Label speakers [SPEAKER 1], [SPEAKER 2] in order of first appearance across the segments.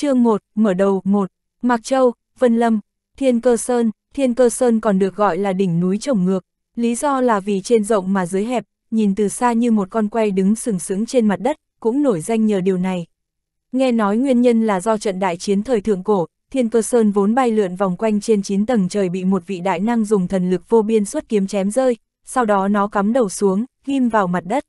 [SPEAKER 1] chương 1, mở đầu 1, Mạc Châu, Vân Lâm, Thiên Cơ Sơn, Thiên Cơ Sơn còn được gọi là đỉnh núi trồng ngược, lý do là vì trên rộng mà dưới hẹp, nhìn từ xa như một con quay đứng sừng sững trên mặt đất, cũng nổi danh nhờ điều này. Nghe nói nguyên nhân là do trận đại chiến thời thượng cổ, Thiên Cơ Sơn vốn bay lượn vòng quanh trên 9 tầng trời bị một vị đại năng dùng thần lực vô biên xuất kiếm chém rơi, sau đó nó cắm đầu xuống, ghim vào mặt đất.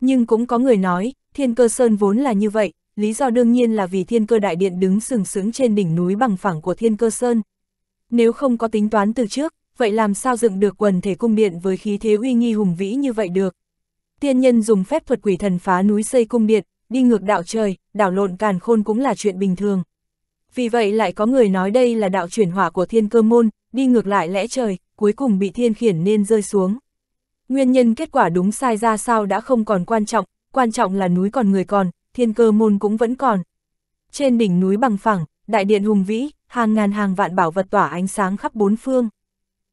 [SPEAKER 1] Nhưng cũng có người nói, Thiên Cơ Sơn vốn là như vậy, lý do đương nhiên là vì thiên cơ đại điện đứng sừng sững trên đỉnh núi bằng phẳng của thiên cơ sơn. Nếu không có tính toán từ trước, vậy làm sao dựng được quần thể cung điện với khí thế uy nghi hùng vĩ như vậy được? Tiên nhân dùng phép thuật quỷ thần phá núi xây cung điện, đi ngược đạo trời, đảo lộn càn khôn cũng là chuyện bình thường. Vì vậy lại có người nói đây là đạo chuyển hỏa của thiên cơ môn, đi ngược lại lẽ trời, cuối cùng bị thiên khiển nên rơi xuống. Nguyên nhân kết quả đúng sai ra sao đã không còn quan trọng, quan trọng là núi còn người còn, thiên cơ môn cũng vẫn còn. Trên đỉnh núi bằng phẳng, đại điện hùng vĩ, hàng ngàn hàng vạn bảo vật tỏa ánh sáng khắp bốn phương.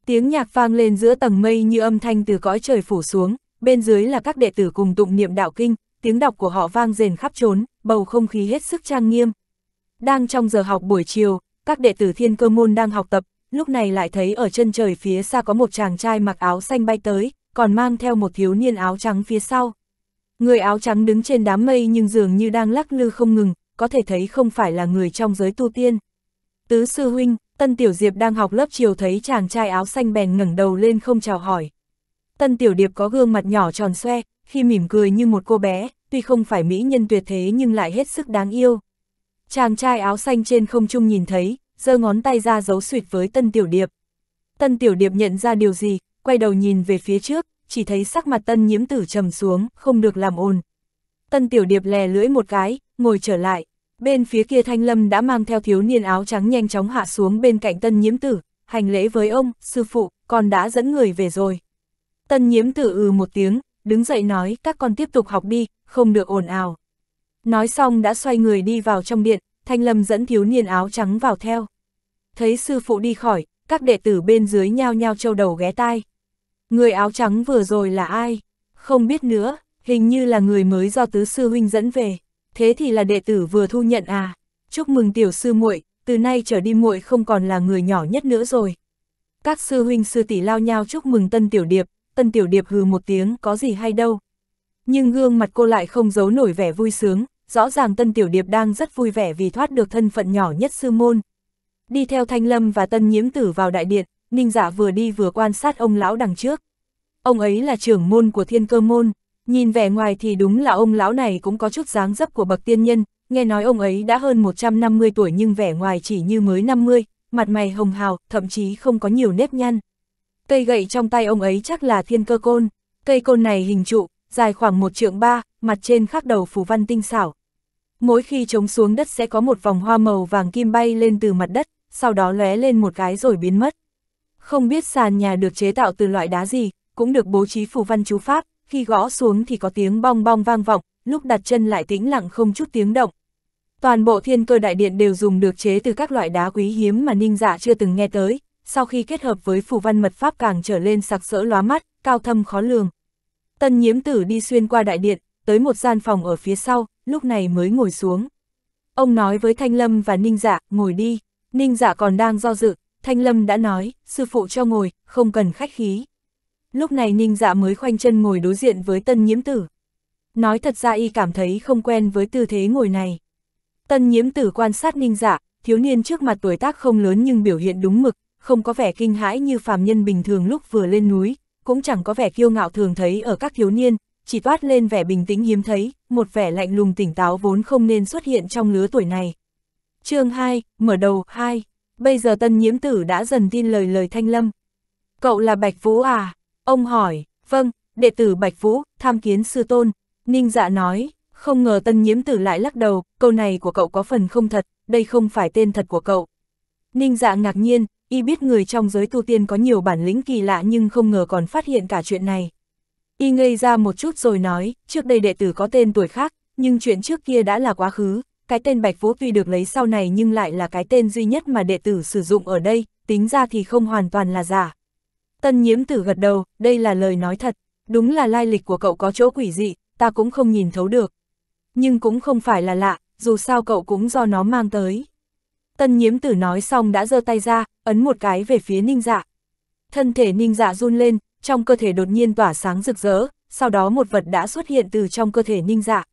[SPEAKER 1] Tiếng nhạc vang lên giữa tầng mây như âm thanh từ cõi trời phủ xuống, bên dưới là các đệ tử cùng tụng niệm đạo kinh, tiếng đọc của họ vang rền khắp trốn, bầu không khí hết sức trang nghiêm. Đang trong giờ học buổi chiều, các đệ tử thiên cơ môn đang học tập, lúc này lại thấy ở chân trời phía xa có một chàng trai mặc áo xanh bay tới, còn mang theo một thiếu niên áo trắng phía sau. Người áo trắng đứng trên đám mây nhưng dường như đang lắc lư không ngừng, có thể thấy không phải là người trong giới tu tiên. Tứ sư huynh, Tân Tiểu Diệp đang học lớp chiều thấy chàng trai áo xanh bèn ngẩng đầu lên không chào hỏi. Tân Tiểu Điệp có gương mặt nhỏ tròn xoe, khi mỉm cười như một cô bé, tuy không phải mỹ nhân tuyệt thế nhưng lại hết sức đáng yêu. Chàng trai áo xanh trên không trung nhìn thấy, giơ ngón tay ra giấu suyệt với Tân Tiểu Điệp. Tân Tiểu Điệp nhận ra điều gì, quay đầu nhìn về phía trước, chỉ thấy sắc mặt tân nhiễm tử trầm xuống, không được làm ồn. Tân tiểu điệp lè lưỡi một cái, ngồi trở lại. Bên phía kia thanh lâm đã mang theo thiếu niên áo trắng nhanh chóng hạ xuống bên cạnh tân nhiễm tử, hành lễ với ông, sư phụ, con đã dẫn người về rồi. Tân nhiễm tử ừ một tiếng, đứng dậy nói các con tiếp tục học đi, không được ồn ào. Nói xong đã xoay người đi vào trong điện, thanh lâm dẫn thiếu niên áo trắng vào theo. Thấy sư phụ đi khỏi, các đệ tử bên dưới nhao nhao trâu đầu ghé tai. Người áo trắng vừa rồi là ai? Không biết nữa, hình như là người mới do tứ sư huynh dẫn về. Thế thì là đệ tử vừa thu nhận à? Chúc mừng tiểu sư muội, từ nay trở đi muội không còn là người nhỏ nhất nữa rồi. Các sư huynh sư tỷ lao nhau chúc mừng tân tiểu điệp, tân tiểu điệp hừ một tiếng có gì hay đâu. Nhưng gương mặt cô lại không giấu nổi vẻ vui sướng, rõ ràng tân tiểu điệp đang rất vui vẻ vì thoát được thân phận nhỏ nhất sư môn. Đi theo Thanh Lâm và Tân Nhiễm Tử vào đại điện, Ninh Dạ vừa đi vừa quan sát ông lão đằng trước. Ông ấy là trưởng môn của thiên cơ môn, nhìn vẻ ngoài thì đúng là ông lão này cũng có chút dáng dấp của bậc tiên nhân, nghe nói ông ấy đã hơn 150 tuổi nhưng vẻ ngoài chỉ như mới 50, mặt mày hồng hào, thậm chí không có nhiều nếp nhăn. Cây gậy trong tay ông ấy chắc là thiên cơ côn, cây côn này hình trụ, dài khoảng 1 trượng 3, mặt trên khắc đầu phù văn tinh xảo. Mỗi khi trống xuống đất sẽ có một vòng hoa màu vàng kim bay lên từ mặt đất, sau đó lóe lên một cái rồi biến mất. Không biết sàn nhà được chế tạo từ loại đá gì, cũng được bố trí phù văn chú pháp, khi gõ xuống thì có tiếng bong bong vang vọng, lúc đặt chân lại tĩnh lặng không chút tiếng động. Toàn bộ thiên cơ đại điện đều dùng được chế từ các loại đá quý hiếm mà ninh giả dạ chưa từng nghe tới, sau khi kết hợp với phù văn mật pháp càng trở lên sặc sỡ lóa mắt, cao thâm khó lường. Tân nhiễm tử đi xuyên qua đại điện, tới một gian phòng ở phía sau, lúc này mới ngồi xuống. Ông nói với Thanh Lâm và Ninh Dạ ngồi đi, Ninh Dạ còn đang do dự, Thanh Lâm đã nói, sư phụ cho ngồi, không cần khách khí. Lúc này Ninh Dạ mới khoanh chân ngồi đối diện với Tân Nhiễm Tử. Nói thật ra y cảm thấy không quen với tư thế ngồi này. Tân Nhiễm Tử quan sát Ninh Dạ, thiếu niên trước mặt tuổi tác không lớn nhưng biểu hiện đúng mực, không có vẻ kinh hãi như phàm nhân bình thường lúc vừa lên núi, cũng chẳng có vẻ kiêu ngạo thường thấy ở các thiếu niên, chỉ toát lên vẻ bình tĩnh hiếm thấy, một vẻ lạnh lùng tỉnh táo vốn không nên xuất hiện trong lứa tuổi này. chương 2, mở đầu 2 bây giờ tân nhiễm tử đã dần tin lời lời thanh lâm. Cậu là Bạch Vũ à? Ông hỏi, vâng, đệ tử Bạch Vũ, tham kiến sư tôn. Ninh dạ nói, không ngờ tân nhiễm tử lại lắc đầu, câu này của cậu có phần không thật, đây không phải tên thật của cậu. Ninh dạ ngạc nhiên, y biết người trong giới tu tiên có nhiều bản lĩnh kỳ lạ nhưng không ngờ còn phát hiện cả chuyện này. Y ngây ra một chút rồi nói, trước đây đệ tử có tên tuổi khác, nhưng chuyện trước kia đã là quá khứ, cái tên Bạch Vũ tuy được lấy sau này nhưng lại là cái tên duy nhất mà đệ tử sử dụng ở đây, tính ra thì không hoàn toàn là giả. Tân nhiễm tử gật đầu, đây là lời nói thật, đúng là lai lịch của cậu có chỗ quỷ dị, ta cũng không nhìn thấu được. Nhưng cũng không phải là lạ, dù sao cậu cũng do nó mang tới. Tân nhiễm tử nói xong đã giơ tay ra, ấn một cái về phía ninh dạ. Thân thể ninh dạ run lên, trong cơ thể đột nhiên tỏa sáng rực rỡ, sau đó một vật đã xuất hiện từ trong cơ thể ninh dạ.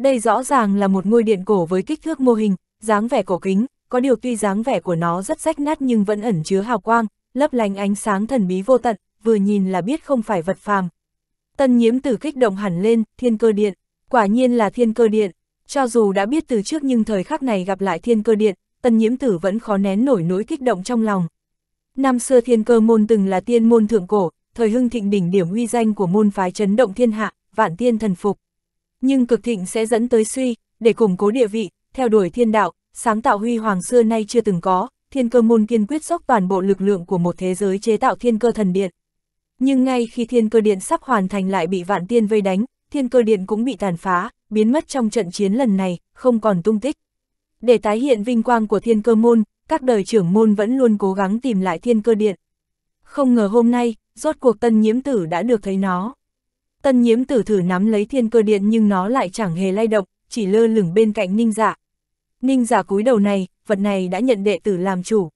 [SPEAKER 1] Đây rõ ràng là một ngôi điện cổ với kích thước mô hình, dáng vẻ cổ kính, có điều tuy dáng vẻ của nó rất rách nát nhưng vẫn ẩn chứa hào quang, lấp lánh ánh sáng thần bí vô tận, vừa nhìn là biết không phải vật phàm. Tân nhiễm tử kích động hẳn lên, thiên cơ điện, quả nhiên là thiên cơ điện, cho dù đã biết từ trước nhưng thời khắc này gặp lại thiên cơ điện, tân nhiễm tử vẫn khó nén nổi nỗi kích động trong lòng. Năm xưa thiên cơ môn từng là tiên môn thượng cổ, thời hưng thịnh đỉnh điểm uy danh của môn phái chấn động thiên hạ, vạn tiên thần phục nhưng cực thịnh sẽ dẫn tới suy, để củng cố địa vị, theo đuổi thiên đạo, sáng tạo huy hoàng xưa nay chưa từng có, thiên cơ môn kiên quyết dốc toàn bộ lực lượng của một thế giới chế tạo thiên cơ thần điện. Nhưng ngay khi thiên cơ điện sắp hoàn thành lại bị vạn tiên vây đánh, thiên cơ điện cũng bị tàn phá, biến mất trong trận chiến lần này, không còn tung tích. Để tái hiện vinh quang của thiên cơ môn, các đời trưởng môn vẫn luôn cố gắng tìm lại thiên cơ điện. Không ngờ hôm nay, rốt cuộc tân nhiễm tử đã được thấy nó. Tân nhiễm tử thử nắm lấy thiên cơ điện nhưng nó lại chẳng hề lay động, chỉ lơ lửng bên cạnh ninh giả. Dạ. Ninh giả dạ cúi đầu này, vật này đã nhận đệ tử làm chủ.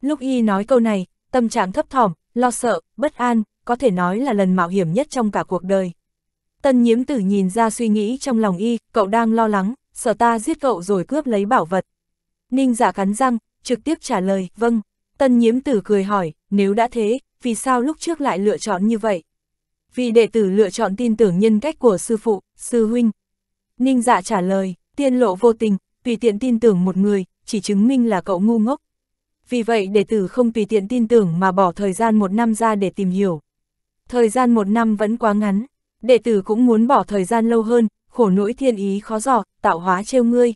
[SPEAKER 1] Lúc y nói câu này, tâm trạng thấp thỏm, lo sợ, bất an, có thể nói là lần mạo hiểm nhất trong cả cuộc đời. Tân nhiễm tử nhìn ra suy nghĩ trong lòng y, cậu đang lo lắng, sợ ta giết cậu rồi cướp lấy bảo vật. Ninh giả dạ cắn răng, trực tiếp trả lời, vâng. Tân nhiễm tử cười hỏi, nếu đã thế, vì sao lúc trước lại lựa chọn như vậy? vì đệ tử lựa chọn tin tưởng nhân cách của sư phụ, sư huynh. Ninh dạ trả lời, tiên lộ vô tình, tùy tiện tin tưởng một người, chỉ chứng minh là cậu ngu ngốc. Vì vậy đệ tử không tùy tiện tin tưởng mà bỏ thời gian một năm ra để tìm hiểu. Thời gian một năm vẫn quá ngắn, đệ tử cũng muốn bỏ thời gian lâu hơn, khổ nỗi thiên ý khó giỏ, tạo hóa trêu ngươi.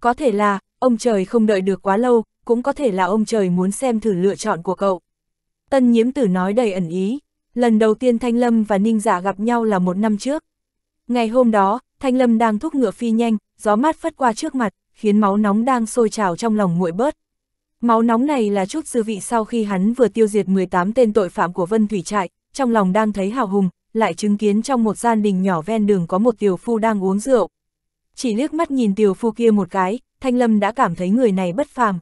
[SPEAKER 1] Có thể là, ông trời không đợi được quá lâu, cũng có thể là ông trời muốn xem thử lựa chọn của cậu. Tân nhiễm tử nói đầy ẩn ý, Lần đầu tiên Thanh Lâm và Ninh Giả dạ gặp nhau là một năm trước. Ngày hôm đó, Thanh Lâm đang thúc ngựa phi nhanh, gió mát phất qua trước mặt, khiến máu nóng đang sôi trào trong lòng nguội bớt. Máu nóng này là chút dư vị sau khi hắn vừa tiêu diệt 18 tên tội phạm của Vân Thủy Trại, trong lòng đang thấy hào hùng, lại chứng kiến trong một gian đình nhỏ ven đường có một tiểu phu đang uống rượu. Chỉ liếc mắt nhìn tiểu phu kia một cái, Thanh Lâm đã cảm thấy người này bất phàm.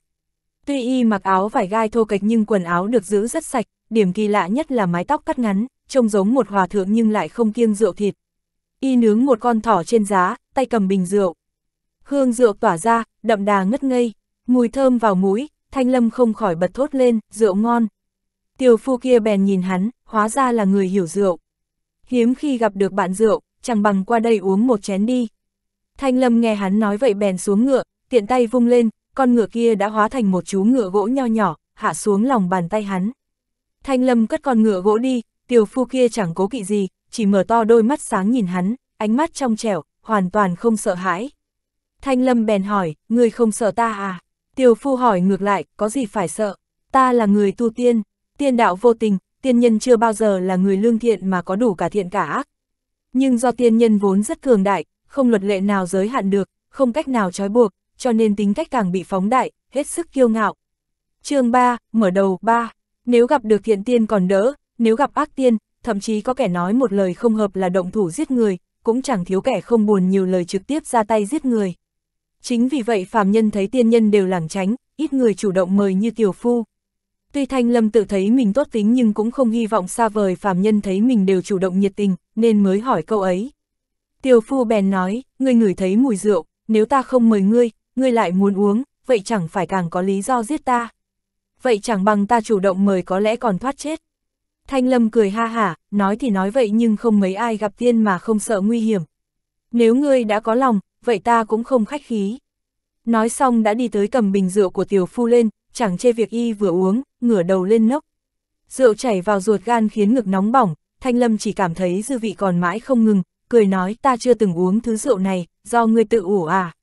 [SPEAKER 1] Tuy y mặc áo vải gai thô kệch nhưng quần áo được giữ rất sạch, điểm kỳ lạ nhất là mái tóc cắt ngắn, trông giống một hòa thượng nhưng lại không kiêng rượu thịt. Y nướng một con thỏ trên giá, tay cầm bình rượu. Hương rượu tỏa ra, đậm đà ngất ngây, mùi thơm vào mũi, Thanh Lâm không khỏi bật thốt lên, rượu ngon. Tiều phu kia bèn nhìn hắn, hóa ra là người hiểu rượu. Hiếm khi gặp được bạn rượu, chẳng bằng qua đây uống một chén đi. Thanh Lâm nghe hắn nói vậy bèn xuống ngựa, tiện tay vung lên, con ngựa kia đã hóa thành một chú ngựa gỗ nho nhỏ, hạ xuống lòng bàn tay hắn. Thanh Lâm cất con ngựa gỗ đi, tiểu phu kia chẳng cố kỵ gì, chỉ mở to đôi mắt sáng nhìn hắn, ánh mắt trong trẻo, hoàn toàn không sợ hãi. Thanh Lâm bèn hỏi, người không sợ ta à? Tiểu phu hỏi ngược lại, có gì phải sợ? Ta là người tu tiên, tiên đạo vô tình, tiên nhân chưa bao giờ là người lương thiện mà có đủ cả thiện cả ác. Nhưng do tiên nhân vốn rất cường đại, không luật lệ nào giới hạn được, không cách nào trói buộc, cho nên tính cách càng bị phóng đại, hết sức kiêu ngạo. chương 3, mở đầu 3 nếu gặp được thiện tiên còn đỡ, nếu gặp ác tiên, thậm chí có kẻ nói một lời không hợp là động thủ giết người, cũng chẳng thiếu kẻ không buồn nhiều lời trực tiếp ra tay giết người. Chính vì vậy phàm nhân thấy tiên nhân đều lảng tránh, ít người chủ động mời như tiểu phu. Tuy Thanh Lâm tự thấy mình tốt tính nhưng cũng không hy vọng xa vời phàm nhân thấy mình đều chủ động nhiệt tình, nên mới hỏi câu ấy. Tiểu phu bèn nói, ngươi ngửi thấy mùi rượu, nếu ta không mời ngươi, ngươi lại muốn uống, vậy chẳng phải càng có lý do giết ta vậy chẳng bằng ta chủ động mời có lẽ còn thoát chết. Thanh Lâm cười ha hả, nói thì nói vậy nhưng không mấy ai gặp tiên mà không sợ nguy hiểm. Nếu ngươi đã có lòng, vậy ta cũng không khách khí. Nói xong đã đi tới cầm bình rượu của tiểu phu lên, chẳng chê việc y vừa uống, ngửa đầu lên nốc. Rượu chảy vào ruột gan khiến ngực nóng bỏng, Thanh Lâm chỉ cảm thấy dư vị còn mãi không ngừng, cười nói ta chưa từng uống thứ rượu này, do ngươi tự ủ à.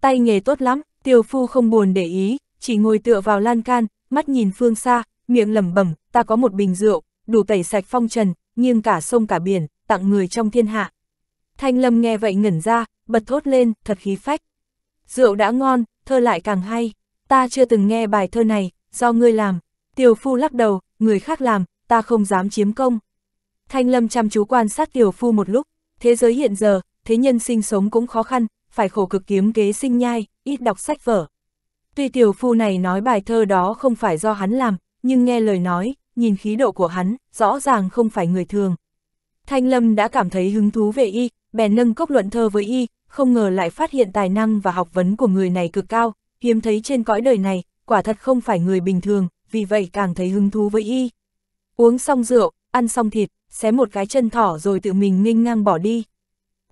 [SPEAKER 1] Tay nghề tốt lắm, tiểu phu không buồn để ý, chỉ ngồi tựa vào lan can, mắt nhìn phương xa, miệng lẩm bẩm, ta có một bình rượu, đủ tẩy sạch phong trần, nghiêng cả sông cả biển, tặng người trong thiên hạ. Thanh Lâm nghe vậy ngẩn ra, bật thốt lên, thật khí phách. Rượu đã ngon, thơ lại càng hay, ta chưa từng nghe bài thơ này, do ngươi làm. Tiểu Phu lắc đầu, người khác làm, ta không dám chiếm công. Thanh Lâm chăm chú quan sát Tiểu Phu một lúc, thế giới hiện giờ, thế nhân sinh sống cũng khó khăn, phải khổ cực kiếm kế sinh nhai, ít đọc sách vở. Tuy tiểu phu này nói bài thơ đó không phải do hắn làm, nhưng nghe lời nói, nhìn khí độ của hắn, rõ ràng không phải người thường. Thanh Lâm đã cảm thấy hứng thú về y, bèn nâng cốc luận thơ với y, không ngờ lại phát hiện tài năng và học vấn của người này cực cao, hiếm thấy trên cõi đời này, quả thật không phải người bình thường, vì vậy càng thấy hứng thú với y. Uống xong rượu, ăn xong thịt, xé một cái chân thỏ rồi tự mình nghênh ngang bỏ đi.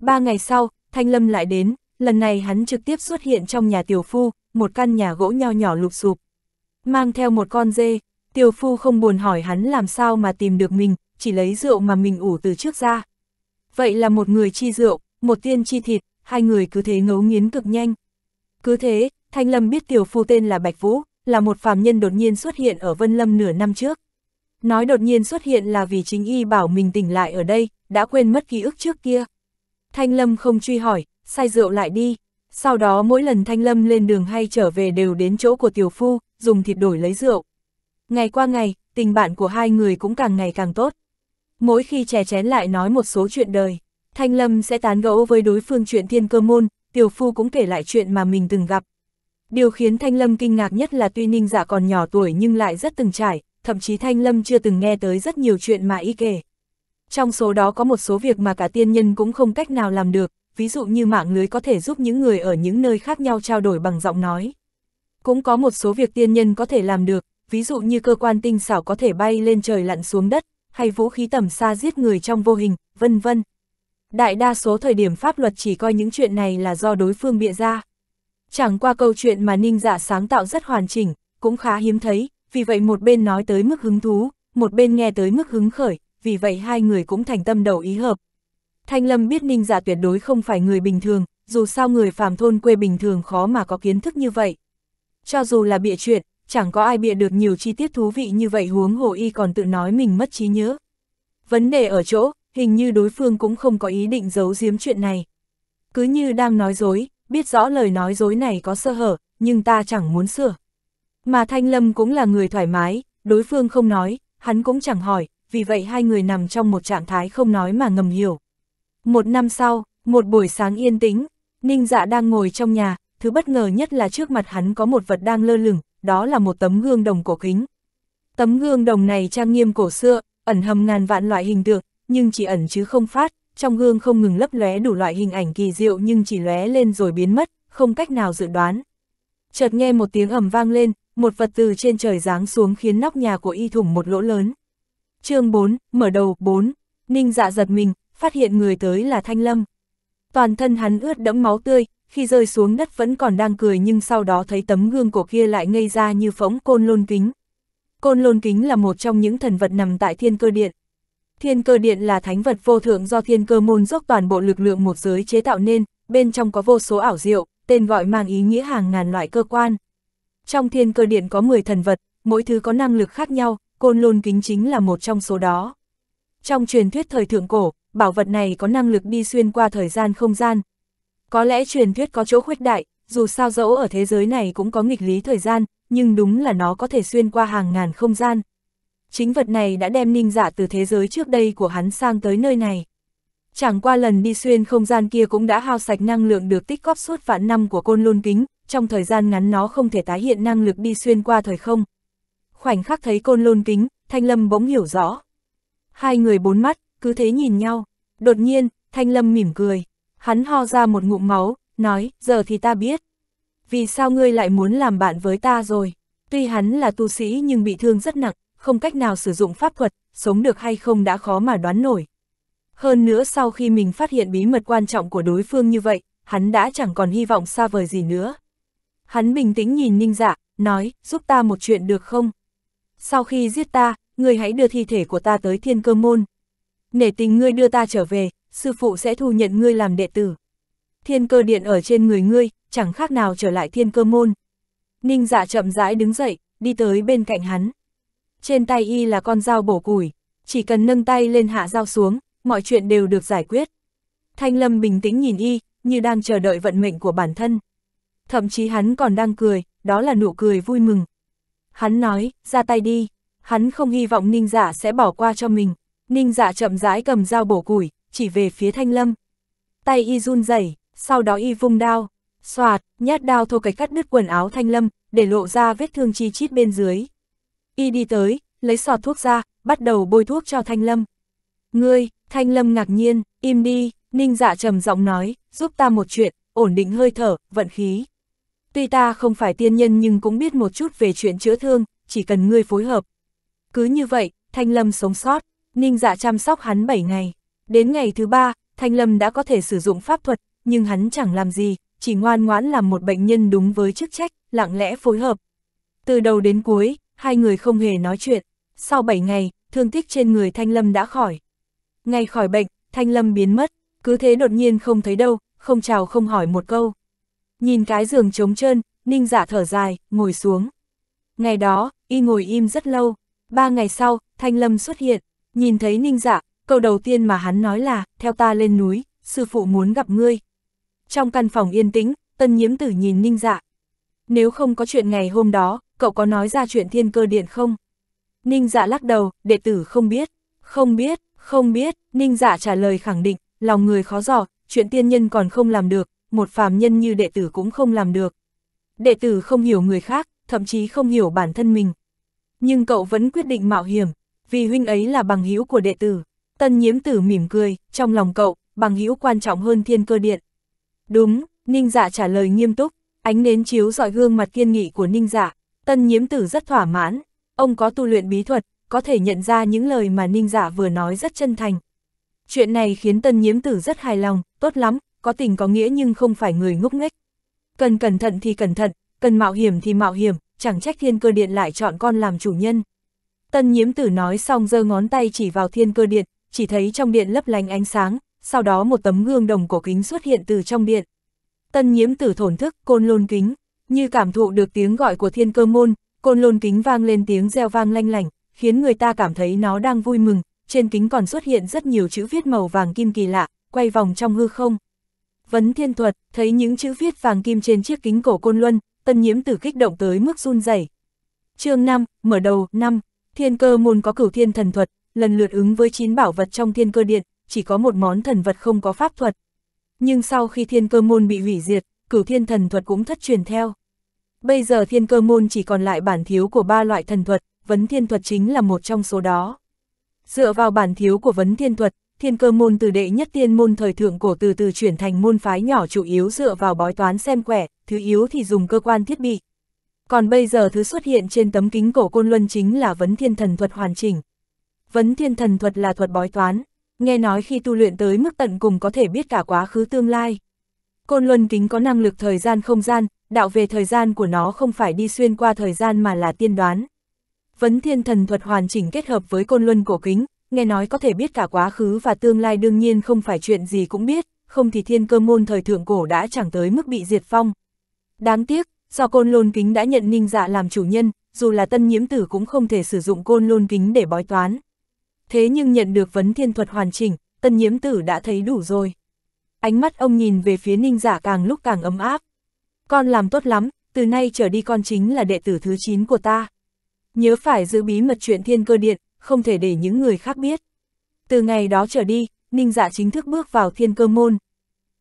[SPEAKER 1] Ba ngày sau, Thanh Lâm lại đến, lần này hắn trực tiếp xuất hiện trong nhà tiểu phu, một căn nhà gỗ nho nhỏ lụp sụp. Mang theo một con dê, tiểu phu không buồn hỏi hắn làm sao mà tìm được mình, chỉ lấy rượu mà mình ủ từ trước ra. Vậy là một người chi rượu, một tiên chi thịt, hai người cứ thế ngấu nghiến cực nhanh. Cứ thế, Thanh Lâm biết tiểu phu tên là Bạch Vũ, là một phàm nhân đột nhiên xuất hiện ở Vân Lâm nửa năm trước. Nói đột nhiên xuất hiện là vì chính y bảo mình tỉnh lại ở đây, đã quên mất ký ức trước kia. Thanh Lâm không truy hỏi, say rượu lại đi. Sau đó mỗi lần Thanh Lâm lên đường hay trở về đều đến chỗ của tiểu phu, dùng thịt đổi lấy rượu. Ngày qua ngày, tình bạn của hai người cũng càng ngày càng tốt. Mỗi khi chè chén lại nói một số chuyện đời, Thanh Lâm sẽ tán gẫu với đối phương chuyện thiên cơ môn, tiểu phu cũng kể lại chuyện mà mình từng gặp. Điều khiến Thanh Lâm kinh ngạc nhất là tuy Ninh Dạ còn nhỏ tuổi nhưng lại rất từng trải, thậm chí Thanh Lâm chưa từng nghe tới rất nhiều chuyện mà y kể. Trong số đó có một số việc mà cả tiên nhân cũng không cách nào làm được, ví dụ như mạng lưới có thể giúp những người ở những nơi khác nhau trao đổi bằng giọng nói. Cũng có một số việc tiên nhân có thể làm được, ví dụ như cơ quan tinh xảo có thể bay lên trời lặn xuống đất, hay vũ khí tầm xa giết người trong vô hình, vân vân. Đại đa số thời điểm pháp luật chỉ coi những chuyện này là do đối phương bịa ra. Chẳng qua câu chuyện mà Ninh Dạ sáng tạo rất hoàn chỉnh, cũng khá hiếm thấy, vì vậy một bên nói tới mức hứng thú, một bên nghe tới mức hứng khởi, vì vậy hai người cũng thành tâm đầu ý hợp, Thanh Lâm biết Ninh giả dạ tuyệt đối không phải người bình thường, dù sao người phàm thôn quê bình thường khó mà có kiến thức như vậy. Cho dù là bịa chuyện, chẳng có ai bịa được nhiều chi tiết thú vị như vậy huống hồ y còn tự nói mình mất trí nhớ. Vấn đề ở chỗ, hình như đối phương cũng không có ý định giấu giếm chuyện này. Cứ như đang nói dối, biết rõ lời nói dối này có sơ hở, nhưng ta chẳng muốn sửa. Mà Thanh Lâm cũng là người thoải mái, đối phương không nói, hắn cũng chẳng hỏi, vì vậy hai người nằm trong một trạng thái không nói mà ngầm hiểu. Một năm sau, một buổi sáng yên tĩnh, Ninh Dạ đang ngồi trong nhà, thứ bất ngờ nhất là trước mặt hắn có một vật đang lơ lửng, đó là một tấm gương đồng cổ kính. Tấm gương đồng này trang nghiêm cổ xưa, ẩn hầm ngàn vạn loại hình tượng, nhưng chỉ ẩn chứ không phát, trong gương không ngừng lấp lóe đủ loại hình ảnh kỳ diệu nhưng chỉ lóe lên rồi biến mất, không cách nào dự đoán. Chợt nghe một tiếng ầm vang lên, một vật từ trên trời giáng xuống khiến nóc nhà của y thủng một lỗ lớn. chương 4, mở đầu 4, Ninh dạ giật mình, phát hiện người tới là Thanh Lâm. Toàn thân hắn ướt đẫm máu tươi, khi rơi xuống đất vẫn còn đang cười nhưng sau đó thấy tấm gương cổ kia lại ngây ra như phóng côn lôn kính. Côn lôn kính là một trong những thần vật nằm tại thiên cơ điện. Thiên cơ điện là thánh vật vô thượng do thiên cơ môn dốc toàn bộ lực lượng một giới chế tạo nên, bên trong có vô số ảo diệu, tên gọi mang ý nghĩa hàng ngàn loại cơ quan. Trong thiên cơ điện có 10 thần vật, mỗi thứ có năng lực khác nhau, côn lôn kính chính là một trong số đó. Trong truyền thuyết thời thượng cổ, bảo vật này có năng lực đi xuyên qua thời gian không gian. Có lẽ truyền thuyết có chỗ khuyết đại, dù sao dẫu ở thế giới này cũng có nghịch lý thời gian, nhưng đúng là nó có thể xuyên qua hàng ngàn không gian. Chính vật này đã đem ninh giả dạ từ thế giới trước đây của hắn sang tới nơi này. Chẳng qua lần đi xuyên không gian kia cũng đã hao sạch năng lượng được tích góp suốt vạn năm của côn lôn kính, trong thời gian ngắn nó không thể tái hiện năng lực đi xuyên qua thời không. Khoảnh khắc thấy côn lôn kính, Thanh Lâm bỗng hiểu rõ. Hai người bốn mắt, cứ thế nhìn nhau. Đột nhiên, Thanh Lâm mỉm cười. Hắn ho ra một ngụm máu, nói, giờ thì ta biết. Vì sao ngươi lại muốn làm bạn với ta rồi? Tuy hắn là tu sĩ nhưng bị thương rất nặng, không cách nào sử dụng pháp thuật, sống được hay không đã khó mà đoán nổi. Hơn nữa sau khi mình phát hiện bí mật quan trọng của đối phương như vậy, hắn đã chẳng còn hy vọng xa vời gì nữa. Hắn bình tĩnh nhìn ninh dạ, nói, giúp ta một chuyện được không? Sau khi giết ta, người hãy đưa thi thể của ta tới thiên cơ môn, nể tình ngươi đưa ta trở về, sư phụ sẽ thu nhận ngươi làm đệ tử. Thiên cơ điện ở trên người ngươi, chẳng khác nào trở lại thiên cơ môn. Ninh dạ chậm rãi đứng dậy, đi tới bên cạnh hắn. Trên tay y là con dao bổ củi, chỉ cần nâng tay lên hạ dao xuống, mọi chuyện đều được giải quyết. Thanh Lâm bình tĩnh nhìn y, như đang chờ đợi vận mệnh của bản thân. Thậm chí hắn còn đang cười, đó là nụ cười vui mừng. Hắn nói, ra tay đi, hắn không hy vọng ninh giả dạ sẽ bỏ qua cho mình. Ninh dạ chậm rãi cầm dao bổ củi, chỉ về phía thanh lâm. Tay y run rẩy, sau đó y vung đao, xoạt, nhát đao thô cạch cắt đứt quần áo thanh lâm, để lộ ra vết thương chi chít bên dưới. Y đi tới, lấy sọt thuốc ra, bắt đầu bôi thuốc cho thanh lâm. Ngươi, thanh lâm ngạc nhiên, im đi, ninh dạ trầm giọng nói, giúp ta một chuyện, ổn định hơi thở, vận khí. Tuy ta không phải tiên nhân nhưng cũng biết một chút về chuyện chữa thương, chỉ cần ngươi phối hợp. Cứ như vậy, thanh lâm sống sót. Ninh dạ chăm sóc hắn 7 ngày. Đến ngày thứ ba, Thanh Lâm đã có thể sử dụng pháp thuật, nhưng hắn chẳng làm gì, chỉ ngoan ngoãn làm một bệnh nhân đúng với chức trách, lặng lẽ phối hợp. Từ đầu đến cuối, hai người không hề nói chuyện. Sau 7 ngày, thương tích trên người Thanh Lâm đã khỏi. Ngay khỏi bệnh, Thanh Lâm biến mất, cứ thế đột nhiên không thấy đâu, không chào không hỏi một câu. Nhìn cái giường trống trơn, Ninh dạ thở dài, ngồi xuống. Ngày đó, y ngồi im rất lâu. Ba ngày sau, Thanh Lâm xuất hiện. Nhìn thấy ninh dạ, câu đầu tiên mà hắn nói là, theo ta lên núi, sư phụ muốn gặp ngươi. Trong căn phòng yên tĩnh, tân nhiễm tử nhìn ninh dạ. Nếu không có chuyện ngày hôm đó, cậu có nói ra chuyện thiên cơ điện không? Ninh dạ lắc đầu, đệ tử không biết, không biết, không biết, ninh dạ trả lời khẳng định, lòng người khó dò, chuyện tiên nhân còn không làm được, một phàm nhân như đệ tử cũng không làm được. Đệ tử không hiểu người khác, thậm chí không hiểu bản thân mình. Nhưng cậu vẫn quyết định mạo hiểm, vì huynh ấy là bằng hữu của đệ tử. Tân nhiễm tử mỉm cười, trong lòng cậu, bằng hữu quan trọng hơn thiên cơ điện. Đúng, ninh dạ trả lời nghiêm túc, ánh nến chiếu dọi gương mặt kiên nghị của ninh dạ, tân nhiễm tử rất thỏa mãn, ông có tu luyện bí thuật, có thể nhận ra những lời mà ninh dạ vừa nói rất chân thành. Chuyện này khiến tân nhiễm tử rất hài lòng, tốt lắm, có tình có nghĩa nhưng không phải người ngốc nghếch. Cần cẩn thận thì cẩn thận, cần mạo hiểm thì mạo hiểm, chẳng trách thiên cơ điện lại chọn con làm chủ nhân. Tân nhiễm tử nói xong giơ ngón tay chỉ vào thiên cơ điện, chỉ thấy trong điện lấp lánh ánh sáng, sau đó một tấm gương đồng cổ kính xuất hiện từ trong điện. Tân nhiễm tử thổn thức, côn lôn kính, như cảm thụ được tiếng gọi của thiên cơ môn, côn lôn kính vang lên tiếng reo vang lanh lảnh, khiến người ta cảm thấy nó đang vui mừng, trên kính còn xuất hiện rất nhiều chữ viết màu vàng kim kỳ lạ, quay vòng trong hư không. Vấn thiên thuật, thấy những chữ viết vàng kim trên chiếc kính cổ côn luân, tân nhiễm tử kích động tới mức run rẩy. chương 5, mở đầu, 5 Thiên cơ môn có cửu thiên thần thuật, lần lượt ứng với chín bảo vật trong thiên cơ điện, chỉ có một món thần vật không có pháp thuật. Nhưng sau khi thiên cơ môn bị hủy diệt, cửu thiên thần thuật cũng thất truyền theo. Bây giờ thiên cơ môn chỉ còn lại bản thiếu của ba loại thần thuật, vấn thiên thuật chính là một trong số đó. Dựa vào bản thiếu của vấn thiên thuật, thiên cơ môn từ đệ nhất tiên môn thời thượng cổ từ từ chuyển thành môn phái nhỏ chủ yếu dựa vào bói toán xem quẻ, thứ yếu thì dùng cơ quan thiết bị, còn bây giờ thứ xuất hiện trên tấm kính cổ côn luân chính là vấn thiên thần thuật hoàn chỉnh. Vấn thiên thần thuật là thuật bói toán, nghe nói khi tu luyện tới mức tận cùng có thể biết cả quá khứ tương lai. Côn luân kính có năng lực thời gian không gian, đạo về thời gian của nó không phải đi xuyên qua thời gian mà là tiên đoán. Vấn thiên thần thuật hoàn chỉnh kết hợp với côn luân cổ kính, nghe nói có thể biết cả quá khứ và tương lai đương nhiên không phải chuyện gì cũng biết, không thì thiên cơ môn thời thượng cổ đã chẳng tới mức bị diệt phong. Đáng tiếc, do côn lôn kính đã nhận ninh dạ làm chủ nhân, dù là tân nhiễm tử cũng không thể sử dụng côn lôn kính để bói toán. Thế nhưng nhận được vấn thiên thuật hoàn chỉnh, tân nhiễm tử đã thấy đủ rồi. Ánh mắt ông nhìn về phía ninh dạ càng lúc càng ấm áp. Con làm tốt lắm, từ nay trở đi con chính là đệ tử thứ 9 của ta. Nhớ phải giữ bí mật chuyện thiên cơ điện, không thể để những người khác biết. Từ ngày đó trở đi, Ninh Dạ chính thức bước vào thiên cơ môn.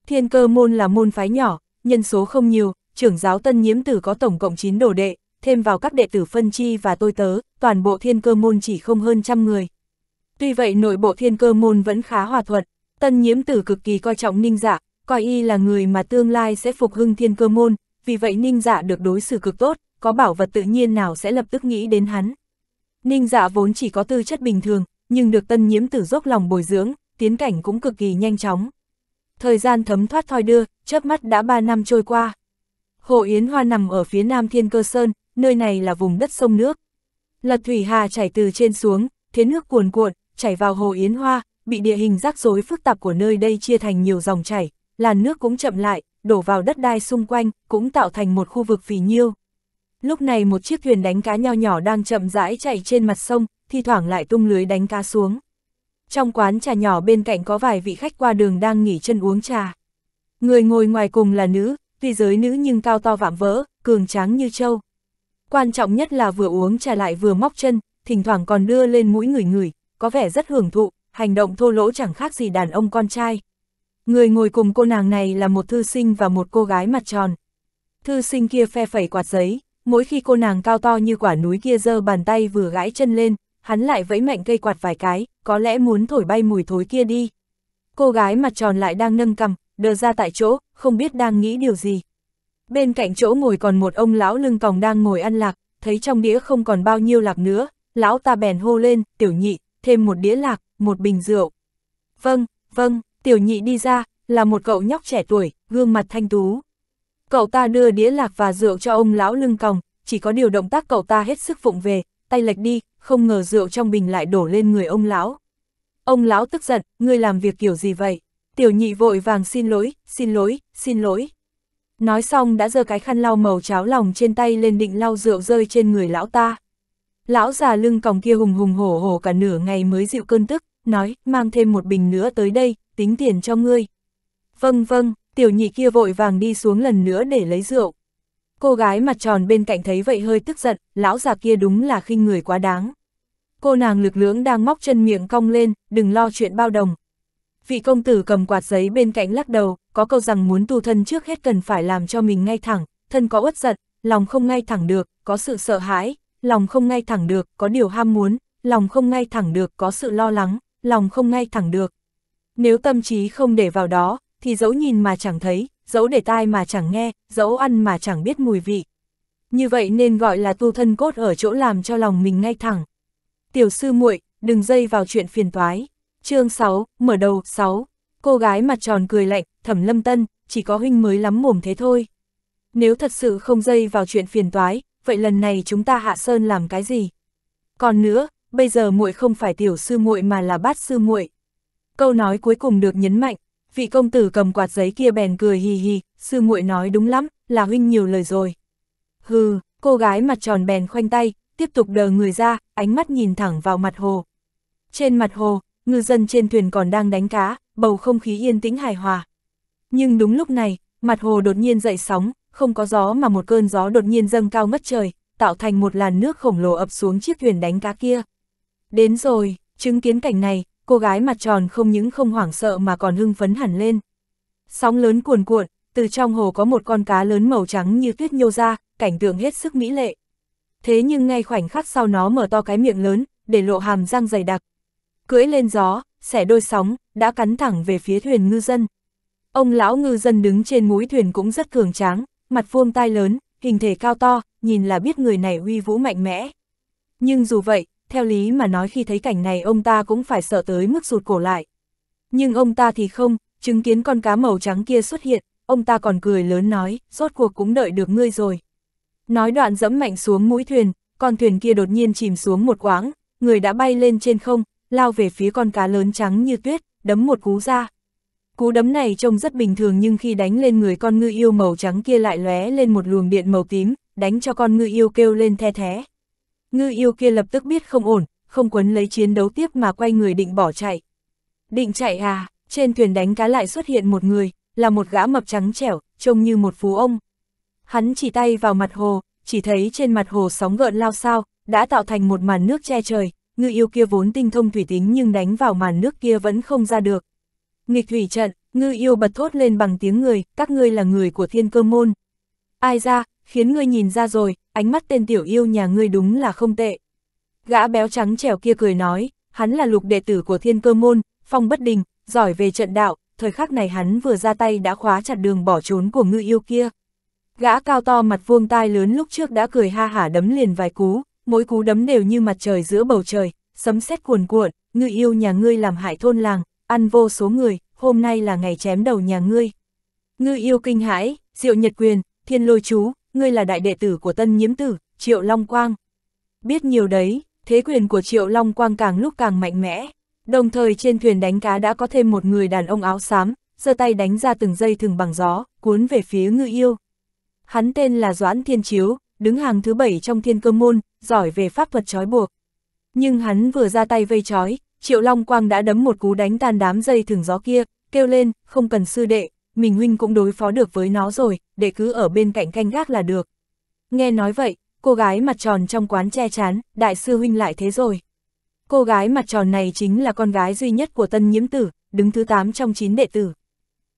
[SPEAKER 1] Thiên cơ môn là môn phái nhỏ, nhân số không nhiều, trưởng giáo tân nhiễm tử có tổng cộng 9 đồ đệ, thêm vào các đệ tử phân chi và tôi tớ, toàn bộ thiên cơ môn chỉ không hơn trăm người. Tuy vậy nội bộ thiên cơ môn vẫn khá hòa thuận, tân nhiễm tử cực kỳ coi trọng ninh dạ, coi y là người mà tương lai sẽ phục hưng thiên cơ môn, vì vậy ninh dạ được đối xử cực tốt, có bảo vật tự nhiên nào sẽ lập tức nghĩ đến hắn. Ninh dạ vốn chỉ có tư chất bình thường, nhưng được tân nhiễm tử dốc lòng bồi dưỡng, tiến cảnh cũng cực kỳ nhanh chóng. Thời gian thấm thoát thoi đưa, chớp mắt đã 3 năm trôi qua, Hồ Yến Hoa nằm ở phía nam Thiên Cơ Sơn, nơi này là vùng đất sông nước. Lật Thủy Hà chảy từ trên xuống, thế nước cuồn cuộn, chảy vào Hồ Yến Hoa, bị địa hình rắc rối phức tạp của nơi đây chia thành nhiều dòng chảy, làn nước cũng chậm lại, đổ vào đất đai xung quanh, cũng tạo thành một khu vực phì nhiêu. Lúc này một chiếc thuyền đánh cá nho nhỏ đang chậm rãi chạy trên mặt sông, thi thoảng lại tung lưới đánh cá xuống. Trong quán trà nhỏ bên cạnh có vài vị khách qua đường đang nghỉ chân uống trà. Người ngồi ngoài cùng là nữ, tuy giới nữ nhưng cao to vạm vỡ, cường tráng như trâu. Quan trọng nhất là vừa uống trà lại vừa móc chân, thỉnh thoảng còn đưa lên mũi người người, có vẻ rất hưởng thụ, hành động thô lỗ chẳng khác gì đàn ông con trai. Người ngồi cùng cô nàng này là một thư sinh và một cô gái mặt tròn. Thư sinh kia phe phẩy quạt giấy, mỗi khi cô nàng cao to như quả núi kia giơ bàn tay vừa gãi chân lên, hắn lại vẫy mạnh cây quạt vài cái, có lẽ muốn thổi bay mùi thối kia đi. Cô gái mặt tròn lại đang nâng cầm, đờ ra tại chỗ, không biết đang nghĩ điều gì. Bên cạnh chỗ ngồi còn một ông lão lưng còng đang ngồi ăn lạc, thấy trong đĩa không còn bao nhiêu lạc nữa, lão ta bèn hô lên, tiểu nhị, thêm một đĩa lạc, một bình rượu. Vâng, vâng, tiểu nhị đi ra, là một cậu nhóc trẻ tuổi, gương mặt thanh tú. Cậu ta đưa đĩa lạc và rượu cho ông lão lưng còng, chỉ có điều động tác cậu ta hết sức phụng về, tay lệch đi, không ngờ rượu trong bình lại đổ lên người ông lão. Ông lão tức giận, ngươi làm việc kiểu gì vậy? Tiểu nhị vội vàng xin lỗi, xin lỗi, xin lỗi. Nói xong đã giơ cái khăn lau màu cháo lòng trên tay lên định lau rượu rơi trên người lão ta. Lão già lưng còng kia hùng hùng hổ hổ cả nửa ngày mới dịu cơn tức, nói, mang thêm một bình nữa tới đây, tính tiền cho ngươi. Vâng vâng, tiểu nhị kia vội vàng đi xuống lần nữa để lấy rượu. Cô gái mặt tròn bên cạnh thấy vậy hơi tức giận, lão già kia đúng là khinh người quá đáng. Cô nàng lực lưỡng đang móc chân miệng cong lên, đừng lo chuyện bao đồng, vị công tử cầm quạt giấy bên cạnh lắc đầu, có câu rằng muốn tu thân trước hết cần phải làm cho mình ngay thẳng, thân có uất giận, lòng không ngay thẳng được, có sự sợ hãi, lòng không ngay thẳng được, có điều ham muốn, lòng không ngay thẳng được, có sự lo lắng, lòng không ngay thẳng được. Nếu tâm trí không để vào đó, thì dẫu nhìn mà chẳng thấy, dẫu để tai mà chẳng nghe, dẫu ăn mà chẳng biết mùi vị. Như vậy nên gọi là tu thân cốt ở chỗ làm cho lòng mình ngay thẳng. Tiểu sư muội, đừng dây vào chuyện phiền toái chương 6, mở đầu 6. Cô gái mặt tròn cười lạnh, thẩm lâm tân, chỉ có huynh mới lắm mồm thế thôi. Nếu thật sự không dây vào chuyện phiền toái, vậy lần này chúng ta hạ sơn làm cái gì? Còn nữa, bây giờ muội không phải tiểu sư muội mà là bát sư muội. Câu nói cuối cùng được nhấn mạnh, vị công tử cầm quạt giấy kia bèn cười hì hì, sư muội nói đúng lắm, là huynh nhiều lời rồi. Hừ, cô gái mặt tròn bèn khoanh tay, tiếp tục đờ người ra, ánh mắt nhìn thẳng vào mặt hồ. Trên mặt hồ, ngư dân trên thuyền còn đang đánh cá, bầu không khí yên tĩnh hài hòa. Nhưng đúng lúc này, mặt hồ đột nhiên dậy sóng, không có gió mà một cơn gió đột nhiên dâng cao ngất trời, tạo thành một làn nước khổng lồ ập xuống chiếc thuyền đánh cá kia. Đến rồi, chứng kiến cảnh này, cô gái mặt tròn không những không hoảng sợ mà còn hưng phấn hẳn lên. Sóng lớn cuồn cuộn, từ trong hồ có một con cá lớn màu trắng như tuyết nhô ra, cảnh tượng hết sức mỹ lệ. Thế nhưng ngay khoảnh khắc sau nó mở to cái miệng lớn, để lộ hàm răng dày đặc, cưỡi lên gió, xẻ đôi sóng, đã cắn thẳng về phía thuyền ngư dân. Ông lão ngư dân đứng trên mũi thuyền cũng rất cường tráng, mặt vuông tai lớn, hình thể cao to, nhìn là biết người này uy vũ mạnh mẽ. Nhưng dù vậy, theo lý mà nói khi thấy cảnh này ông ta cũng phải sợ tới mức rụt cổ lại. Nhưng ông ta thì không, chứng kiến con cá màu trắng kia xuất hiện, ông ta còn cười lớn nói, rốt cuộc cũng đợi được ngươi rồi. Nói đoạn dẫm mạnh xuống mũi thuyền, con thuyền kia đột nhiên chìm xuống một quãng, người đã bay lên trên không, lao về phía con cá lớn trắng như tuyết, đấm một cú ra. Cú đấm này trông rất bình thường nhưng khi đánh lên người con ngư yêu màu trắng kia lại lóe lên một luồng điện màu tím, đánh cho con ngư yêu kêu lên the thé. Ngư yêu kia lập tức biết không ổn, không quấn lấy chiến đấu tiếp mà quay người định bỏ chạy. Định chạy à, trên thuyền đánh cá lại xuất hiện một người, là một gã mập trắng trẻo, trông như một phú ông. Hắn chỉ tay vào mặt hồ, chỉ thấy trên mặt hồ sóng gợn lao sao, đã tạo thành một màn nước che trời, ngư yêu kia vốn tinh thông thủy tính nhưng đánh vào màn nước kia vẫn không ra được. Nghịch thủy trận, ngư yêu bật thốt lên bằng tiếng người, các ngươi là người của thiên cơ môn. Ai ra, khiến ngươi nhìn ra rồi, ánh mắt tên tiểu yêu nhà ngươi đúng là không tệ. Gã béo trắng trẻo kia cười nói, hắn là lục đệ tử của thiên cơ môn, phong bất đình, giỏi về trận đạo, thời khắc này hắn vừa ra tay đã khóa chặt đường bỏ trốn của ngư yêu kia. Gã cao to mặt vuông tai lớn lúc trước đã cười ha hả đấm liền vài cú, mỗi cú đấm đều như mặt trời giữa bầu trời, sấm sét cuồn cuộn, ngươi yêu nhà ngươi làm hại thôn làng, ăn vô số người, hôm nay là ngày chém đầu nhà ngươi. Ngư yêu kinh hãi, diệu nhật quyền, thiên lôi chú, ngươi là đại đệ tử của tân nhiễm tử, triệu long quang. Biết nhiều đấy, thế quyền của triệu long quang càng lúc càng mạnh mẽ. Đồng thời trên thuyền đánh cá đã có thêm một người đàn ông áo xám, giơ tay đánh ra từng dây thừng bằng gió, cuốn về phía ngư yêu. Hắn tên là Doãn Thiên Chiếu, đứng hàng thứ bảy trong thiên cơ môn, giỏi về pháp thuật trói buộc. Nhưng hắn vừa ra tay vây trói, Triệu Long Quang đã đấm một cú đánh tan đám dây thừng gió kia, kêu lên, không cần sư đệ, mình huynh cũng đối phó được với nó rồi, để cứ ở bên cạnh canh gác là được. Nghe nói vậy, cô gái mặt tròn trong quán che chán, đại sư huynh lại thế rồi. Cô gái mặt tròn này chính là con gái duy nhất của tân nhiễm tử, đứng thứ 8 trong 9 đệ tử.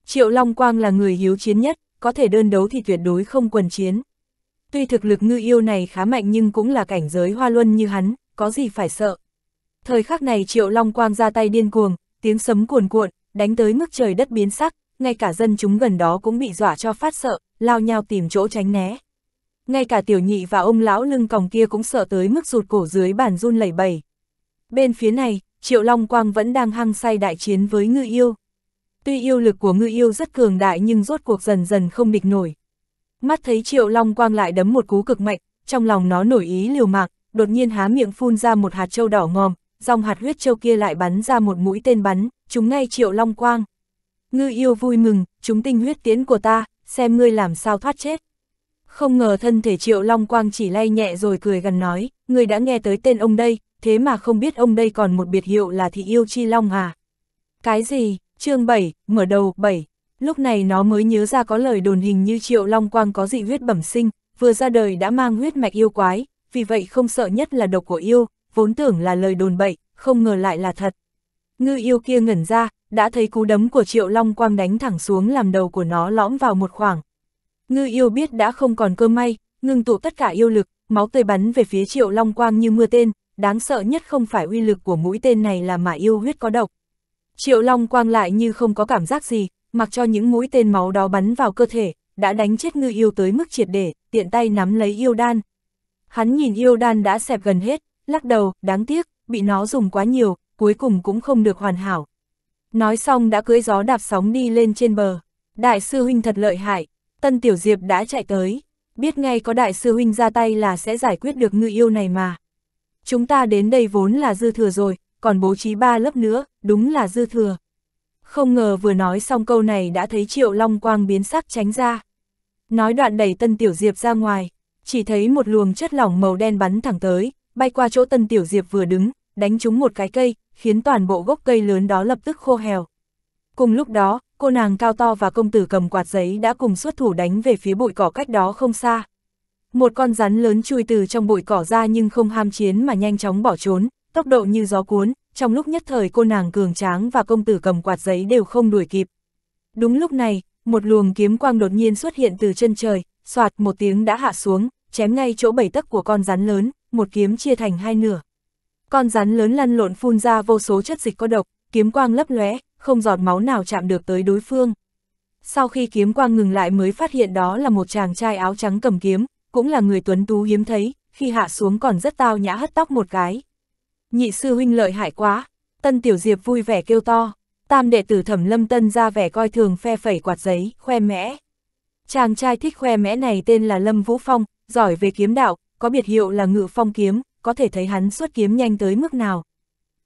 [SPEAKER 1] Triệu Long Quang là người hiếu chiến nhất, có thể đơn đấu thì tuyệt đối không quần chiến tuy thực lực ngư yêu này khá mạnh nhưng cũng là cảnh giới hoa luân như hắn, có gì phải sợ. Thời khắc này Triệu Long Quang ra tay điên cuồng, tiếng sấm cuồn cuộn, đánh tới mức trời đất biến sắc, ngay cả dân chúng gần đó cũng bị dọa cho phát sợ, lao nhau tìm chỗ tránh né. Ngay cả tiểu nhị và ông lão lưng còng kia cũng sợ tới mức rụt cổ dưới bàn run lẩy bẩy. Bên phía này, Triệu Long Quang vẫn đang hăng say đại chiến với ngư yêu. Tuy yêu lực của ngư yêu rất cường đại nhưng rốt cuộc dần dần không địch nổi, mắt thấy triệu long quang lại đấm một cú cực mạnh, trong lòng nó nổi ý liều mạng, đột nhiên há miệng phun ra một hạt châu đỏ ngòm, dòng hạt huyết châu kia lại bắn ra một mũi tên bắn, chúng ngay triệu long quang. Ngư yêu vui mừng, chúng tinh huyết tiến của ta, xem ngươi làm sao thoát chết. Không ngờ thân thể triệu long quang chỉ lay nhẹ rồi cười gần nói, ngươi đã nghe tới tên ông đây, thế mà không biết ông đây còn một biệt hiệu là thị yêu chi long à. Cái gì, chương 7, mở đầu 7. Lúc này nó mới nhớ ra có lời đồn hình như Triệu Long Quang có dị huyết bẩm sinh, vừa ra đời đã mang huyết mạch yêu quái, vì vậy không sợ nhất là độc của yêu, vốn tưởng là lời đồn bậy, không ngờ lại là thật. Ngư yêu kia ngẩn ra, đã thấy cú đấm của Triệu Long Quang đánh thẳng xuống làm đầu của nó lõm vào một khoảng. Ngư yêu biết đã không còn cơ may, ngưng tụ tất cả yêu lực, máu tươi bắn về phía Triệu Long Quang như mưa tên, đáng sợ nhất không phải uy lực của mũi tên này là mà yêu huyết có độc. Triệu Long Quang lại như không có cảm giác gì, mặc cho những mũi tên máu đó bắn vào cơ thể, đã đánh chết ngư yêu tới mức triệt để, tiện tay nắm lấy yêu đan. Hắn nhìn yêu đan đã xẹp gần hết, lắc đầu, đáng tiếc, bị nó dùng quá nhiều, cuối cùng cũng không được hoàn hảo. Nói xong đã cưỡi gió đạp sóng đi lên trên bờ. Đại sư huynh thật lợi hại, Tân Tiểu Diệp đã chạy tới, biết ngay có đại sư huynh ra tay là sẽ giải quyết được ngư yêu này mà. Chúng ta đến đây vốn là dư thừa rồi, còn bố trí ba lớp nữa, đúng là dư thừa. Không ngờ vừa nói xong câu này đã thấy Triệu Long Quang biến sắc tránh ra. Nói đoạn đẩy Tân Tiểu Diệp ra ngoài, chỉ thấy một luồng chất lỏng màu đen bắn thẳng tới, bay qua chỗ Tân Tiểu Diệp vừa đứng, đánh trúng một cái cây, khiến toàn bộ gốc cây lớn đó lập tức khô hèo. Cùng lúc đó, cô nàng cao to và công tử cầm quạt giấy đã cùng xuất thủ đánh về phía bụi cỏ cách đó không xa. Một con rắn lớn chui từ trong bụi cỏ ra nhưng không ham chiến mà nhanh chóng bỏ trốn, tốc độ như gió cuốn, trong lúc nhất thời cô nàng cường tráng và công tử cầm quạt giấy đều không đuổi kịp. Đúng lúc này, một luồng kiếm quang đột nhiên xuất hiện từ chân trời, soạt một tiếng đã hạ xuống, chém ngay chỗ bảy tấc của con rắn lớn, một kiếm chia thành hai nửa. Con rắn lớn lăn lộn phun ra vô số chất dịch có độc, kiếm quang lấp lóe, không giọt máu nào chạm được tới đối phương. Sau khi kiếm quang ngừng lại mới phát hiện đó là một chàng trai áo trắng cầm kiếm, cũng là người tuấn tú hiếm thấy, khi hạ xuống còn rất tao nhã hất tóc một cái nhị sư huynh lợi hại quá, tân tiểu diệp vui vẻ kêu to, tam đệ tử thẩm lâm tân ra vẻ coi thường phe phẩy quạt giấy, khoe mẽ. Chàng trai thích khoe mẽ này tên là Lâm Vũ Phong, giỏi về kiếm đạo, có biệt hiệu là ngự phong kiếm, có thể thấy hắn xuất kiếm nhanh tới mức nào.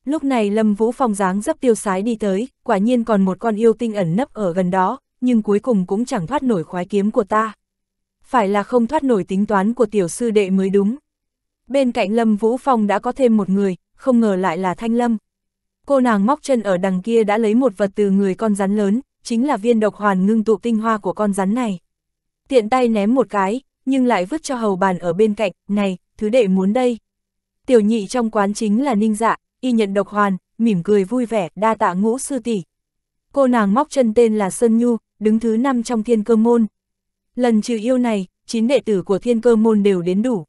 [SPEAKER 1] Lúc này Lâm Vũ Phong dáng dấp tiêu sái đi tới, quả nhiên còn một con yêu tinh ẩn nấp ở gần đó, nhưng cuối cùng cũng chẳng thoát nổi khoái kiếm của ta. Phải là không thoát nổi tính toán của tiểu sư đệ mới đúng. Bên cạnh Lâm Vũ Phong đã có thêm một người, không ngờ lại là Thanh Lâm. Cô nàng móc chân ở đằng kia đã lấy một vật từ người con rắn lớn, chính là viên độc hoàn ngưng tụ tinh hoa của con rắn này. Tiện tay ném một cái, nhưng lại vứt cho hầu bàn ở bên cạnh, này, thứ đệ muốn đây. Tiểu nhị trong quán chính là ninh dạ, y nhận độc hoàn, mỉm cười vui vẻ, đa tạ ngũ sư tỷ. Cô nàng móc chân tên là Sơn Nhu, đứng thứ năm trong thiên cơ môn. Lần trừ yêu này, chín đệ tử của thiên cơ môn đều đến đủ.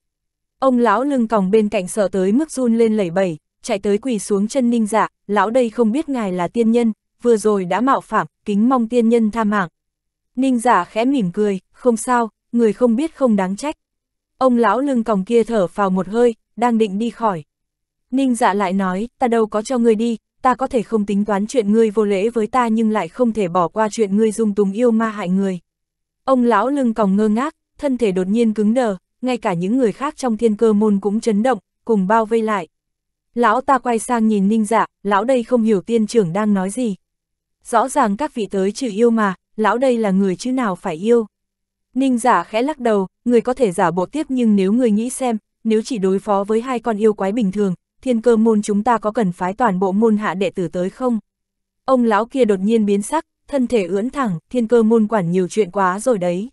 [SPEAKER 1] Ông lão lưng còng bên cạnh sợ tới mức run lên lẩy bẩy, chạy tới quỳ xuống chân ninh dạ, lão đây không biết ngài là tiên nhân, vừa rồi đã mạo phạm, kính mong tiên nhân tha mạng. Ninh Dạ khẽ mỉm cười, không sao, người không biết không đáng trách. Ông lão lưng còng kia thở vào một hơi, đang định đi khỏi. Ninh dạ lại nói, ta đâu có cho ngươi đi, ta có thể không tính toán chuyện ngươi vô lễ với ta nhưng lại không thể bỏ qua chuyện ngươi dung túng yêu ma hại người. Ông lão lưng còng ngơ ngác, thân thể đột nhiên cứng đờ, ngay cả những người khác trong thiên cơ môn cũng chấn động, cùng bao vây lại. Lão ta quay sang nhìn ninh dạ, lão đây không hiểu tiên trưởng đang nói gì. Rõ ràng các vị tới trừ yêu mà, lão đây là người chứ nào phải yêu. Ninh giả dạ khẽ lắc đầu, người có thể giả bộ tiếp nhưng nếu người nghĩ xem, nếu chỉ đối phó với hai con yêu quái bình thường, thiên cơ môn chúng ta có cần phái toàn bộ môn hạ đệ tử tới không? Ông lão kia đột nhiên biến sắc, thân thể ưỡn thẳng, thiên cơ môn quản nhiều chuyện quá rồi đấy.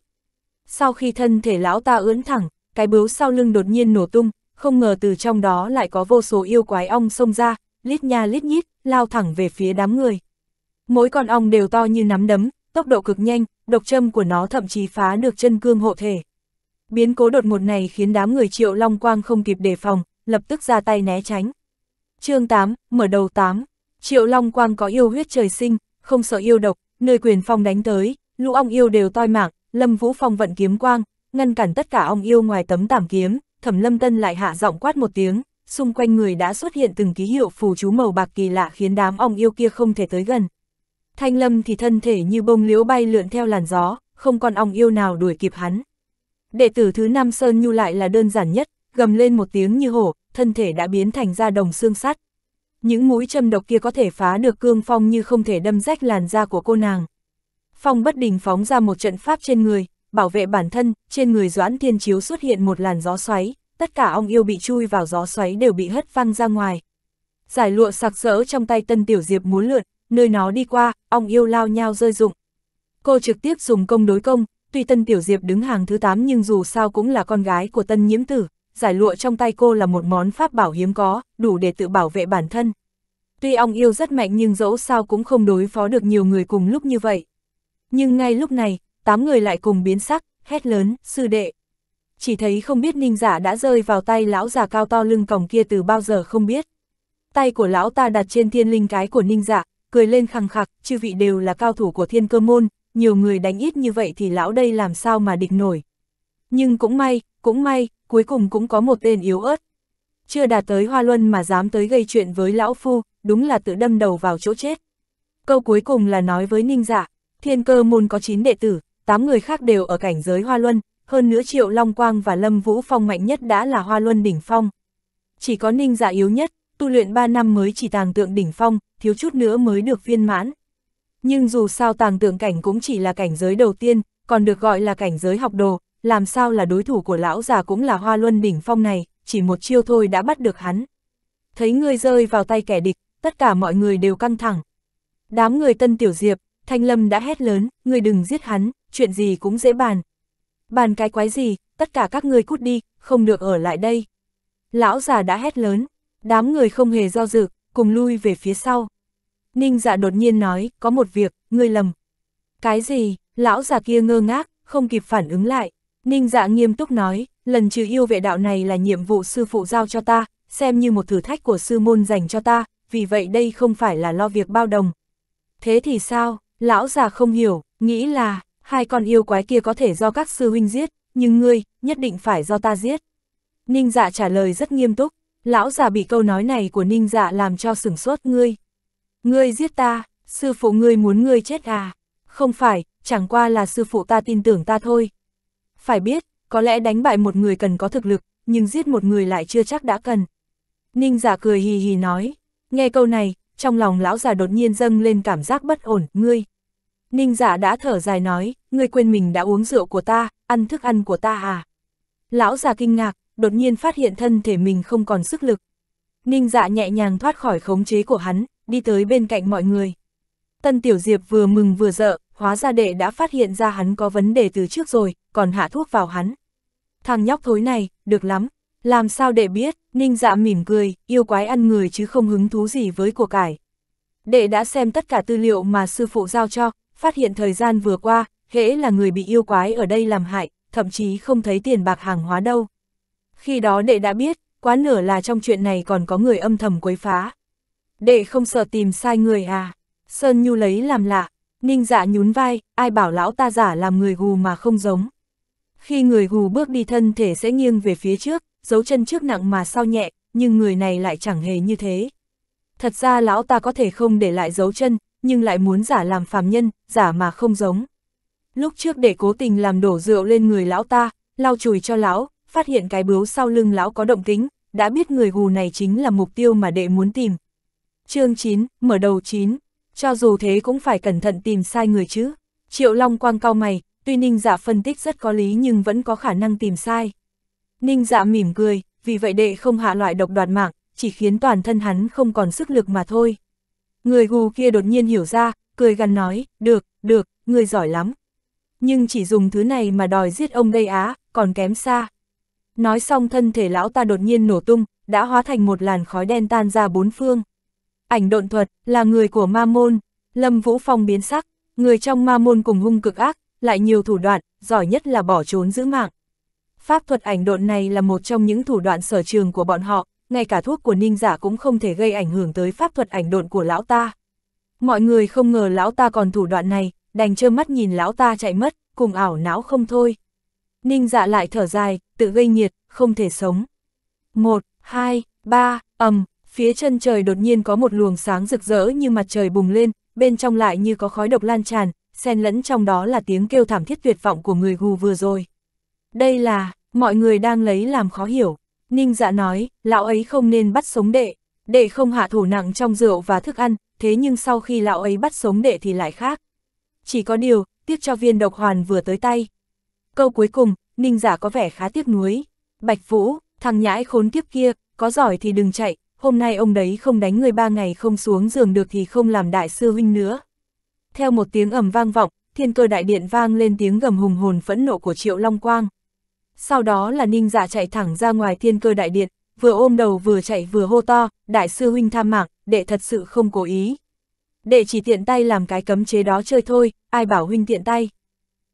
[SPEAKER 1] Sau khi thân thể lão ta ưỡn thẳng, cái bướu sau lưng đột nhiên nổ tung, không ngờ từ trong đó lại có vô số yêu quái ong xông ra, lít nha lít nhít, lao thẳng về phía đám người. Mỗi con ong đều to như nắm đấm, tốc độ cực nhanh, độc châm của nó thậm chí phá được chân cương hộ thể. Biến cố đột ngột này khiến đám người triệu long quang không kịp đề phòng, lập tức ra tay né tránh. chương 8, mở đầu 8, triệu long quang có yêu huyết trời sinh, không sợ yêu độc, nơi quyền phong đánh tới, lũ ong yêu đều toi mạng, lâm vũ phong vận kiếm quang, ngăn cản tất cả ong yêu ngoài tấm tảm kiếm, thẩm lâm tân lại hạ giọng quát một tiếng, xung quanh người đã xuất hiện từng ký hiệu phù chú màu bạc kỳ lạ khiến đám ong yêu kia không thể tới gần. Thanh lâm thì thân thể như bông liễu bay lượn theo làn gió, không còn ong yêu nào đuổi kịp hắn. Đệ tử thứ năm Sơn Nhu lại là đơn giản nhất, gầm lên một tiếng như hổ, thân thể đã biến thành da đồng xương sắt. Những mũi châm độc kia có thể phá được cương phong như không thể đâm rách làn da của cô nàng. Phong bất đình phóng ra một trận pháp trên người, bảo vệ bản thân, trên người Doãn Thiên Chiếu xuất hiện một làn gió xoáy, tất cả ong yêu bị chui vào gió xoáy đều bị hất văng ra ngoài. Giải lụa sặc sỡ trong tay Tân Tiểu Diệp muốn lượn, nơi nó đi qua, ong yêu lao nhau rơi rụng. Cô trực tiếp dùng công đối công, tuy Tân Tiểu Diệp đứng hàng thứ 8 nhưng dù sao cũng là con gái của Tân Nhiễm Tử, giải lụa trong tay cô là một món pháp bảo hiếm có, đủ để tự bảo vệ bản thân. Tuy ong yêu rất mạnh nhưng dẫu sao cũng không đối phó được nhiều người cùng lúc như vậy. Nhưng ngay lúc này, tám người lại cùng biến sắc, hét lớn, sư đệ. Chỉ thấy không biết ninh giả đã rơi vào tay lão già cao to lưng còng kia từ bao giờ không biết. Tay của lão ta đặt trên thiên linh cái của ninh giả, cười lên khăng khặc, chư vị đều là cao thủ của thiên cơ môn, nhiều người đánh ít như vậy thì lão đây làm sao mà địch nổi. Nhưng cũng may, cũng may, cuối cùng cũng có một tên yếu ớt. Chưa đạt tới hoa luân mà dám tới gây chuyện với lão phu, đúng là tự đâm đầu vào chỗ chết. Câu cuối cùng là nói với ninh giả, thiên cơ môn có 9 đệ tử, tám người khác đều ở cảnh giới Hoa Luân, hơn nữa Triệu Long Quang và Lâm Vũ Phong mạnh nhất đã là Hoa Luân đỉnh phong. Chỉ có Ninh Dạ yếu nhất, tu luyện 3 năm mới chỉ tàng tượng đỉnh phong, thiếu chút nữa mới được viên mãn. Nhưng dù sao tàng tượng cảnh cũng chỉ là cảnh giới đầu tiên, còn được gọi là cảnh giới học đồ, làm sao là đối thủ của lão già cũng là Hoa Luân đỉnh phong này, chỉ một chiêu thôi đã bắt được hắn. Thấy người rơi vào tay kẻ địch, tất cả mọi người đều căng thẳng. Đám người Tân Tiểu Diệp, Thanh Lâm đã hét lớn, người đừng giết hắn, chuyện gì cũng dễ bàn. Bàn cái quái gì, tất cả các người cút đi, không được ở lại đây. Lão già đã hét lớn, đám người không hề do dự, cùng lui về phía sau. Ninh dạ đột nhiên nói, có một việc, ngươi lầm. Cái gì, lão già kia ngơ ngác, không kịp phản ứng lại. Ninh dạ nghiêm túc nói, lần trừ yêu vệ đạo này là nhiệm vụ sư phụ giao cho ta, xem như một thử thách của sư môn dành cho ta, vì vậy đây không phải là lo việc bao đồng. Thế thì sao, lão già không hiểu, nghĩ là, hai con yêu quái kia có thể do các sư huynh giết, nhưng ngươi, nhất định phải do ta giết. Ninh dạ trả lời rất nghiêm túc, lão già bị câu nói này của ninh dạ làm cho sửng sốt ngươi. Ngươi giết ta, sư phụ ngươi muốn ngươi chết à? Không phải, chẳng qua là sư phụ ta tin tưởng ta thôi. Phải biết, có lẽ đánh bại một người cần có thực lực, nhưng giết một người lại chưa chắc đã cần. Ninh giả dạ cười hì hì nói, nghe câu này, trong lòng lão già đột nhiên dâng lên cảm giác bất ổn, ngươi, Ninh giả đã thở dài nói, ngươi quên mình đã uống rượu của ta, ăn thức ăn của ta à. Lão già kinh ngạc, đột nhiên phát hiện thân thể mình không còn sức lực. Ninh dạ nhẹ nhàng thoát khỏi khống chế của hắn, đi tới bên cạnh mọi người. Tân Tiểu Diệp vừa mừng vừa dợ, hóa ra đệ đã phát hiện ra hắn có vấn đề từ trước rồi, còn hạ thuốc vào hắn. Thằng nhóc thối này, được lắm, làm sao đệ biết, Ninh dạ mỉm cười, yêu quái ăn người chứ không hứng thú gì với của cải. Đệ đã xem tất cả tư liệu mà sư phụ giao cho, phát hiện thời gian vừa qua, hễ là người bị yêu quái ở đây làm hại, thậm chí không thấy tiền bạc hàng hóa đâu. Khi đó đệ đã biết, quá nửa là trong chuyện này còn có người âm thầm quấy phá. Đệ không sợ tìm sai người à? Sơn Nhu lấy làm lạ, Ninh dạ nhún vai, ai bảo lão ta giả làm người gù mà không giống. Khi người gù bước đi thân thể sẽ nghiêng về phía trước, dấu chân trước nặng mà sau nhẹ, nhưng người này lại chẳng hề như thế. Thật ra lão ta có thể không để lại dấu chân, nhưng lại muốn giả làm phàm nhân, giả mà không giống. Lúc trước để cố tình làm đổ rượu lên người lão ta, lau chùi cho lão, phát hiện cái bướu sau lưng lão có động tính, đã biết người gù này chính là mục tiêu mà đệ muốn tìm. chương 9, mở đầu 9, cho dù thế cũng phải cẩn thận tìm sai người chứ. Triệu Long quang cao mày, tuy Ninh Dạ phân tích rất có lý nhưng vẫn có khả năng tìm sai. Ninh Dạ mỉm cười, vì vậy đệ không hạ loại độc đoạt mạng, chỉ khiến toàn thân hắn không còn sức lực mà thôi. Người gù kia đột nhiên hiểu ra, cười gằn nói, được, được, người giỏi lắm. Nhưng chỉ dùng thứ này mà đòi giết ông đây á, còn kém xa. Nói xong thân thể lão ta đột nhiên nổ tung, đã hóa thành một làn khói đen tan ra bốn phương. Ảnh độn thuật, là người của ma môn, Lâm Vũ Phong biến sắc, người trong ma môn cùng hung cực ác, lại nhiều thủ đoạn, giỏi nhất là bỏ trốn giữ mạng. Pháp thuật ảnh độn này là một trong những thủ đoạn sở trường của bọn họ, ngay cả thuốc của ninh giả dạ cũng không thể gây ảnh hưởng tới pháp thuật ảnh độn của lão ta. Mọi người không ngờ lão ta còn thủ đoạn này, đành trơ mắt nhìn lão ta chạy mất, cùng ảo não không thôi. Ninh dạ lại thở dài, tự gây nhiệt, không thể sống. Một, hai, ba, ầm, phía chân trời đột nhiên có một luồng sáng rực rỡ như mặt trời bùng lên, bên trong lại như có khói độc lan tràn, xen lẫn trong đó là tiếng kêu thảm thiết tuyệt vọng của người gù vừa rồi. Đây là, mọi người đang lấy làm khó hiểu. Ninh dạ nói, lão ấy không nên bắt sống đệ, đệ không hạ thủ nặng trong rượu và thức ăn, thế nhưng sau khi lão ấy bắt sống đệ thì lại khác. Chỉ có điều, tiếc cho viên độc hoàn vừa tới tay. Câu cuối cùng, Ninh giả dạ có vẻ khá tiếc nuối. Bạch Vũ, thằng nhãi khốn kiếp kia, có giỏi thì đừng chạy, hôm nay ông đấy không đánh người ba ngày không xuống giường được thì không làm đại sư huynh nữa. Theo một tiếng ầm vang vọng, thiên cơ đại điện vang lên tiếng gầm hùng hồn phẫn nộ của Triệu Long Quang sau đó là ninh dạ chạy thẳng ra ngoài thiên cơ đại điện, vừa ôm đầu vừa chạy vừa hô to, đại sư huynh tham mạng, đệ thật sự không cố ý. Đệ chỉ tiện tay làm cái cấm chế đó chơi thôi, ai bảo huynh tiện tay.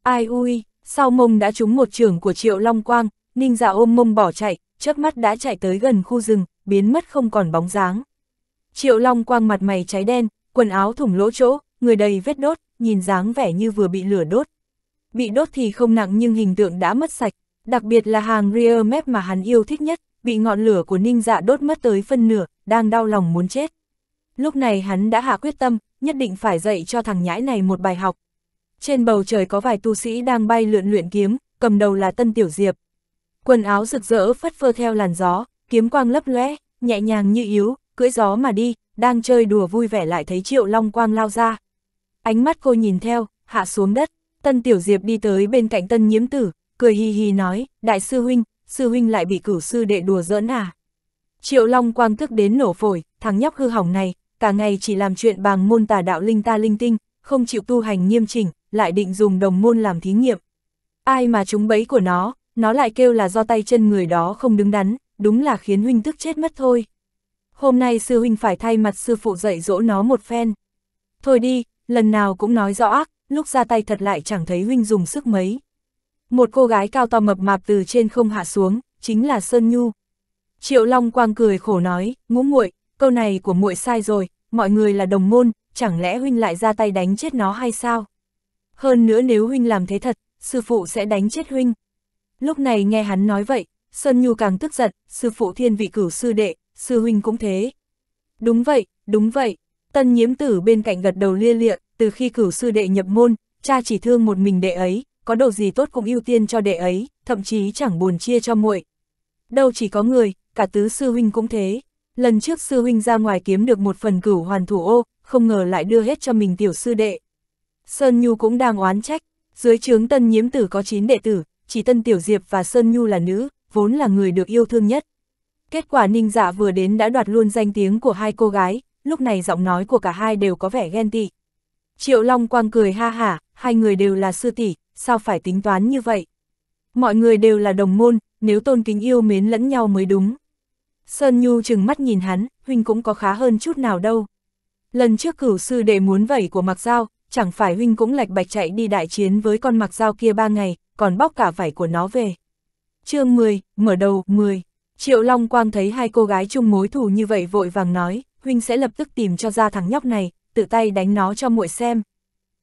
[SPEAKER 1] Ai ui, sau mông đã trúng một trưởng của triệu long quang, ninh dạ ôm mông bỏ chạy, trước mắt đã chạy tới gần khu rừng, biến mất không còn bóng dáng. Triệu long quang mặt mày cháy đen, quần áo thủng lỗ chỗ, người đầy vết đốt, nhìn dáng vẻ như vừa bị lửa đốt. Bị đốt thì không nặng nhưng hình tượng đã mất sạch, Đặc biệt là hàng rear map mà hắn yêu thích nhất, bị ngọn lửa của ninh dạ đốt mất tới phân nửa, đang đau lòng muốn chết. Lúc này hắn đã hạ quyết tâm, nhất định phải dạy cho thằng nhãi này một bài học. Trên bầu trời có vài tu sĩ đang bay lượn luyện kiếm, cầm đầu là Tân Tiểu Diệp. Quần áo rực rỡ phất phơ theo làn gió, kiếm quang lấp lóe, nhẹ nhàng như yếu, cưỡi gió mà đi, đang chơi đùa vui vẻ lại thấy Triệu Long Quang lao ra. Ánh mắt cô nhìn theo, hạ xuống đất, Tân Tiểu Diệp đi tới bên cạnh Tân Nhiễm Tử, cười hi hi nói, đại sư huynh, sư huynh lại bị cửu sư đệ đùa giỡn à. Triệu Long quang tức đến nổ phổi, thằng nhóc hư hỏng này, cả ngày chỉ làm chuyện bằng môn tà đạo linh ta linh tinh, không chịu tu hành nghiêm chỉnh, lại định dùng đồng môn làm thí nghiệm. Ai mà chúng bẫy của nó, nó lại kêu là do tay chân người đó không đứng đắn, đúng là khiến huynh tức chết mất thôi. Hôm nay sư huynh phải thay mặt sư phụ dạy dỗ nó một phen. Thôi đi, lần nào cũng nói rõ ác, lúc ra tay thật lại chẳng thấy huynh dùng sức mấy. Một cô gái cao to mập mạp từ trên không hạ xuống, chính là Sơn Nhu. Triệu Long Quang cười khổ nói, ngũ muội, câu này của muội sai rồi, mọi người là đồng môn, chẳng lẽ huynh lại ra tay đánh chết nó hay sao? Hơn nữa nếu huynh làm thế thật, sư phụ sẽ đánh chết huynh. Lúc này nghe hắn nói vậy, Sơn Nhu càng tức giận, sư phụ thiên vị cửu sư đệ, sư huynh cũng thế. Đúng vậy, đúng vậy, tân nhiễm tử bên cạnh gật đầu lia lịa, từ khi cửu sư đệ nhập môn, cha chỉ thương một mình đệ ấy, có đồ gì tốt cũng ưu tiên cho đệ ấy, thậm chí chẳng buồn chia cho muội. Đâu chỉ có người, cả tứ sư huynh cũng thế. Lần trước sư huynh ra ngoài kiếm được một phần cửu hoàn thủ ô, không ngờ lại đưa hết cho mình tiểu sư đệ. Sơn Nhu cũng đang oán trách, dưới trướng tân nhiễm tử có 9 đệ tử, chỉ tân tiểu diệp và Sơn Nhu là nữ, vốn là người được yêu thương nhất. Kết quả ninh dạ vừa đến đã đoạt luôn danh tiếng của hai cô gái, lúc này giọng nói của cả hai đều có vẻ ghen tị. Triệu Long Quang cười ha hả, hai người đều là sư tỷ, sao phải tính toán như vậy? Mọi người đều là đồng môn, nếu tôn kính yêu mến lẫn nhau mới đúng. Sơn Nhu chừng mắt nhìn hắn, huynh cũng có khá hơn chút nào đâu. Lần trước cửu sư đệ muốn vẩy của Mạc Giao, chẳng phải huynh cũng lạch bạch chạy đi đại chiến với con Mạc Giao kia ba ngày, còn bóc cả vảy của nó về. chương 10, mở đầu 10. Triệu Long Quang thấy hai cô gái chung mối thù như vậy vội vàng nói, huynh sẽ lập tức tìm cho ra thằng nhóc này, tự tay đánh nó cho muội xem.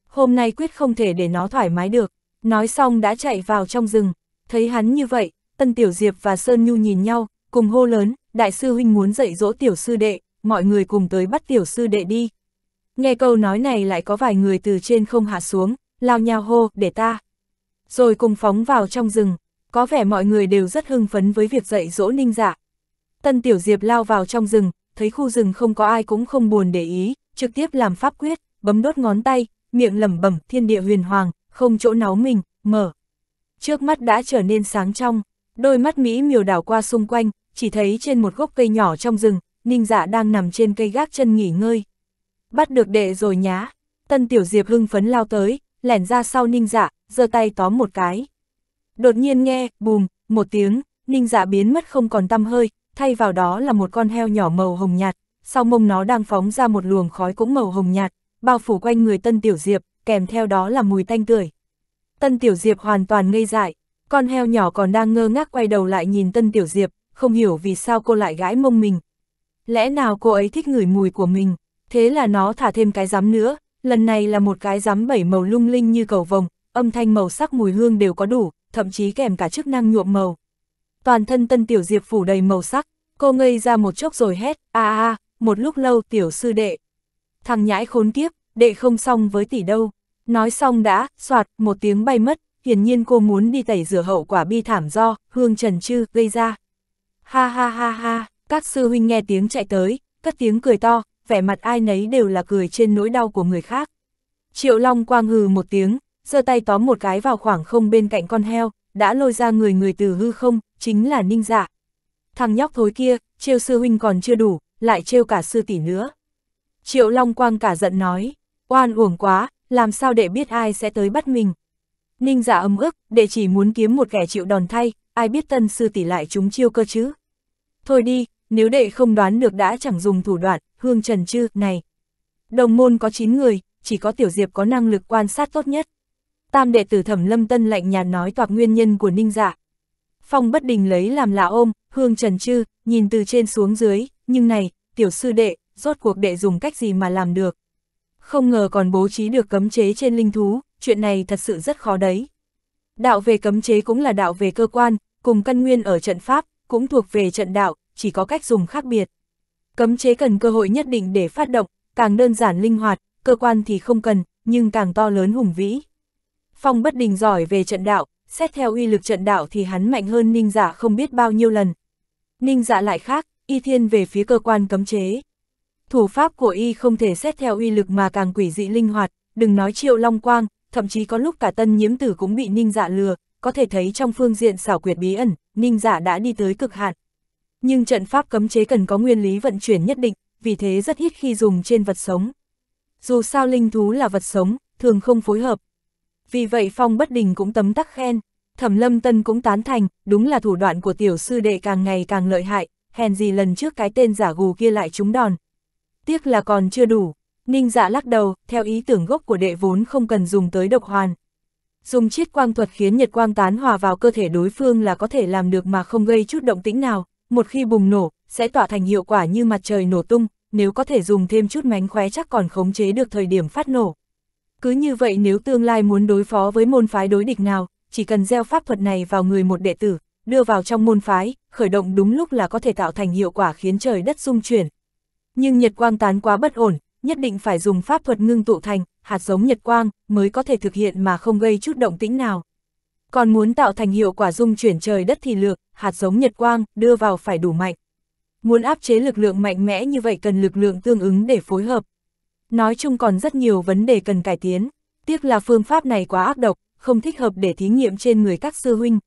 [SPEAKER 1] Hôm nay quyết không thể để nó thoải mái được. Nói xong đã chạy vào trong rừng, thấy hắn như vậy, Tân Tiểu Diệp và Sơn Nhu nhìn nhau, cùng hô lớn, đại sư huynh muốn dạy dỗ tiểu sư đệ, mọi người cùng tới bắt tiểu sư đệ đi. Nghe câu nói này lại có vài người từ trên không hạ xuống, lao nhào hô, để ta. Rồi cùng phóng vào trong rừng, có vẻ mọi người đều rất hưng phấn với việc dạy dỗ ninh giả. Dạ. Tân Tiểu Diệp lao vào trong rừng, thấy khu rừng không có ai cũng không buồn để ý, trực tiếp làm pháp quyết, bấm đốt ngón tay, miệng lẩm bẩm thiên địa huyền hoàng, không chỗ náu mình, mở. Trước mắt đã trở nên sáng trong, đôi mắt Mỹ miều đảo qua xung quanh, chỉ thấy trên một gốc cây nhỏ trong rừng, Ninh Dạ đang nằm trên cây gác chân nghỉ ngơi. Bắt được đệ rồi nhá. Tân Tiểu Diệp hưng phấn lao tới, lẻn ra sau Ninh Dạ, giơ tay tóm một cái. Đột nhiên nghe, bùm, một tiếng, Ninh Dạ biến mất không còn tăm hơi, thay vào đó là một con heo nhỏ màu hồng nhạt, sau mông nó đang phóng ra một luồng khói cũng màu hồng nhạt, bao phủ quanh người Tân Tiểu Diệp, kèm theo đó là mùi tanh tươi. Tân Tiểu Diệp hoàn toàn ngây dại, con heo nhỏ còn đang ngơ ngác quay đầu lại nhìn Tân Tiểu Diệp, không hiểu vì sao cô lại gãi mông mình. Lẽ nào cô ấy thích ngửi mùi của mình, thế là nó thả thêm cái giấm nữa, lần này là một cái giấm bảy màu lung linh như cầu vồng, âm thanh màu sắc mùi hương đều có đủ, thậm chí kèm cả chức năng nhuộm màu. Toàn thân Tân Tiểu Diệp phủ đầy màu sắc, cô ngây ra một chốc rồi hét, a a, một lúc lâu tiểu sư đệ. Thằng nhãi khốn kiếp, đệ không xong với tỷ đâu. Nói xong đã, soạt, một tiếng bay mất, hiển nhiên cô muốn đi tẩy rửa hậu quả bi thảm do, hương trần chư, gây ra. Ha ha ha ha, các sư huynh nghe tiếng chạy tới, cất tiếng cười to, vẻ mặt ai nấy đều là cười trên nỗi đau của người khác. Triệu Long quang hừ một tiếng, giơ tay tóm một cái vào khoảng không bên cạnh con heo, đã lôi ra người người từ hư không, chính là ninh dạ. Thằng nhóc thối kia, trêu sư huynh còn chưa đủ, lại trêu cả sư tỷ nữa. Triệu Long quang cả giận nói. Oan uổng quá, làm sao để biết ai sẽ tới bắt mình. Ninh giả âm ức, đệ chỉ muốn kiếm một kẻ chịu đòn thay, ai biết tân sư tỷ lại chúng chiêu cơ chứ. Thôi đi, nếu đệ không đoán được đã chẳng dùng thủ đoạn, hương trần chư, này. Đồng môn có 9 người, chỉ có tiểu diệp có năng lực quan sát tốt nhất. Tam đệ tử thẩm lâm tân lạnh nhạt nói toạc nguyên nhân của ninh giả. Phong bất đình lấy làm lạ ôm, hương trần chư, nhìn từ trên xuống dưới, nhưng này, tiểu sư đệ, rốt cuộc đệ dùng cách gì mà làm được không ngờ còn bố trí được cấm chế trên linh thú, chuyện này thật sự rất khó đấy. Đạo về cấm chế cũng là đạo về cơ quan, cùng căn nguyên ở trận pháp, cũng thuộc về trận đạo, chỉ có cách dùng khác biệt. Cấm chế cần cơ hội nhất định để phát động, càng đơn giản linh hoạt, cơ quan thì không cần, nhưng càng to lớn hùng vĩ. Phong bất đình giỏi về trận đạo, xét theo uy lực trận đạo thì hắn mạnh hơn ninh giả dạ không biết bao nhiêu lần. Ninh giả dạ lại khác, y thiên về phía cơ quan cấm chế thủ pháp của y không thể xét theo uy lực mà càng quỷ dị linh hoạt, đừng nói triệu long quang, thậm chí có lúc cả tân nhiễm tử cũng bị ninh dạ lừa, có thể thấy trong phương diện xảo quyệt bí ẩn, ninh dạ đã đi tới cực hạn. Nhưng trận pháp cấm chế cần có nguyên lý vận chuyển nhất định, vì thế rất ít khi dùng trên vật sống. Dù sao linh thú là vật sống, thường không phối hợp. Vì vậy Phong Bất Đình cũng tấm tắc khen, Thẩm Lâm Tân cũng tán thành, đúng là thủ đoạn của tiểu sư đệ càng ngày càng lợi hại, hèn gì lần trước cái tên giả gù kia lại trúng đòn, Tiếc là còn chưa đủ. Ninh dạ lắc đầu, theo ý tưởng gốc của đệ vốn không cần dùng tới độc hoàn. Dùng chiết quang thuật khiến nhiệt quang tán hòa vào cơ thể đối phương là có thể làm được mà không gây chút động tĩnh nào. Một khi bùng nổ, sẽ tỏa thành hiệu quả như mặt trời nổ tung, nếu có thể dùng thêm chút mánh khóe chắc còn khống chế được thời điểm phát nổ. Cứ như vậy nếu tương lai muốn đối phó với môn phái đối địch nào, chỉ cần gieo pháp thuật này vào người một đệ tử, đưa vào trong môn phái, khởi động đúng lúc là có thể tạo thành hiệu quả khiến trời đất rung chuyển, nhưng nhật quang tán quá bất ổn, nhất định phải dùng pháp thuật ngưng tụ thành, hạt giống nhật quang, mới có thể thực hiện mà không gây chút động tĩnh nào. Còn muốn tạo thành hiệu quả dung chuyển trời đất thì lược, hạt giống nhật quang, đưa vào phải đủ mạnh. Muốn áp chế lực lượng mạnh mẽ như vậy cần lực lượng tương ứng để phối hợp. Nói chung còn rất nhiều vấn đề cần cải tiến, tiếc là phương pháp này quá ác độc, không thích hợp để thí nghiệm trên người các sư huynh.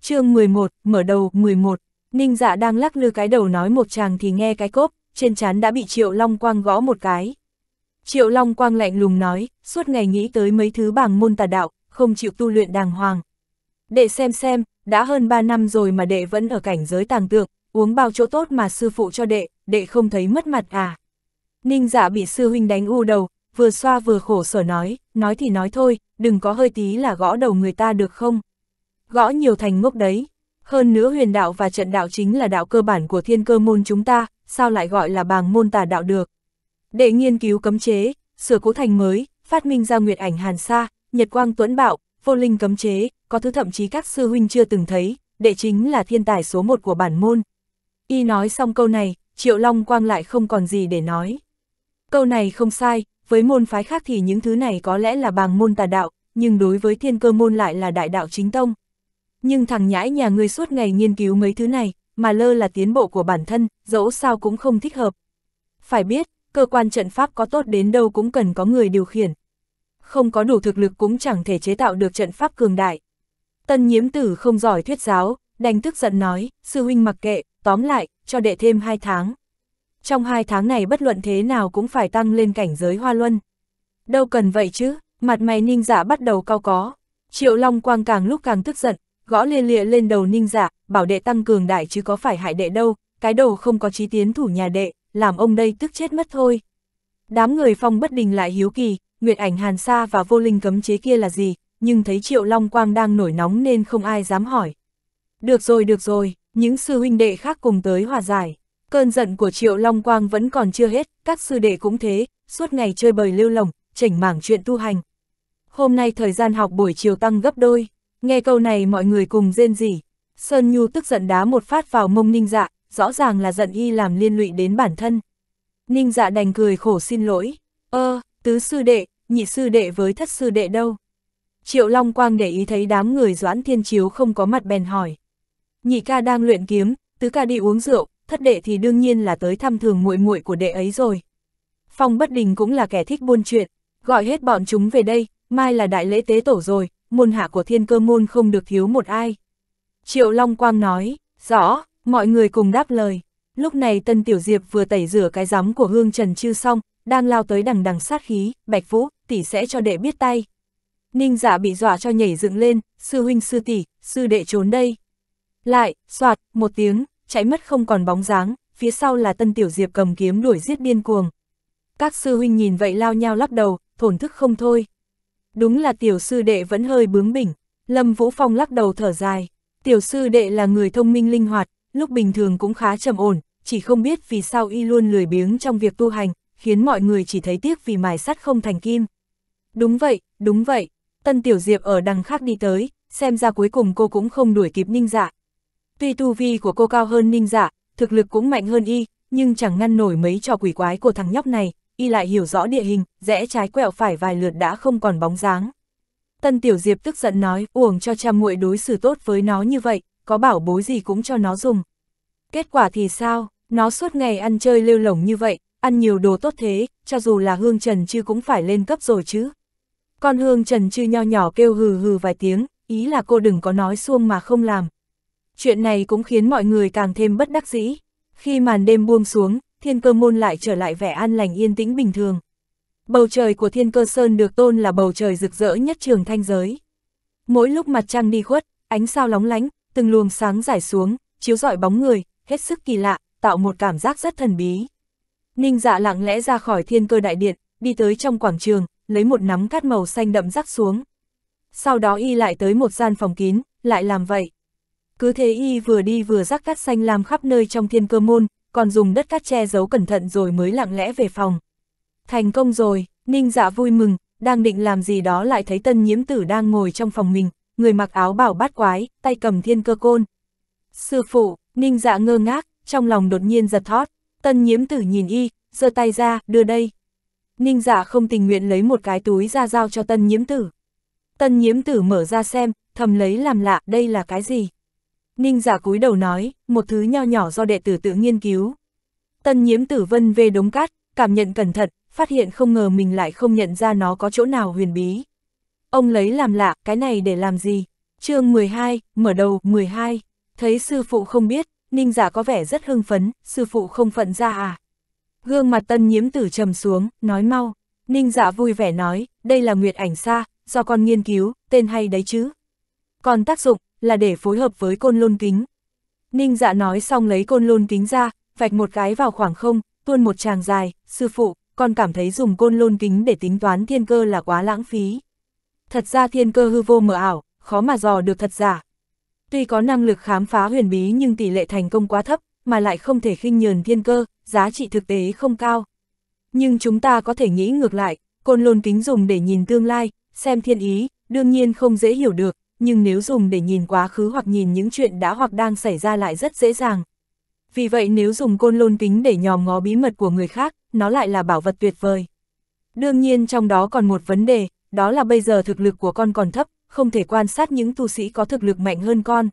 [SPEAKER 1] chương 11, mở đầu 11, Ninh dạ đang lắc lư cái đầu nói một chàng thì nghe cái cốp, trên chán đã bị Triệu Long Quang gõ một cái. Triệu Long Quang lạnh lùng nói, suốt ngày nghĩ tới mấy thứ bảng môn tà đạo, không chịu tu luyện đàng hoàng. Đệ xem xem, đã hơn 3 năm rồi mà đệ vẫn ở cảnh giới tàng tượng, uống bao chỗ tốt mà sư phụ cho đệ, đệ không thấy mất mặt à. Ninh dạ bị sư huynh đánh u đầu, vừa xoa vừa khổ sở nói, nói thì nói thôi, đừng có hơi tí là gõ đầu người ta được không. Gõ nhiều thành ngốc đấy. Hơn nữa huyền đạo và trận đạo chính là đạo cơ bản của thiên cơ môn chúng ta, sao lại gọi là bàng môn tà đạo được. Để nghiên cứu cấm chế, sửa cố thành mới, phát minh ra nguyệt ảnh hàn sa, nhật quang tuẫn bạo, vô linh cấm chế, có thứ thậm chí các sư huynh chưa từng thấy, đệ chính là thiên tài số một của bản môn. Y nói xong câu này, Triệu Long Quang lại không còn gì để nói. Câu này không sai, với môn phái khác thì những thứ này có lẽ là bàng môn tà đạo, nhưng đối với thiên cơ môn lại là đại đạo chính tông. Nhưng thằng nhãi nhà ngươi suốt ngày nghiên cứu mấy thứ này, mà lơ là tiến bộ của bản thân, dẫu sao cũng không thích hợp. Phải biết, cơ quan trận pháp có tốt đến đâu cũng cần có người điều khiển. Không có đủ thực lực cũng chẳng thể chế tạo được trận pháp cường đại. Tân nhiễm tử không giỏi thuyết giáo, đành tức giận nói, sư huynh mặc kệ, tóm lại, cho đệ thêm 2 tháng. Trong 2 tháng này bất luận thế nào cũng phải tăng lên cảnh giới hoa luân. Đâu cần vậy chứ, mặt mày ninh giả dạ bắt đầu cao có. Triệu Long Quang càng lúc càng tức giận, gõ lia lịa lên đầu ninh giả, dạ bảo đệ tăng cường đại chứ có phải hại đệ đâu, cái đồ không có chí tiến thủ nhà đệ, làm ông đây tức chết mất thôi. Đám người phong bất đình lại hiếu kỳ, Nguyệt ảnh hàn sa và vô linh cấm chế kia là gì, nhưng thấy Triệu Long Quang đang nổi nóng nên không ai dám hỏi. Được rồi được rồi, những sư huynh đệ khác cùng tới hòa giải. Cơn giận của Triệu Long Quang vẫn còn chưa hết, các sư đệ cũng thế, suốt ngày chơi bời lưu lồng, chỉnh mảng chuyện tu hành. Hôm nay thời gian học buổi chiều tăng gấp đôi, nghe câu này mọi người cùng rên rỉ, Sơn Nhu tức giận đá một phát vào mông ninh dạ, rõ ràng là giận y làm liên lụy đến bản thân. Ninh dạ đành cười khổ xin lỗi, ơ, tứ sư đệ, nhị sư đệ với thất sư đệ đâu. Triệu Long Quang để ý thấy đám người Doãn Thiên Chiếu không có mặt bèn hỏi. Nhị ca đang luyện kiếm, tứ ca đi uống rượu, thất đệ thì đương nhiên là tới thăm thường muội muội của đệ ấy rồi. Phong Bất Đình cũng là kẻ thích buôn chuyện, gọi hết bọn chúng về đây, mai là đại lễ tế tổ rồi, môn hạ của thiên cơ môn không được thiếu một ai. Triệu Long Quang nói, rõ, mọi người cùng đáp lời. Lúc này Tân Tiểu Diệp vừa tẩy rửa cái giấm của Hương Trần Chư xong, đang lao tới đằng đằng sát khí, Bạch Vũ, tỷ sẽ cho đệ biết tay. Ninh giả dạ bị dọa cho nhảy dựng lên, sư huynh sư tỷ, sư đệ trốn đây. Lại, soạt, một tiếng, chạy mất không còn bóng dáng, phía sau là Tân Tiểu Diệp cầm kiếm đuổi giết điên cuồng. Các sư huynh nhìn vậy lao nhau lắc đầu, thổn thức không thôi. Đúng là tiểu sư đệ vẫn hơi bướng bỉnh, Lâm Vũ Phong lắc đầu thở dài. Tiểu sư đệ là người thông minh linh hoạt, lúc bình thường cũng khá trầm ổn, chỉ không biết vì sao y luôn lười biếng trong việc tu hành, khiến mọi người chỉ thấy tiếc vì mài sắt không thành kim. Đúng vậy, đúng vậy, Tân Tiểu Diệp ở đằng khác đi tới, xem ra cuối cùng cô cũng không đuổi kịp ninh dạ. Tuy tu vi của cô cao hơn ninh dạ, thực lực cũng mạnh hơn y, nhưng chẳng ngăn nổi mấy trò quỷ quái của thằng nhóc này, y lại hiểu rõ địa hình, rẽ trái quẹo phải vài lượt đã không còn bóng dáng. Tân Tiểu Diệp tức giận nói, uổng cho cha muội đối xử tốt với nó như vậy, có bảo bối gì cũng cho nó dùng. Kết quả thì sao, nó suốt ngày ăn chơi lêu lổng như vậy, ăn nhiều đồ tốt thế, cho dù là hương trần chứ cũng phải lên cấp rồi chứ. Con hương trần chư nho nhỏ kêu hừ hừ vài tiếng, ý là cô đừng có nói xuông mà không làm. Chuyện này cũng khiến mọi người càng thêm bất đắc dĩ. Khi màn đêm buông xuống, thiên cơ môn lại trở lại vẻ an lành yên tĩnh bình thường. Bầu trời của thiên cơ sơn được tôn là bầu trời rực rỡ nhất trường thanh giới. Mỗi lúc mặt trăng đi khuất, ánh sao lóng lánh, từng luồng sáng rải xuống, chiếu rọi bóng người, hết sức kỳ lạ, tạo một cảm giác rất thần bí. Ninh dạ lặng lẽ ra khỏi thiên cơ đại điện, đi tới trong quảng trường, lấy một nắm cát màu xanh đậm rắc xuống. Sau đó y lại tới một gian phòng kín, lại làm vậy. Cứ thế y vừa đi vừa rắc cát xanh làm khắp nơi trong thiên cơ môn, còn dùng đất cát che giấu cẩn thận rồi mới lặng lẽ về phòng. Thành công rồi, Ninh dạ vui mừng, đang định làm gì đó lại thấy tân nhiễm tử đang ngồi trong phòng mình, người mặc áo bảo bát quái, tay cầm thiên cơ côn. Sư phụ, Ninh dạ ngơ ngác, trong lòng đột nhiên giật thót, tân nhiễm tử nhìn y, giơ tay ra, đưa đây. Ninh dạ không tình nguyện lấy một cái túi ra giao cho tân nhiễm tử. Tân nhiễm tử mở ra xem, thầm lấy làm lạ, đây là cái gì? Ninh giả dạ cúi đầu nói, một thứ nho nhỏ do đệ tử tự nghiên cứu. Tân nhiễm tử vân về đống cát, cảm nhận cẩn thận, phát hiện không ngờ mình lại không nhận ra nó có chỗ nào huyền bí. Ông lấy làm lạ, cái này để làm gì? chương 12, mở đầu 12, thấy sư phụ không biết, ninh giả dạ có vẻ rất hưng phấn, sư phụ không phận ra à? Gương mặt tân nhiễm tử trầm xuống, nói mau. Ninh dạ vui vẻ nói, đây là nguyệt ảnh xa, do con nghiên cứu, tên hay đấy chứ. Còn tác dụng, là để phối hợp với côn lôn kính. Ninh dạ nói xong lấy côn lôn kính ra, vạch một cái vào khoảng không, tuôn một tràng dài, sư phụ, còn cảm thấy dùng côn lôn kính để tính toán thiên cơ là quá lãng phí. Thật ra thiên cơ hư vô mờ ảo, khó mà dò được thật giả. Tuy có năng lực khám phá huyền bí nhưng tỷ lệ thành công quá thấp, mà lại không thể khinh nhờn thiên cơ, giá trị thực tế không cao. Nhưng chúng ta có thể nghĩ ngược lại, côn lôn kính dùng để nhìn tương lai, xem thiên ý, đương nhiên không dễ hiểu được, nhưng nếu dùng để nhìn quá khứ hoặc nhìn những chuyện đã hoặc đang xảy ra lại rất dễ dàng. Vì vậy nếu dùng côn lôn kính để nhòm ngó bí mật của người khác, nó lại là bảo vật tuyệt vời. Đương nhiên trong đó còn một vấn đề, đó là bây giờ thực lực của con còn thấp, không thể quan sát những tu sĩ có thực lực mạnh hơn con.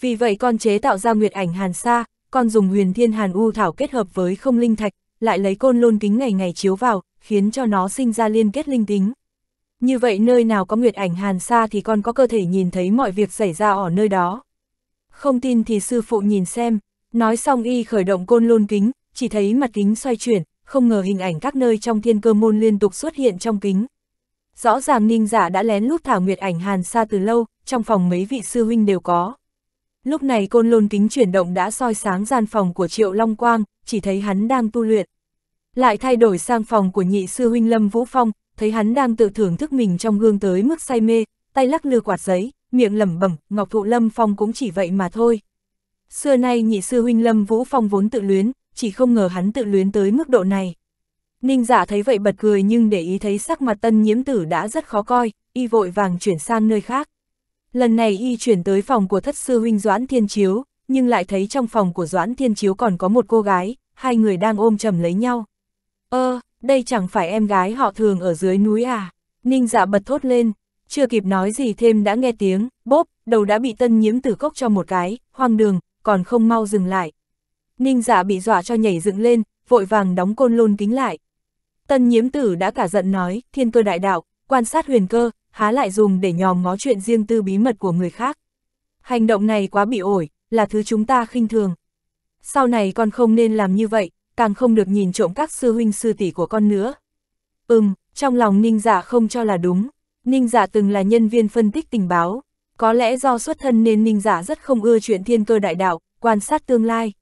[SPEAKER 1] Vì vậy con chế tạo ra nguyệt ảnh hàn sa, con dùng huyền thiên hàn u thảo kết hợp với không linh thạch, lại lấy côn lôn kính ngày ngày chiếu vào, khiến cho nó sinh ra liên kết linh tính. Như vậy nơi nào có nguyệt ảnh hàn sa thì con có cơ thể nhìn thấy mọi việc xảy ra ở nơi đó. Không tin thì sư phụ nhìn xem, nói xong y khởi động côn lôn kính, chỉ thấy mặt kính xoay chuyển, không ngờ hình ảnh các nơi trong thiên cơ môn liên tục xuất hiện trong kính. Rõ ràng ninh giả dạ đã lén lút thảo nguyệt ảnh hàn xa từ lâu, trong phòng mấy vị sư huynh đều có. Lúc này côn lôn kính chuyển động đã soi sáng gian phòng của Triệu Long Quang, chỉ thấy hắn đang tu luyện. Lại thay đổi sang phòng của nhị sư huynh Lâm Vũ Phong, thấy hắn đang tự thưởng thức mình trong gương tới mức say mê, tay lắc lư quạt giấy, miệng lẩm bẩm, Ngọc Thụ Lâm Phong cũng chỉ vậy mà thôi. Xưa nay nhị sư huynh Lâm Vũ Phong vốn tự luyến, chỉ không ngờ hắn tự luyến tới mức độ này. Ninh giả thấy vậy bật cười nhưng để ý thấy sắc mặt tân nhiễm tử đã rất khó coi, y vội vàng chuyển sang nơi khác. Lần này y chuyển tới phòng của thất sư huynh Doãn Thiên Chiếu, nhưng lại thấy trong phòng của Doãn Thiên Chiếu còn có một cô gái, hai người đang ôm chầm lấy nhau. Ơ, ờ, đây chẳng phải em gái họ thường ở dưới núi à? Ninh dạ bật thốt lên, chưa kịp nói gì thêm đã nghe tiếng, bốp, đầu đã bị tân nhiễm tử cốc cho một cái, hoang đường, còn không mau dừng lại, Ninh Dạ bị dọa cho nhảy dựng lên, vội vàng đóng côn lôn kính lại. Tân nhiễm tử đã cả giận nói, thiên cơ đại đạo, quan sát huyền cơ, há lại dùng để nhòm ngó chuyện riêng tư bí mật của người khác. Hành động này quá bị ổi, là thứ chúng ta khinh thường. Sau này con không nên làm như vậy, càng không được nhìn trộm các sư huynh sư tỷ của con nữa. Ừm, trong lòng ninh Dạ không cho là đúng. Ninh Dạ từng là nhân viên phân tích tình báo. Có lẽ do xuất thân nên ninh giả rất không ưa chuyện thiên cơ đại đạo, quan sát tương lai.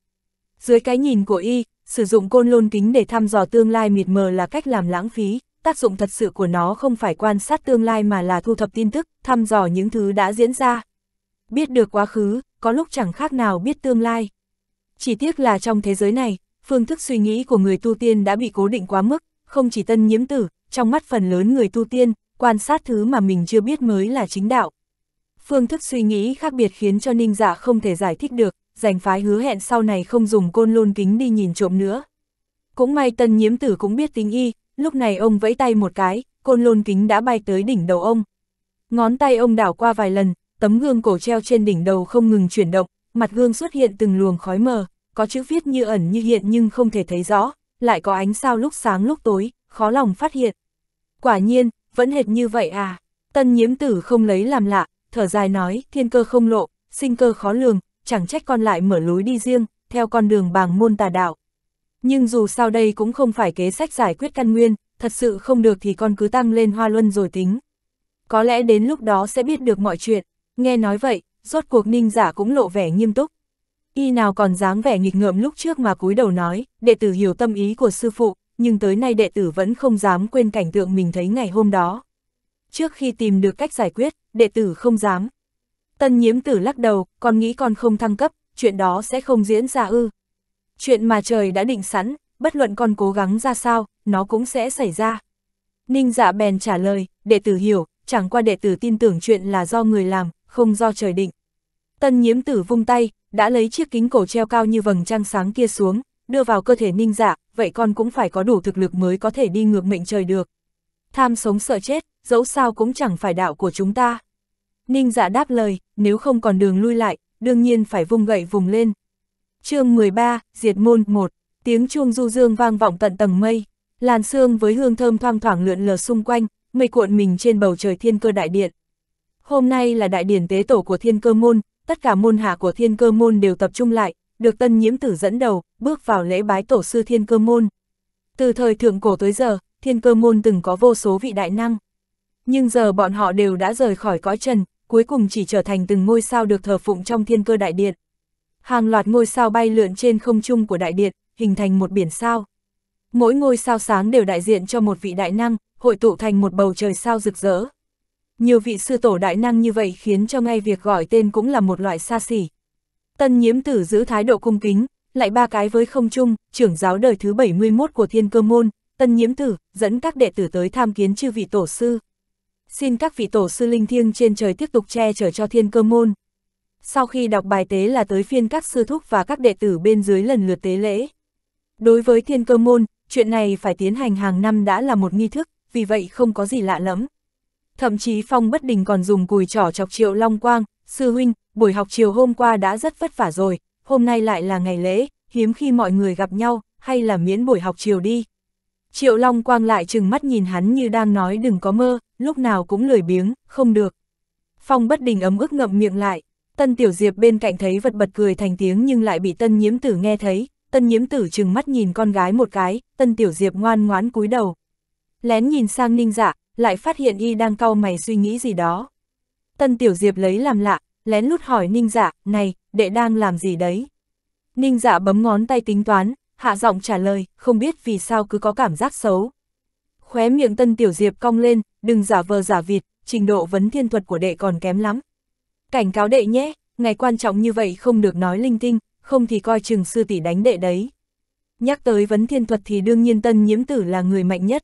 [SPEAKER 1] Dưới cái nhìn của y, sử dụng côn lôn kính để thăm dò tương lai mịt mờ là cách làm lãng phí, tác dụng thật sự của nó không phải quan sát tương lai mà là thu thập tin tức, thăm dò những thứ đã diễn ra. Biết được quá khứ, có lúc chẳng khác nào biết tương lai. Chỉ tiếc là trong thế giới này, phương thức suy nghĩ của người tu tiên đã bị cố định quá mức, không chỉ tân nhiễm tử, trong mắt phần lớn người tu tiên, quan sát thứ mà mình chưa biết mới là chính đạo. Phương thức suy nghĩ khác biệt khiến cho ninh dạ không thể giải thích được, giành phái hứa hẹn sau này không dùng côn lôn kính đi nhìn trộm nữa. Cũng may tân nhiễm tử cũng biết tính y, lúc này ông vẫy tay một cái, côn lôn kính đã bay tới đỉnh đầu ông. Ngón tay ông đảo qua vài lần, tấm gương cổ treo trên đỉnh đầu không ngừng chuyển động, mặt gương xuất hiện từng luồng khói mờ, có chữ viết như ẩn như hiện nhưng không thể thấy rõ, lại có ánh sao lúc sáng lúc tối, khó lòng phát hiện. Quả nhiên, vẫn hệt như vậy à, tân nhiễm tử không lấy làm lạ, thở dài nói, thiên cơ không lộ, sinh cơ khó lường, chẳng trách con lại mở lối đi riêng, theo con đường bàng môn tà đạo. Nhưng dù sao đây cũng không phải kế sách giải quyết căn nguyên, thật sự không được thì con cứ tăng lên hoa luân rồi tính. Có lẽ đến lúc đó sẽ biết được mọi chuyện, nghe nói vậy, rốt cuộc ninh giả cũng lộ vẻ nghiêm túc. Y nào còn dáng vẻ nghịch ngợm lúc trước mà cúi đầu nói, đệ tử hiểu tâm ý của sư phụ, nhưng tới nay đệ tử vẫn không dám quên cảnh tượng mình thấy ngày hôm đó. Trước khi tìm được cách giải quyết, đệ tử không dám, Tân nhiễm tử lắc đầu, con nghĩ con không thăng cấp, chuyện đó sẽ không diễn ra ư. Chuyện mà trời đã định sẵn, bất luận con cố gắng ra sao, nó cũng sẽ xảy ra. Ninh dạ bèn trả lời, đệ tử hiểu, chẳng qua đệ tử tin tưởng chuyện là do người làm, không do trời định. Tân nhiễm tử vung tay, đã lấy chiếc kính cổ treo cao như vầng trăng sáng kia xuống, đưa vào cơ thể ninh dạ, vậy con cũng phải có đủ thực lực mới có thể đi ngược mệnh trời được. Tham sống sợ chết, dẫu sao cũng chẳng phải đạo của chúng ta. Ninh dạ đáp lời, nếu không còn đường lui lại, đương nhiên phải vung gậy vùng lên. chương 13, Diệt Môn 1, tiếng chuông du dương vang vọng tận tầng mây, làn sương với hương thơm thoang thoảng lượn lờ xung quanh, mây cuộn mình trên bầu trời thiên cơ đại điện. Hôm nay là đại điển tế tổ của thiên cơ môn, tất cả môn hạ của thiên cơ môn đều tập trung lại, được tân nhiễm tử dẫn đầu, bước vào lễ bái tổ sư thiên cơ môn. Từ thời thượng cổ tới giờ, thiên cơ môn từng có vô số vị đại năng. Nhưng giờ bọn họ đều đã rời khỏi cõi trần, cuối cùng chỉ trở thành từng ngôi sao được thờ phụng trong thiên cơ đại điện. Hàng loạt ngôi sao bay lượn trên không trung của đại điện, hình thành một biển sao. Mỗi ngôi sao sáng đều đại diện cho một vị đại năng, hội tụ thành một bầu trời sao rực rỡ. Nhiều vị sư tổ đại năng như vậy khiến cho ngay việc gọi tên cũng là một loại xa xỉ. Tân nhiễm tử giữ thái độ cung kính, lại ba cái với không trung, trưởng giáo đời thứ 71 của thiên cơ môn, tân nhiễm tử, dẫn các đệ tử tới tham kiến chư vị tổ sư xin các vị tổ sư linh thiêng trên trời tiếp tục che chở cho thiên cơ môn. Sau khi đọc bài tế là tới phiên các sư thúc và các đệ tử bên dưới lần lượt tế lễ. Đối với thiên cơ môn, chuyện này phải tiến hành hàng năm đã là một nghi thức, vì vậy không có gì lạ lẫm. Thậm chí Phong Bất Đình còn dùng cùi trỏ chọc triệu Long Quang, sư huynh, buổi học chiều hôm qua đã rất vất vả rồi, hôm nay lại là ngày lễ, hiếm khi mọi người gặp nhau, hay là miễn buổi học chiều đi. Triệu Long Quang lại chừng mắt nhìn hắn như đang nói đừng có mơ, lúc nào cũng lười biếng, không được. Phong bất đình ấm ức ngậm miệng lại, Tân Tiểu Diệp bên cạnh thấy vật bật cười thành tiếng nhưng lại bị Tân Nhiễm Tử nghe thấy, Tân Nhiễm Tử chừng mắt nhìn con gái một cái, Tân Tiểu Diệp ngoan ngoãn cúi đầu. Lén nhìn sang Ninh Dạ, lại phát hiện y đang cau mày suy nghĩ gì đó. Tân Tiểu Diệp lấy làm lạ, lén lút hỏi Ninh Dạ, "Này, đệ đang làm gì đấy?" Ninh Dạ bấm ngón tay tính toán, hạ giọng trả lời, không biết vì sao cứ có cảm giác xấu. Khóe miệng tân tiểu diệp cong lên, đừng giả vờ giả vịt, trình độ vấn thiên thuật của đệ còn kém lắm. Cảnh cáo đệ nhé, ngày quan trọng như vậy không được nói linh tinh, không thì coi chừng sư tỷ đánh đệ đấy. Nhắc tới vấn thiên thuật thì đương nhiên tân nhiễm tử là người mạnh nhất.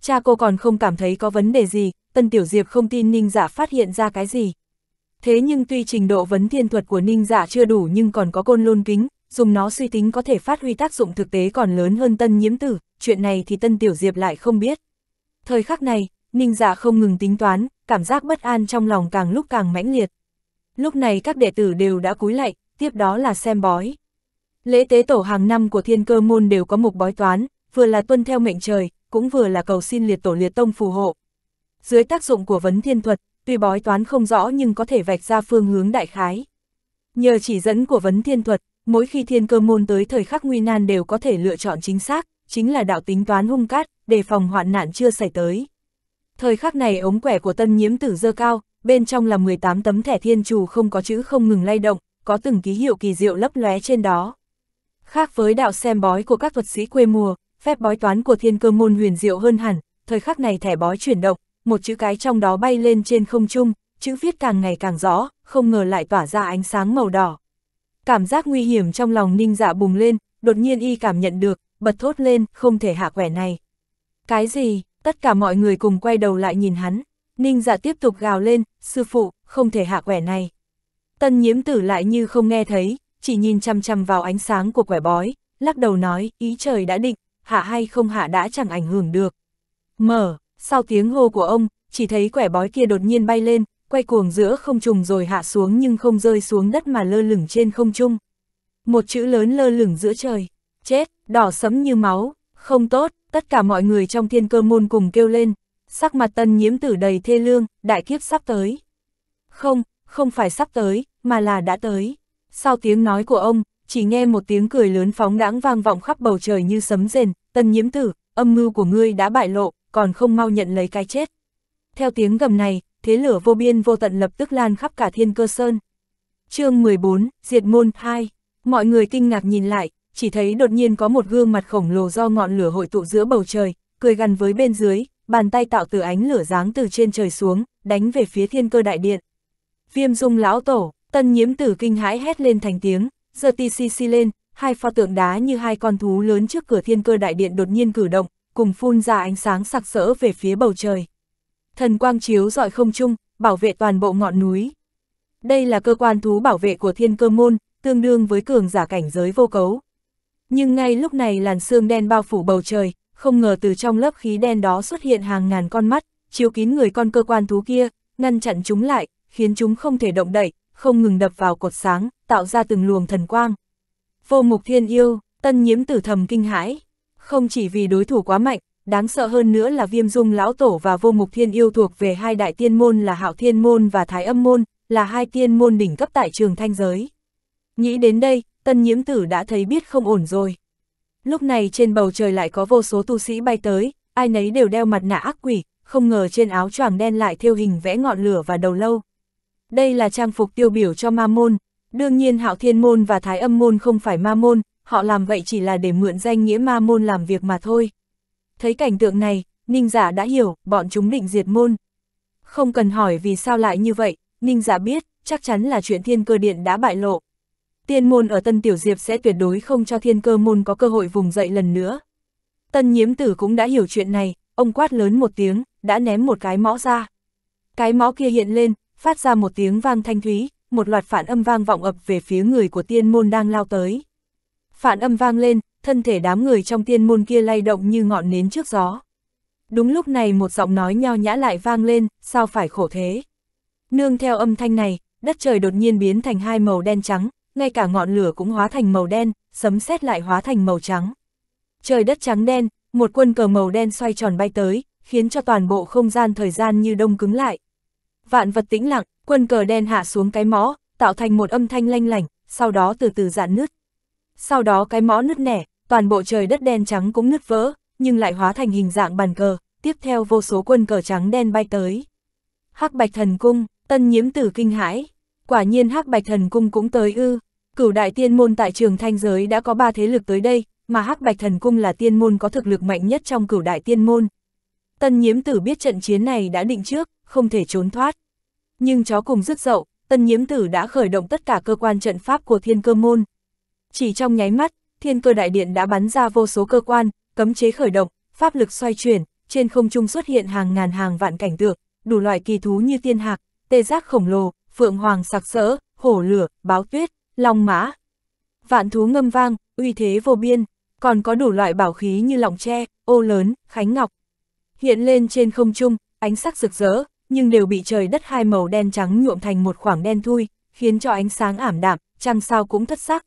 [SPEAKER 1] Cha cô còn không cảm thấy có vấn đề gì, tân tiểu diệp không tin ninh giả dạ phát hiện ra cái gì. Thế nhưng tuy trình độ vấn thiên thuật của ninh giả dạ chưa đủ nhưng còn có côn lôn kính, dùng nó suy tính có thể phát huy tác dụng thực tế còn lớn hơn tân nhiễm tử, chuyện này thì tân tiểu diệp lại không biết. Thời khắc này, ninh dạ không ngừng tính toán, cảm giác bất an trong lòng càng lúc càng mãnh liệt. Lúc này các đệ tử đều đã cúi lạy, tiếp đó là xem bói. Lễ tế tổ hàng năm của thiên cơ môn đều có mục bói toán, vừa là tuân theo mệnh trời, cũng vừa là cầu xin liệt tổ liệt tông phù hộ. Dưới tác dụng của vấn thiên thuật, tuy bói toán không rõ nhưng có thể vạch ra phương hướng đại khái. Nhờ chỉ dẫn của vấn thiên thuật, mỗi khi thiên cơ môn tới thời khắc nguy nan đều có thể lựa chọn chính xác, chính là đạo tính toán hung cát, đề phòng hoạn nạn chưa xảy tới. Thời khắc này ống quẻ của tân nhiễm tử dơ cao, bên trong là 18 tấm thẻ thiên trù không có chữ không ngừng lay động, có từng ký hiệu kỳ diệu lấp lóe trên đó. Khác với đạo xem bói của các thuật sĩ quê mùa, phép bói toán của thiên cơ môn huyền diệu hơn hẳn, thời khắc này thẻ bói chuyển động, một chữ cái trong đó bay lên trên không trung, chữ viết càng ngày càng rõ, không ngờ lại tỏa ra ánh sáng màu đỏ cảm giác nguy hiểm trong lòng ninh dạ bùng lên, đột nhiên y cảm nhận được, bật thốt lên, không thể hạ quẻ này. Cái gì, tất cả mọi người cùng quay đầu lại nhìn hắn, ninh dạ tiếp tục gào lên, sư phụ, không thể hạ quẻ này. Tân nhiễm tử lại như không nghe thấy, chỉ nhìn chăm chăm vào ánh sáng của quẻ bói, lắc đầu nói, ý trời đã định, hạ hay không hạ đã chẳng ảnh hưởng được. Mở, sau tiếng hô của ông, chỉ thấy quẻ bói kia đột nhiên bay lên, quay cuồng giữa không trùng rồi hạ xuống nhưng không rơi xuống đất mà lơ lửng trên không trung. Một chữ lớn lơ lửng giữa trời, chết, đỏ sẫm như máu, không tốt, tất cả mọi người trong thiên cơ môn cùng kêu lên, sắc mặt tân nhiễm tử đầy thê lương, đại kiếp sắp tới. Không, không phải sắp tới, mà là đã tới. Sau tiếng nói của ông, chỉ nghe một tiếng cười lớn phóng đãng vang vọng khắp bầu trời như sấm rền, tân nhiễm tử, âm mưu của ngươi đã bại lộ, còn không mau nhận lấy cái chết. Theo tiếng gầm này, thế lửa vô biên vô tận lập tức lan khắp cả thiên cơ sơn. chương 14, Diệt Môn 2, mọi người kinh ngạc nhìn lại, chỉ thấy đột nhiên có một gương mặt khổng lồ do ngọn lửa hội tụ giữa bầu trời, cười gần với bên dưới, bàn tay tạo từ ánh lửa dáng từ trên trời xuống, đánh về phía thiên cơ đại điện. Viêm dung lão tổ, tân nhiễm tử kinh hãi hét lên thành tiếng, giơ TCC lên, hai pho tượng đá như hai con thú lớn trước cửa thiên cơ đại điện đột nhiên cử động, cùng phun ra ánh sáng sặc sỡ về phía bầu trời thần quang chiếu dọi không trung, bảo vệ toàn bộ ngọn núi. Đây là cơ quan thú bảo vệ của thiên cơ môn, tương đương với cường giả cảnh giới vô cấu. Nhưng ngay lúc này làn xương đen bao phủ bầu trời, không ngờ từ trong lớp khí đen đó xuất hiện hàng ngàn con mắt, chiếu kín người con cơ quan thú kia, ngăn chặn chúng lại, khiến chúng không thể động đậy, không ngừng đập vào cột sáng, tạo ra từng luồng thần quang. Vô mục thiên yêu, tân nhiễm tử thầm kinh hãi, không chỉ vì đối thủ quá mạnh, đáng sợ hơn nữa là viêm dung lão tổ và vô mục thiên yêu thuộc về hai đại tiên môn là hạo thiên môn và thái âm môn, là hai tiên môn đỉnh cấp tại trường thanh giới. Nghĩ đến đây, tân nhiễm tử đã thấy biết không ổn rồi. Lúc này trên bầu trời lại có vô số tu sĩ bay tới, ai nấy đều đeo mặt nạ ác quỷ, không ngờ trên áo choàng đen lại thiêu hình vẽ ngọn lửa và đầu lâu. Đây là trang phục tiêu biểu cho ma môn, đương nhiên hạo thiên môn và thái âm môn không phải ma môn, họ làm vậy chỉ là để mượn danh nghĩa ma môn làm việc mà thôi. Thấy cảnh tượng này, Ninh giả dạ đã hiểu, bọn chúng định diệt môn. Không cần hỏi vì sao lại như vậy, Ninh giả dạ biết, chắc chắn là chuyện thiên cơ điện đã bại lộ. Tiên môn ở Tân Tiểu Diệp sẽ tuyệt đối không cho thiên cơ môn có cơ hội vùng dậy lần nữa. Tân nhiễm tử cũng đã hiểu chuyện này, ông quát lớn một tiếng, đã ném một cái mõ ra. Cái mõ kia hiện lên, phát ra một tiếng vang thanh thúy, một loạt phản âm vang vọng ập về phía người của tiên môn đang lao tới. Phản âm vang lên, thân thể đám người trong tiên môn kia lay động như ngọn nến trước gió. Đúng lúc này một giọng nói nho nhã lại vang lên, sao phải khổ thế? Nương theo âm thanh này, đất trời đột nhiên biến thành hai màu đen trắng, ngay cả ngọn lửa cũng hóa thành màu đen, sấm sét lại hóa thành màu trắng. Trời đất trắng đen, một quân cờ màu đen xoay tròn bay tới, khiến cho toàn bộ không gian thời gian như đông cứng lại. Vạn vật tĩnh lặng, quân cờ đen hạ xuống cái mõ, tạo thành một âm thanh lanh lảnh, sau đó từ từ dạn nứt. Sau đó cái mõ nứt nẻ, toàn bộ trời đất đen trắng cũng nứt vỡ, nhưng lại hóa thành hình dạng bàn cờ, tiếp theo vô số quân cờ trắng đen bay tới. Hắc Bạch Thần Cung, tân nhiễm tử kinh hãi, quả nhiên Hắc Bạch Thần Cung cũng tới ư, cửu đại tiên môn tại trường thanh giới đã có ba thế lực tới đây, mà Hắc Bạch Thần Cung là tiên môn có thực lực mạnh nhất trong cửu đại tiên môn. Tân nhiễm tử biết trận chiến này đã định trước, không thể trốn thoát. Nhưng chó cùng rứt dậu, tân nhiễm tử đã khởi động tất cả cơ quan trận pháp của thiên cơ môn. Chỉ trong nháy mắt, thiên cơ đại điện đã bắn ra vô số cơ quan, cấm chế khởi động, pháp lực xoay chuyển, trên không trung xuất hiện hàng ngàn hàng vạn cảnh tượng, đủ loại kỳ thú như tiên hạc, tê giác khổng lồ, phượng hoàng sặc sỡ, hổ lửa, báo tuyết, long mã. Vạn thú ngâm vang, uy thế vô biên, còn có đủ loại bảo khí như lọng tre, ô lớn, khánh ngọc. Hiện lên trên không trung, ánh sắc rực rỡ, nhưng đều bị trời đất hai màu đen trắng nhuộm thành một khoảng đen thui, khiến cho ánh sáng ảm đạm, trăng sao cũng thất sắc.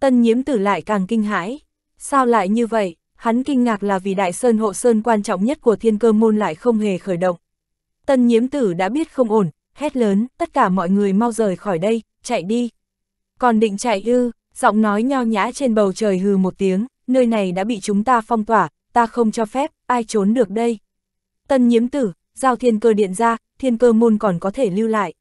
[SPEAKER 1] Tân nhiễm tử lại càng kinh hãi. Sao lại như vậy? Hắn kinh ngạc là vì đại sơn hộ sơn quan trọng nhất của thiên cơ môn lại không hề khởi động. Tân nhiễm tử đã biết không ổn, hét lớn, tất cả mọi người mau rời khỏi đây, chạy đi. Còn định chạy ư, giọng nói nho nhã trên bầu trời hừ một tiếng, nơi này đã bị chúng ta phong tỏa, ta không cho phép, ai trốn được đây. Tân nhiễm tử, giao thiên cơ điện ra, thiên cơ môn còn có thể lưu lại.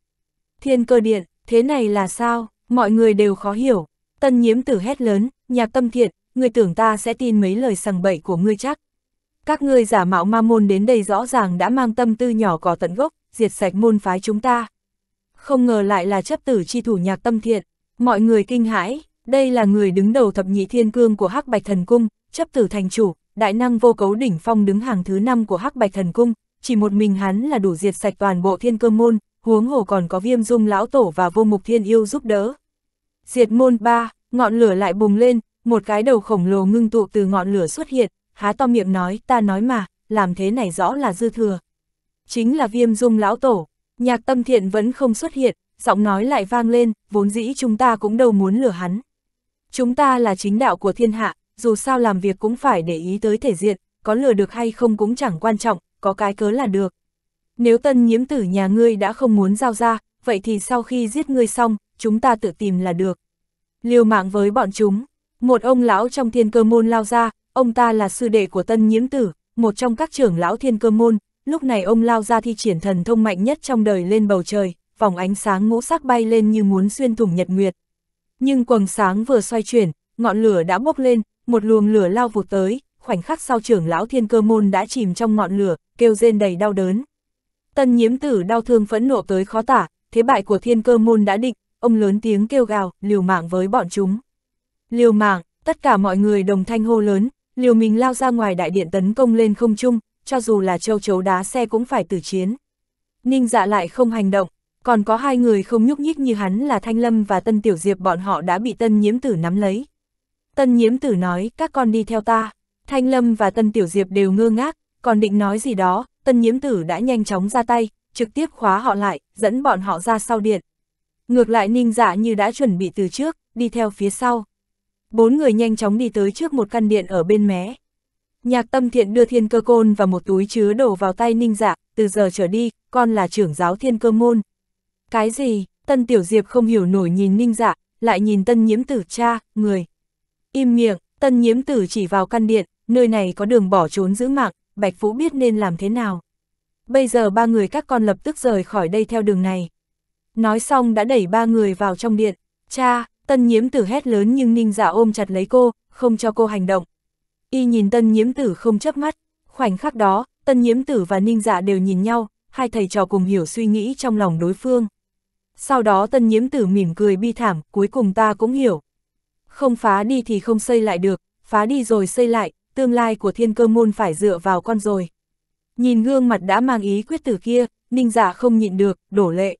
[SPEAKER 1] Thiên cơ điện, thế này là sao, mọi người đều khó hiểu. Tân nhiễm tử hét lớn, nhạc tâm thiện, người tưởng ta sẽ tin mấy lời sằng bậy của ngươi chắc. Các ngươi giả mạo ma môn đến đây rõ ràng đã mang tâm tư nhỏ cỏ tận gốc, diệt sạch môn phái chúng ta. Không ngờ lại là chấp tử chi thủ nhạc tâm thiện, mọi người kinh hãi, đây là người đứng đầu thập nhị thiên cương của hắc bạch thần cung, chấp tử thành chủ, đại năng vô cấu đỉnh phong đứng hàng thứ năm của hắc bạch thần cung, chỉ một mình hắn là đủ diệt sạch toàn bộ thiên cơ môn, huống hồ còn có viêm dung lão tổ và vô mục thiên yêu giúp đỡ. Diệt môn ba, ngọn lửa lại bùng lên, một cái đầu khổng lồ ngưng tụ từ ngọn lửa xuất hiện, há to miệng nói, ta nói mà, làm thế này rõ là dư thừa. Chính là viêm dung lão tổ, nhạc tâm thiện vẫn không xuất hiện, giọng nói lại vang lên, vốn dĩ chúng ta cũng đâu muốn lừa hắn. Chúng ta là chính đạo của thiên hạ, dù sao làm việc cũng phải để ý tới thể diện, có lừa được hay không cũng chẳng quan trọng, có cái cớ là được. Nếu tân nhiễm tử nhà ngươi đã không muốn giao ra, vậy thì sau khi giết ngươi xong, chúng ta tự tìm là được. Liều mạng với bọn chúng, một ông lão trong thiên cơ môn lao ra, ông ta là sư đệ của tân nhiễm tử, một trong các trưởng lão thiên cơ môn, lúc này ông lao ra thi triển thần thông mạnh nhất trong đời lên bầu trời, vòng ánh sáng ngũ sắc bay lên như muốn xuyên thủng nhật nguyệt. Nhưng quầng sáng vừa xoay chuyển, ngọn lửa đã bốc lên, một luồng lửa lao vụt tới, khoảnh khắc sau trưởng lão thiên cơ môn đã chìm trong ngọn lửa, kêu rên đầy đau đớn. Tân nhiễm tử đau thương phẫn nộ tới khó tả, thế bại của thiên cơ môn đã định, ông lớn tiếng kêu gào, liều mạng với bọn chúng. Liều mạng, tất cả mọi người đồng thanh hô lớn, liều mình lao ra ngoài đại điện tấn công lên không trung, cho dù là châu chấu đá xe cũng phải tử chiến. Ninh dạ lại không hành động, còn có hai người không nhúc nhích như hắn là Thanh Lâm và Tân Tiểu Diệp bọn họ đã bị Tân Nhiễm Tử nắm lấy. Tân Nhiễm Tử nói, các con đi theo ta. Thanh Lâm và Tân Tiểu Diệp đều ngơ ngác, còn định nói gì đó, Tân Nhiễm Tử đã nhanh chóng ra tay, trực tiếp khóa họ lại, dẫn bọn họ ra sau điện. Ngược lại ninh dạ như đã chuẩn bị từ trước, đi theo phía sau. Bốn người nhanh chóng đi tới trước một căn điện ở bên mé. Nhạc tâm thiện đưa thiên cơ côn và một túi chứa đổ vào tay ninh dạ, từ giờ trở đi, con là trưởng giáo thiên cơ môn. Cái gì, tân tiểu diệp không hiểu nổi nhìn ninh dạ, lại nhìn tân nhiễm tử cha, người. Im miệng, tân nhiễm tử chỉ vào căn điện, nơi này có đường bỏ trốn giữ mạng, Bạch Phú biết nên làm thế nào. Bây giờ ba người các con lập tức rời khỏi đây theo đường này. Nói xong đã đẩy ba người vào trong điện, cha, tân nhiễm tử hét lớn nhưng ninh Dạ ôm chặt lấy cô, không cho cô hành động. Y nhìn tân nhiễm tử không chớp mắt, khoảnh khắc đó, tân nhiễm tử và ninh Dạ đều nhìn nhau, hai thầy trò cùng hiểu suy nghĩ trong lòng đối phương. Sau đó tân nhiễm tử mỉm cười bi thảm, cuối cùng ta cũng hiểu. Không phá đi thì không xây lại được, phá đi rồi xây lại, tương lai của thiên cơ môn phải dựa vào con rồi. Nhìn gương mặt đã mang ý quyết tử kia, ninh Dạ không nhịn được, đổ lệ.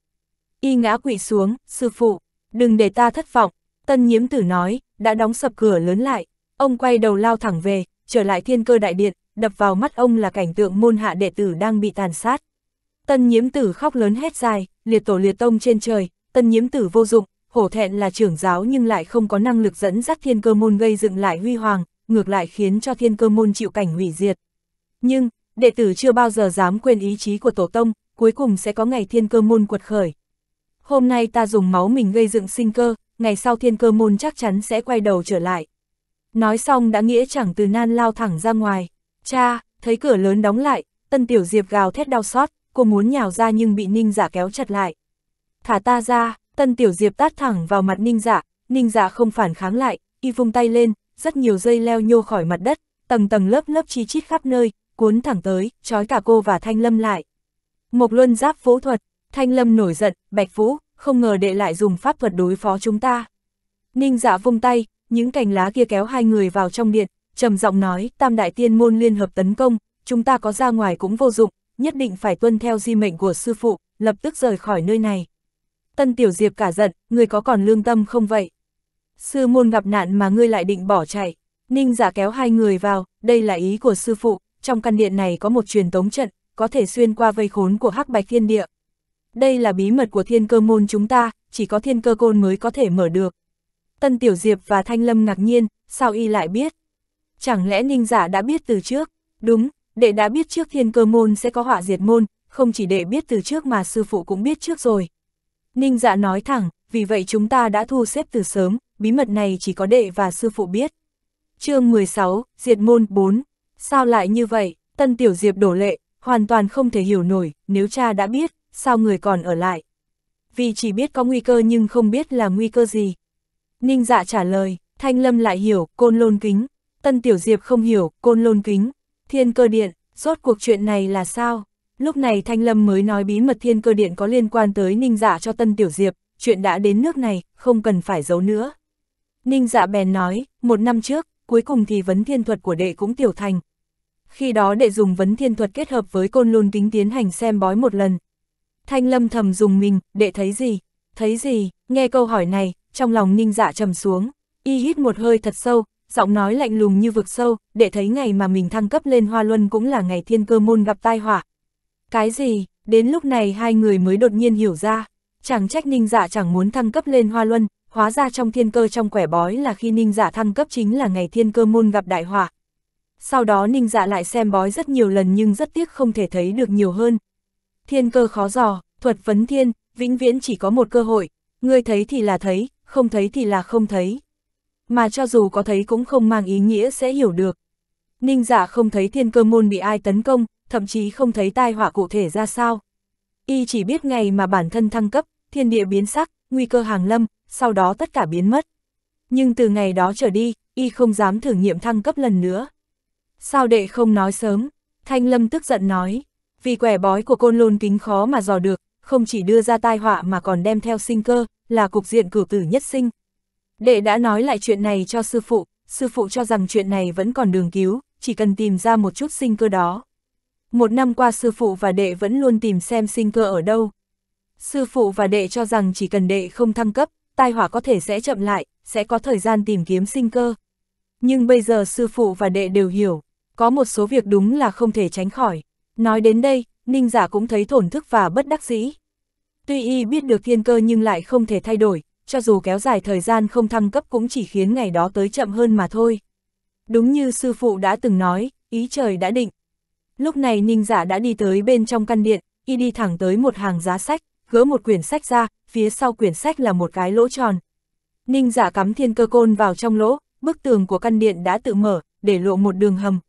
[SPEAKER 1] Y ngã quỵ xuống, sư phụ, đừng để ta thất vọng, tân nhiễm tử nói, đã đóng sập cửa lớn lại, ông quay đầu lao thẳng về, trở lại thiên cơ đại điện, đập vào mắt ông là cảnh tượng môn hạ đệ tử đang bị tàn sát. Tân nhiễm tử khóc lớn hét dài, liệt tổ liệt tông trên trời, tân nhiễm tử vô dụng, hổ thẹn là trưởng giáo nhưng lại không có năng lực dẫn dắt thiên cơ môn gây dựng lại huy hoàng, ngược lại khiến cho thiên cơ môn chịu cảnh hủy diệt. Nhưng, đệ tử chưa bao giờ dám quên ý chí của tổ tông, cuối cùng sẽ có ngày thiên cơ môn quật khởi hôm nay ta dùng máu mình gây dựng sinh cơ, ngày sau thiên cơ môn chắc chắn sẽ quay đầu trở lại. Nói xong đã nghĩa chẳng từ nan lao thẳng ra ngoài. Cha, thấy cửa lớn đóng lại, tân tiểu diệp gào thét đau xót, cô muốn nhào ra nhưng bị ninh giả dạ kéo chặt lại. Thả ta ra, tân tiểu diệp tát thẳng vào mặt ninh giả, dạ, ninh giả dạ không phản kháng lại, y vung tay lên, rất nhiều dây leo nhô khỏi mặt đất, tầng tầng lớp lớp chi chít khắp nơi, cuốn thẳng tới, trói cả cô và thanh lâm lại. Một luân giáp phẫu thuật, Thanh Lâm nổi giận, Bạch Vũ, không ngờ đệ lại dùng pháp thuật đối phó chúng ta. Ninh dạ vung tay, những cành lá kia kéo hai người vào trong điện, trầm giọng nói, tam đại tiên môn liên hợp tấn công, chúng ta có ra ngoài cũng vô dụng, nhất định phải tuân theo di mệnh của sư phụ, lập tức rời khỏi nơi này. Tân Tiểu Diệp cả giận, người có còn lương tâm không vậy? Sư môn gặp nạn mà ngươi lại định bỏ chạy. Ninh giả dạ kéo hai người vào, đây là ý của sư phụ, trong căn điện này có một truyền tống trận, có thể xuyên qua vây khốn của hắc bạch thiên địa đây là bí mật của thiên cơ môn chúng ta, chỉ có thiên cơ côn mới có thể mở được. Tân Tiểu Diệp và Thanh Lâm ngạc nhiên, sao y lại biết? Chẳng lẽ Ninh Giả đã biết từ trước? Đúng, đệ đã biết trước thiên cơ môn sẽ có họa diệt môn, không chỉ đệ biết từ trước mà sư phụ cũng biết trước rồi. Ninh giả nói thẳng, vì vậy chúng ta đã thu xếp từ sớm, bí mật này chỉ có đệ và sư phụ biết. chương 16, Diệt môn 4. Sao lại như vậy? Tân Tiểu Diệp đổ lệ, hoàn toàn không thể hiểu nổi, nếu cha đã biết, sao người còn ở lại? Vì chỉ biết có nguy cơ nhưng không biết là nguy cơ gì. Ninh dạ trả lời, Thanh Lâm lại hiểu, côn lôn kính. Tân Tiểu Diệp không hiểu, côn lôn kính. Thiên cơ điện, rốt cuộc chuyện này là sao? Lúc này Thanh Lâm mới nói bí mật thiên cơ điện có liên quan tới Ninh dạ cho Tân Tiểu Diệp, chuyện đã đến nước này, không cần phải giấu nữa. Ninh dạ bèn nói, một năm trước, cuối cùng thì vấn thiên thuật của đệ cũng tiểu thành. Khi đó đệ dùng vấn thiên thuật kết hợp với côn lôn kính tiến hành xem bói một lần, Thanh lâm thầm dùng mình, để thấy gì? Thấy gì? Nghe câu hỏi này, trong lòng ninh dạ trầm xuống. Y hít một hơi thật sâu, giọng nói lạnh lùng như vực sâu, để thấy ngày mà mình thăng cấp lên hoa luân cũng là ngày thiên cơ môn gặp tai họa. Cái gì? Đến lúc này hai người mới đột nhiên hiểu ra. Chẳng trách ninh dạ chẳng muốn thăng cấp lên hoa luân, hóa ra trong thiên cơ trong quẻ bói là khi ninh dạ thăng cấp chính là ngày thiên cơ môn gặp đại họa. Sau đó ninh dạ lại xem bói rất nhiều lần nhưng rất tiếc không thể thấy được nhiều hơn, thiên cơ khó dò, thuật vấn thiên, vĩnh viễn chỉ có một cơ hội, ngươi thấy thì là thấy, không thấy thì là không thấy. Mà cho dù có thấy cũng không mang ý nghĩa sẽ hiểu được. Ninh giả không thấy thiên cơ môn bị ai tấn công, thậm chí không thấy tai họa cụ thể ra sao. Y chỉ biết ngày mà bản thân thăng cấp, thiên địa biến sắc, nguy cơ hàng lâm, sau đó tất cả biến mất. Nhưng từ ngày đó trở đi, Y không dám thử nghiệm thăng cấp lần nữa. Sao đệ không nói sớm? Thanh Lâm tức giận nói vì quẻ bói của côn lôn kính khó mà dò được, không chỉ đưa ra tai họa mà còn đem theo sinh cơ, là cục diện cửu tử nhất sinh. Đệ đã nói lại chuyện này cho sư phụ, sư phụ cho rằng chuyện này vẫn còn đường cứu, chỉ cần tìm ra một chút sinh cơ đó. Một năm qua sư phụ và đệ vẫn luôn tìm xem sinh cơ ở đâu. Sư phụ và đệ cho rằng chỉ cần đệ không thăng cấp, tai họa có thể sẽ chậm lại, sẽ có thời gian tìm kiếm sinh cơ. Nhưng bây giờ sư phụ và đệ đều hiểu, có một số việc đúng là không thể tránh khỏi. Nói đến đây, Ninh giả cũng thấy thổn thức và bất đắc dĩ. Tuy y biết được thiên cơ nhưng lại không thể thay đổi, cho dù kéo dài thời gian không thăng cấp cũng chỉ khiến ngày đó tới chậm hơn mà thôi. Đúng như sư phụ đã từng nói, ý trời đã định. Lúc này Ninh giả đã đi tới bên trong căn điện, y đi thẳng tới một hàng giá sách, gỡ một quyển sách ra, phía sau quyển sách là một cái lỗ tròn. Ninh giả cắm thiên cơ côn vào trong lỗ, bức tường của căn điện đã tự mở, để lộ một đường hầm.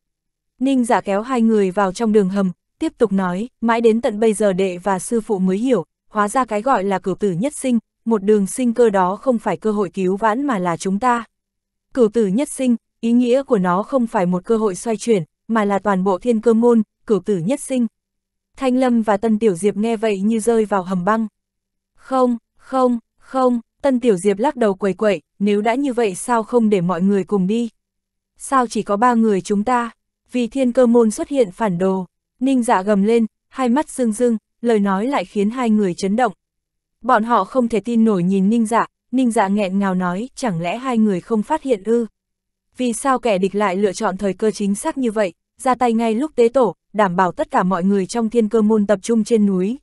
[SPEAKER 1] Ninh giả kéo hai người vào trong đường hầm, tiếp tục nói, mãi đến tận bây giờ đệ và sư phụ mới hiểu, hóa ra cái gọi là cửu tử nhất sinh, một đường sinh cơ đó không phải cơ hội cứu vãn mà là chúng ta. Cửu tử nhất sinh, ý nghĩa của nó không phải một cơ hội xoay chuyển, mà là toàn bộ thiên cơ môn, cửu tử nhất sinh. Thanh Lâm và Tân Tiểu Diệp nghe vậy như rơi vào hầm băng. Không, không, không, Tân Tiểu Diệp lắc đầu quẩy quẩy, nếu đã như vậy sao không để mọi người cùng đi? Sao chỉ có ba người chúng ta? vì thiên cơ môn xuất hiện phản đồ, ninh dạ gầm lên, hai mắt rưng rưng, lời nói lại khiến hai người chấn động. Bọn họ không thể tin nổi nhìn ninh dạ, ninh dạ nghẹn ngào nói, chẳng lẽ hai người không phát hiện ư? Vì sao kẻ địch lại lựa chọn thời cơ chính xác như vậy, ra tay ngay lúc tế tổ, đảm bảo tất cả mọi người trong thiên cơ môn tập trung trên núi.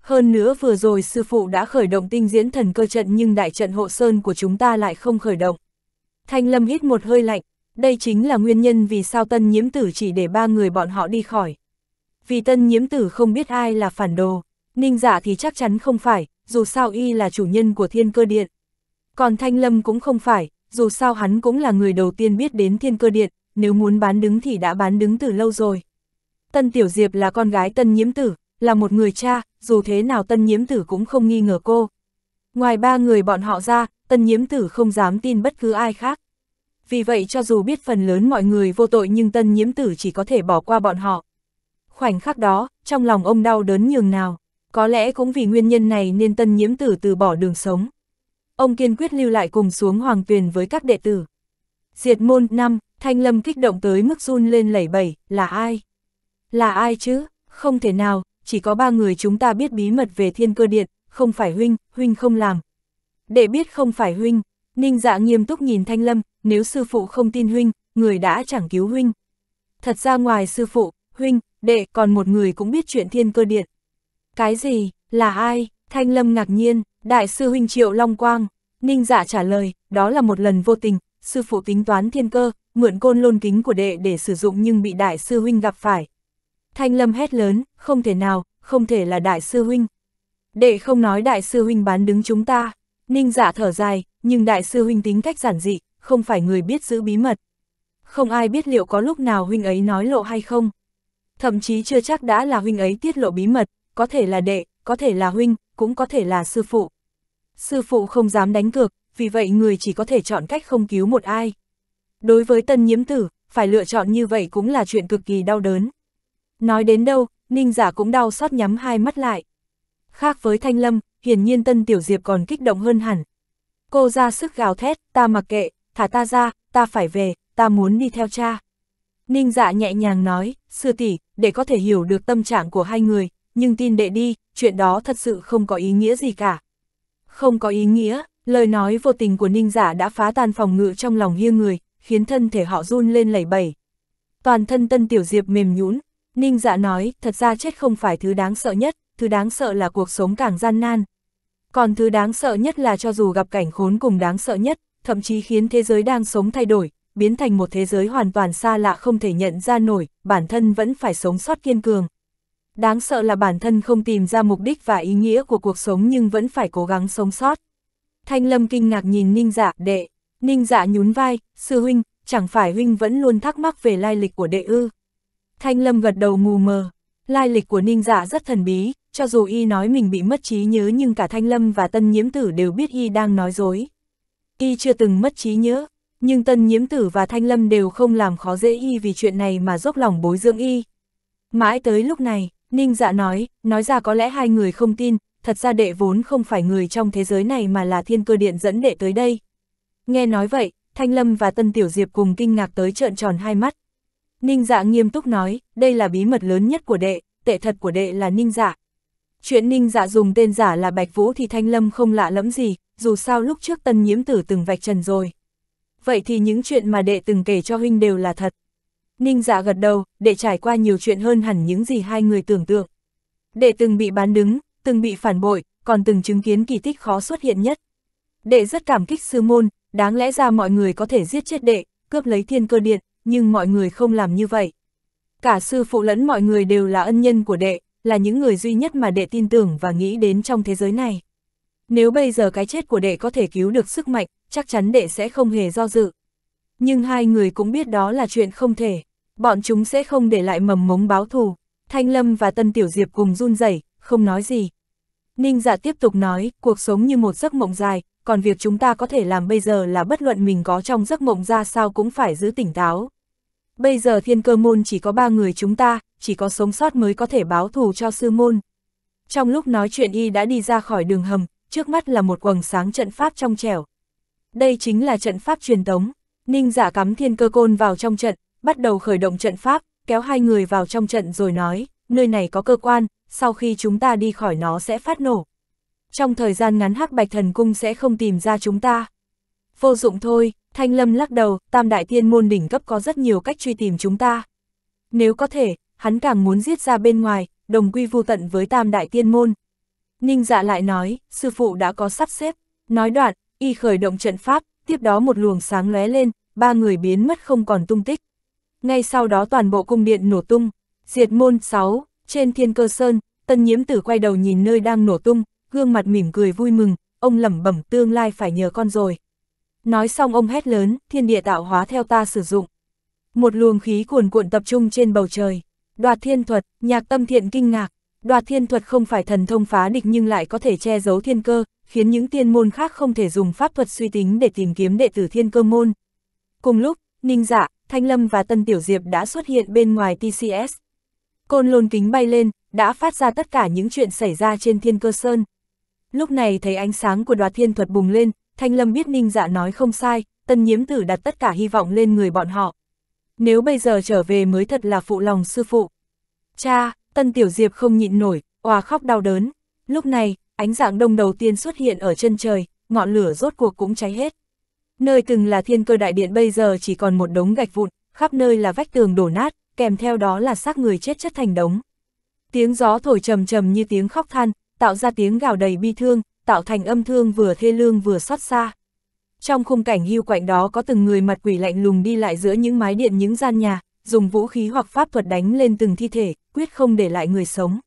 [SPEAKER 1] Hơn nữa vừa rồi sư phụ đã khởi động tinh diễn thần cơ trận nhưng đại trận hộ sơn của chúng ta lại không khởi động. Thanh Lâm hít một hơi lạnh, đây chính là nguyên nhân vì sao tân nhiễm tử chỉ để ba người bọn họ đi khỏi. Vì tân nhiễm tử không biết ai là phản đồ, ninh giả dạ thì chắc chắn không phải, dù sao y là chủ nhân của thiên cơ điện. Còn thanh lâm cũng không phải, dù sao hắn cũng là người đầu tiên biết đến thiên cơ điện, nếu muốn bán đứng thì đã bán đứng từ lâu rồi. Tân Tiểu Diệp là con gái Tân Nhiễm Tử, là một người cha, dù thế nào Tân Nhiễm Tử cũng không nghi ngờ cô. Ngoài ba người bọn họ ra, Tân Nhiễm Tử không dám tin bất cứ ai khác vì vậy cho dù biết phần lớn mọi người vô tội nhưng tân nhiễm tử chỉ có thể bỏ qua bọn họ. Khoảnh khắc đó, trong lòng ông đau đớn nhường nào, có lẽ cũng vì nguyên nhân này nên tân nhiễm tử từ bỏ đường sống. Ông kiên quyết lưu lại cùng xuống hoàng tuyền với các đệ tử. Diệt môn năm, Thanh Lâm kích động tới mức run lên lẩy bẩy, là ai? Là ai chứ? Không thể nào, chỉ có ba người chúng ta biết bí mật về thiên cơ điện, không phải huynh, huynh không làm. Để biết không phải huynh, Ninh dạ nghiêm túc nhìn Thanh Lâm, nếu sư phụ không tin huynh, người đã chẳng cứu huynh. Thật ra ngoài sư phụ, huynh, đệ còn một người cũng biết chuyện thiên cơ điện. Cái gì, là ai? Thanh Lâm ngạc nhiên, đại sư huynh Triệu Long Quang. Ninh dạ trả lời, đó là một lần vô tình, sư phụ tính toán thiên cơ, mượn côn lôn kính của đệ để sử dụng nhưng bị đại sư huynh gặp phải. Thanh Lâm hét lớn, không thể nào, không thể là đại sư huynh. Đệ không nói đại sư huynh bán đứng chúng ta. Ninh giả thở dài, nhưng đại sư huynh tính cách giản dị, không phải người biết giữ bí mật. Không ai biết liệu có lúc nào huynh ấy nói lộ hay không. Thậm chí chưa chắc đã là huynh ấy tiết lộ bí mật, có thể là đệ, có thể là huynh, cũng có thể là sư phụ. Sư phụ không dám đánh cược, vì vậy người chỉ có thể chọn cách không cứu một ai. Đối với tân nhiễm tử, phải lựa chọn như vậy cũng là chuyện cực kỳ đau đớn. Nói đến đâu, Ninh giả cũng đau xót nhắm hai mắt lại. Khác với Thanh Lâm, hiển nhiên Tân Tiểu Diệp còn kích động hơn hẳn. Cô ra sức gào thét, ta mặc kệ, thả ta ra, ta phải về, ta muốn đi theo cha. Ninh dạ nhẹ nhàng nói, sư tỷ để có thể hiểu được tâm trạng của hai người, nhưng tin đệ đi, chuyện đó thật sự không có ý nghĩa gì cả. Không có ý nghĩa, lời nói vô tình của ninh Dạ đã phá tan phòng ngự trong lòng hiêng người, khiến thân thể họ run lên lẩy bẩy. Toàn thân tân tiểu diệp mềm nhũn, ninh Dạ nói, thật ra chết không phải thứ đáng sợ nhất, thứ đáng sợ là cuộc sống càng gian nan. Còn thứ đáng sợ nhất là cho dù gặp cảnh khốn cùng đáng sợ nhất, thậm chí khiến thế giới đang sống thay đổi, biến thành một thế giới hoàn toàn xa lạ không thể nhận ra nổi, bản thân vẫn phải sống sót kiên cường. Đáng sợ là bản thân không tìm ra mục đích và ý nghĩa của cuộc sống nhưng vẫn phải cố gắng sống sót. Thanh Lâm kinh ngạc nhìn Ninh Dạ, đệ. Ninh Dạ nhún vai, sư huynh, chẳng phải huynh vẫn luôn thắc mắc về lai lịch của đệ ư. Thanh Lâm gật đầu mù mờ. Lai lịch của Ninh Dạ rất thần bí, cho dù y nói mình bị mất trí nhớ nhưng cả Thanh Lâm và Tân Nhiễm Tử đều biết y đang nói dối. Y chưa từng mất trí nhớ, nhưng Tân Nhiễm Tử và Thanh Lâm đều không làm khó dễ y vì chuyện này mà dốc lòng bối dưỡng y. Mãi tới lúc này, Ninh Dạ nói, nói ra có lẽ hai người không tin, thật ra đệ vốn không phải người trong thế giới này mà là thiên cơ điện dẫn đệ tới đây. Nghe nói vậy, Thanh Lâm và Tân Tiểu Diệp cùng kinh ngạc tới trợn tròn hai mắt. Ninh Dạ nghiêm túc nói, đây là bí mật lớn nhất của đệ, tệ thật của đệ là Ninh Dạ, Chuyện ninh dạ dùng tên giả là Bạch Vũ thì Thanh Lâm không lạ lẫm gì, dù sao lúc trước tân nhiễm tử từng vạch trần rồi. Vậy thì những chuyện mà đệ từng kể cho huynh đều là thật. Ninh dạ gật đầu, đệ trải qua nhiều chuyện hơn hẳn những gì hai người tưởng tượng. Đệ từng bị bán đứng, từng bị phản bội, còn từng chứng kiến kỳ tích khó xuất hiện nhất. Đệ rất cảm kích sư môn, đáng lẽ ra mọi người có thể giết chết đệ, cướp lấy thiên cơ điện, nhưng mọi người không làm như vậy. Cả sư phụ lẫn mọi người đều là ân nhân của đệ, là những người duy nhất mà đệ tin tưởng và nghĩ đến trong thế giới này. Nếu bây giờ cái chết của đệ có thể cứu được sức mạnh, chắc chắn đệ sẽ không hề do dự. Nhưng hai người cũng biết đó là chuyện không thể, bọn chúng sẽ không để lại mầm mống báo thù. Thanh Lâm và Tân Tiểu Diệp cùng run rẩy, không nói gì. Ninh dạ tiếp tục nói, cuộc sống như một giấc mộng dài, còn việc chúng ta có thể làm bây giờ là bất luận mình có trong giấc mộng ra sao cũng phải giữ tỉnh táo. Bây giờ thiên cơ môn chỉ có ba người chúng ta, chỉ có sống sót mới có thể báo thù cho sư môn. Trong lúc nói chuyện y đã đi ra khỏi đường hầm, trước mắt là một quầng sáng trận pháp trong trẻo. Đây chính là trận pháp truyền tống, Ninh giả dạ cắm thiên cơ côn vào trong trận, bắt đầu khởi động trận pháp, kéo hai người vào trong trận rồi nói, nơi này có cơ quan, sau khi chúng ta đi khỏi nó sẽ phát nổ. Trong thời gian ngắn hắc bạch thần cung sẽ không tìm ra chúng ta. Vô dụng thôi, Thanh Lâm lắc đầu, tam đại thiên môn đỉnh cấp có rất nhiều cách truy tìm chúng ta. Nếu có thể, hắn càng muốn giết ra bên ngoài, đồng quy vô tận với tam đại tiên môn. Ninh dạ lại nói, sư phụ đã có sắp xếp, nói đoạn, y khởi động trận pháp, tiếp đó một luồng sáng lóe lên, ba người biến mất không còn tung tích. Ngay sau đó toàn bộ cung điện nổ tung, diệt môn 6, trên thiên cơ sơn, tân nhiễm tử quay đầu nhìn nơi đang nổ tung, gương mặt mỉm cười vui mừng, ông lẩm bẩm tương lai phải nhờ con rồi. Nói xong ông hét lớn, thiên địa tạo hóa theo ta sử dụng. Một luồng khí cuồn cuộn tập trung trên bầu trời. Đoạt thiên thuật, nhạc tâm thiện kinh ngạc, đoạt thiên thuật không phải thần thông phá địch nhưng lại có thể che giấu thiên cơ, khiến những tiên môn khác không thể dùng pháp thuật suy tính để tìm kiếm đệ tử thiên cơ môn. Cùng lúc, Ninh Dạ, Thanh Lâm và Tân Tiểu Diệp đã xuất hiện bên ngoài TCS. Côn lôn kính bay lên, đã phát ra tất cả những chuyện xảy ra trên thiên cơ sơn. Lúc này thấy ánh sáng của đoạt thiên thuật bùng lên, Thanh Lâm biết Ninh Dạ nói không sai, Tân Nhiếm Tử đặt tất cả hy vọng lên người bọn họ nếu bây giờ trở về mới thật là phụ lòng sư phụ. Cha, Tân Tiểu Diệp không nhịn nổi, hòa khóc đau đớn. Lúc này, ánh dạng đông đầu tiên xuất hiện ở chân trời, ngọn lửa rốt cuộc cũng cháy hết. Nơi từng là thiên cơ đại điện bây giờ chỉ còn một đống gạch vụn, khắp nơi là vách tường đổ nát, kèm theo đó là xác người chết chất thành đống. Tiếng gió thổi trầm trầm như tiếng khóc than, tạo ra tiếng gào đầy bi thương, tạo thành âm thương vừa thê lương vừa xót xa. Trong khung cảnh hưu quạnh đó có từng người mặt quỷ lạnh lùng đi lại giữa những mái điện những gian nhà, dùng vũ khí hoặc pháp thuật đánh lên từng thi thể, quyết không để lại người sống.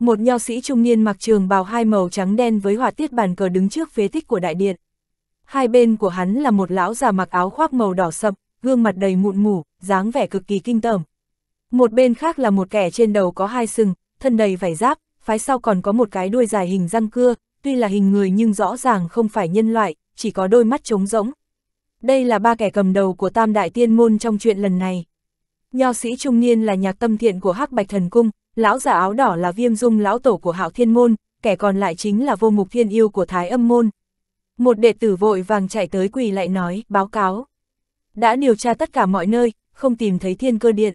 [SPEAKER 1] Một nho sĩ trung niên mặc trường bào hai màu trắng đen với họa tiết bàn cờ đứng trước phế tích của đại điện. Hai bên của hắn là một lão già mặc áo khoác màu đỏ sậm, gương mặt đầy mụn mủ, dáng vẻ cực kỳ kinh tởm. Một bên khác là một kẻ trên đầu có hai sừng, thân đầy vảy giáp, phái sau còn có một cái đuôi dài hình răng cưa, tuy là hình người nhưng rõ ràng không phải nhân loại, chỉ có đôi mắt trống rỗng. Đây là ba kẻ cầm đầu của tam đại tiên môn trong chuyện lần này. Nho sĩ trung niên là nhạc tâm thiện của hắc bạch thần cung, lão giả áo đỏ là viêm dung lão tổ của hạo thiên môn, kẻ còn lại chính là vô mục thiên yêu của thái âm môn. Một đệ tử vội vàng chạy tới quỳ lại nói, báo cáo. Đã điều tra tất cả mọi nơi, không tìm thấy thiên cơ điện.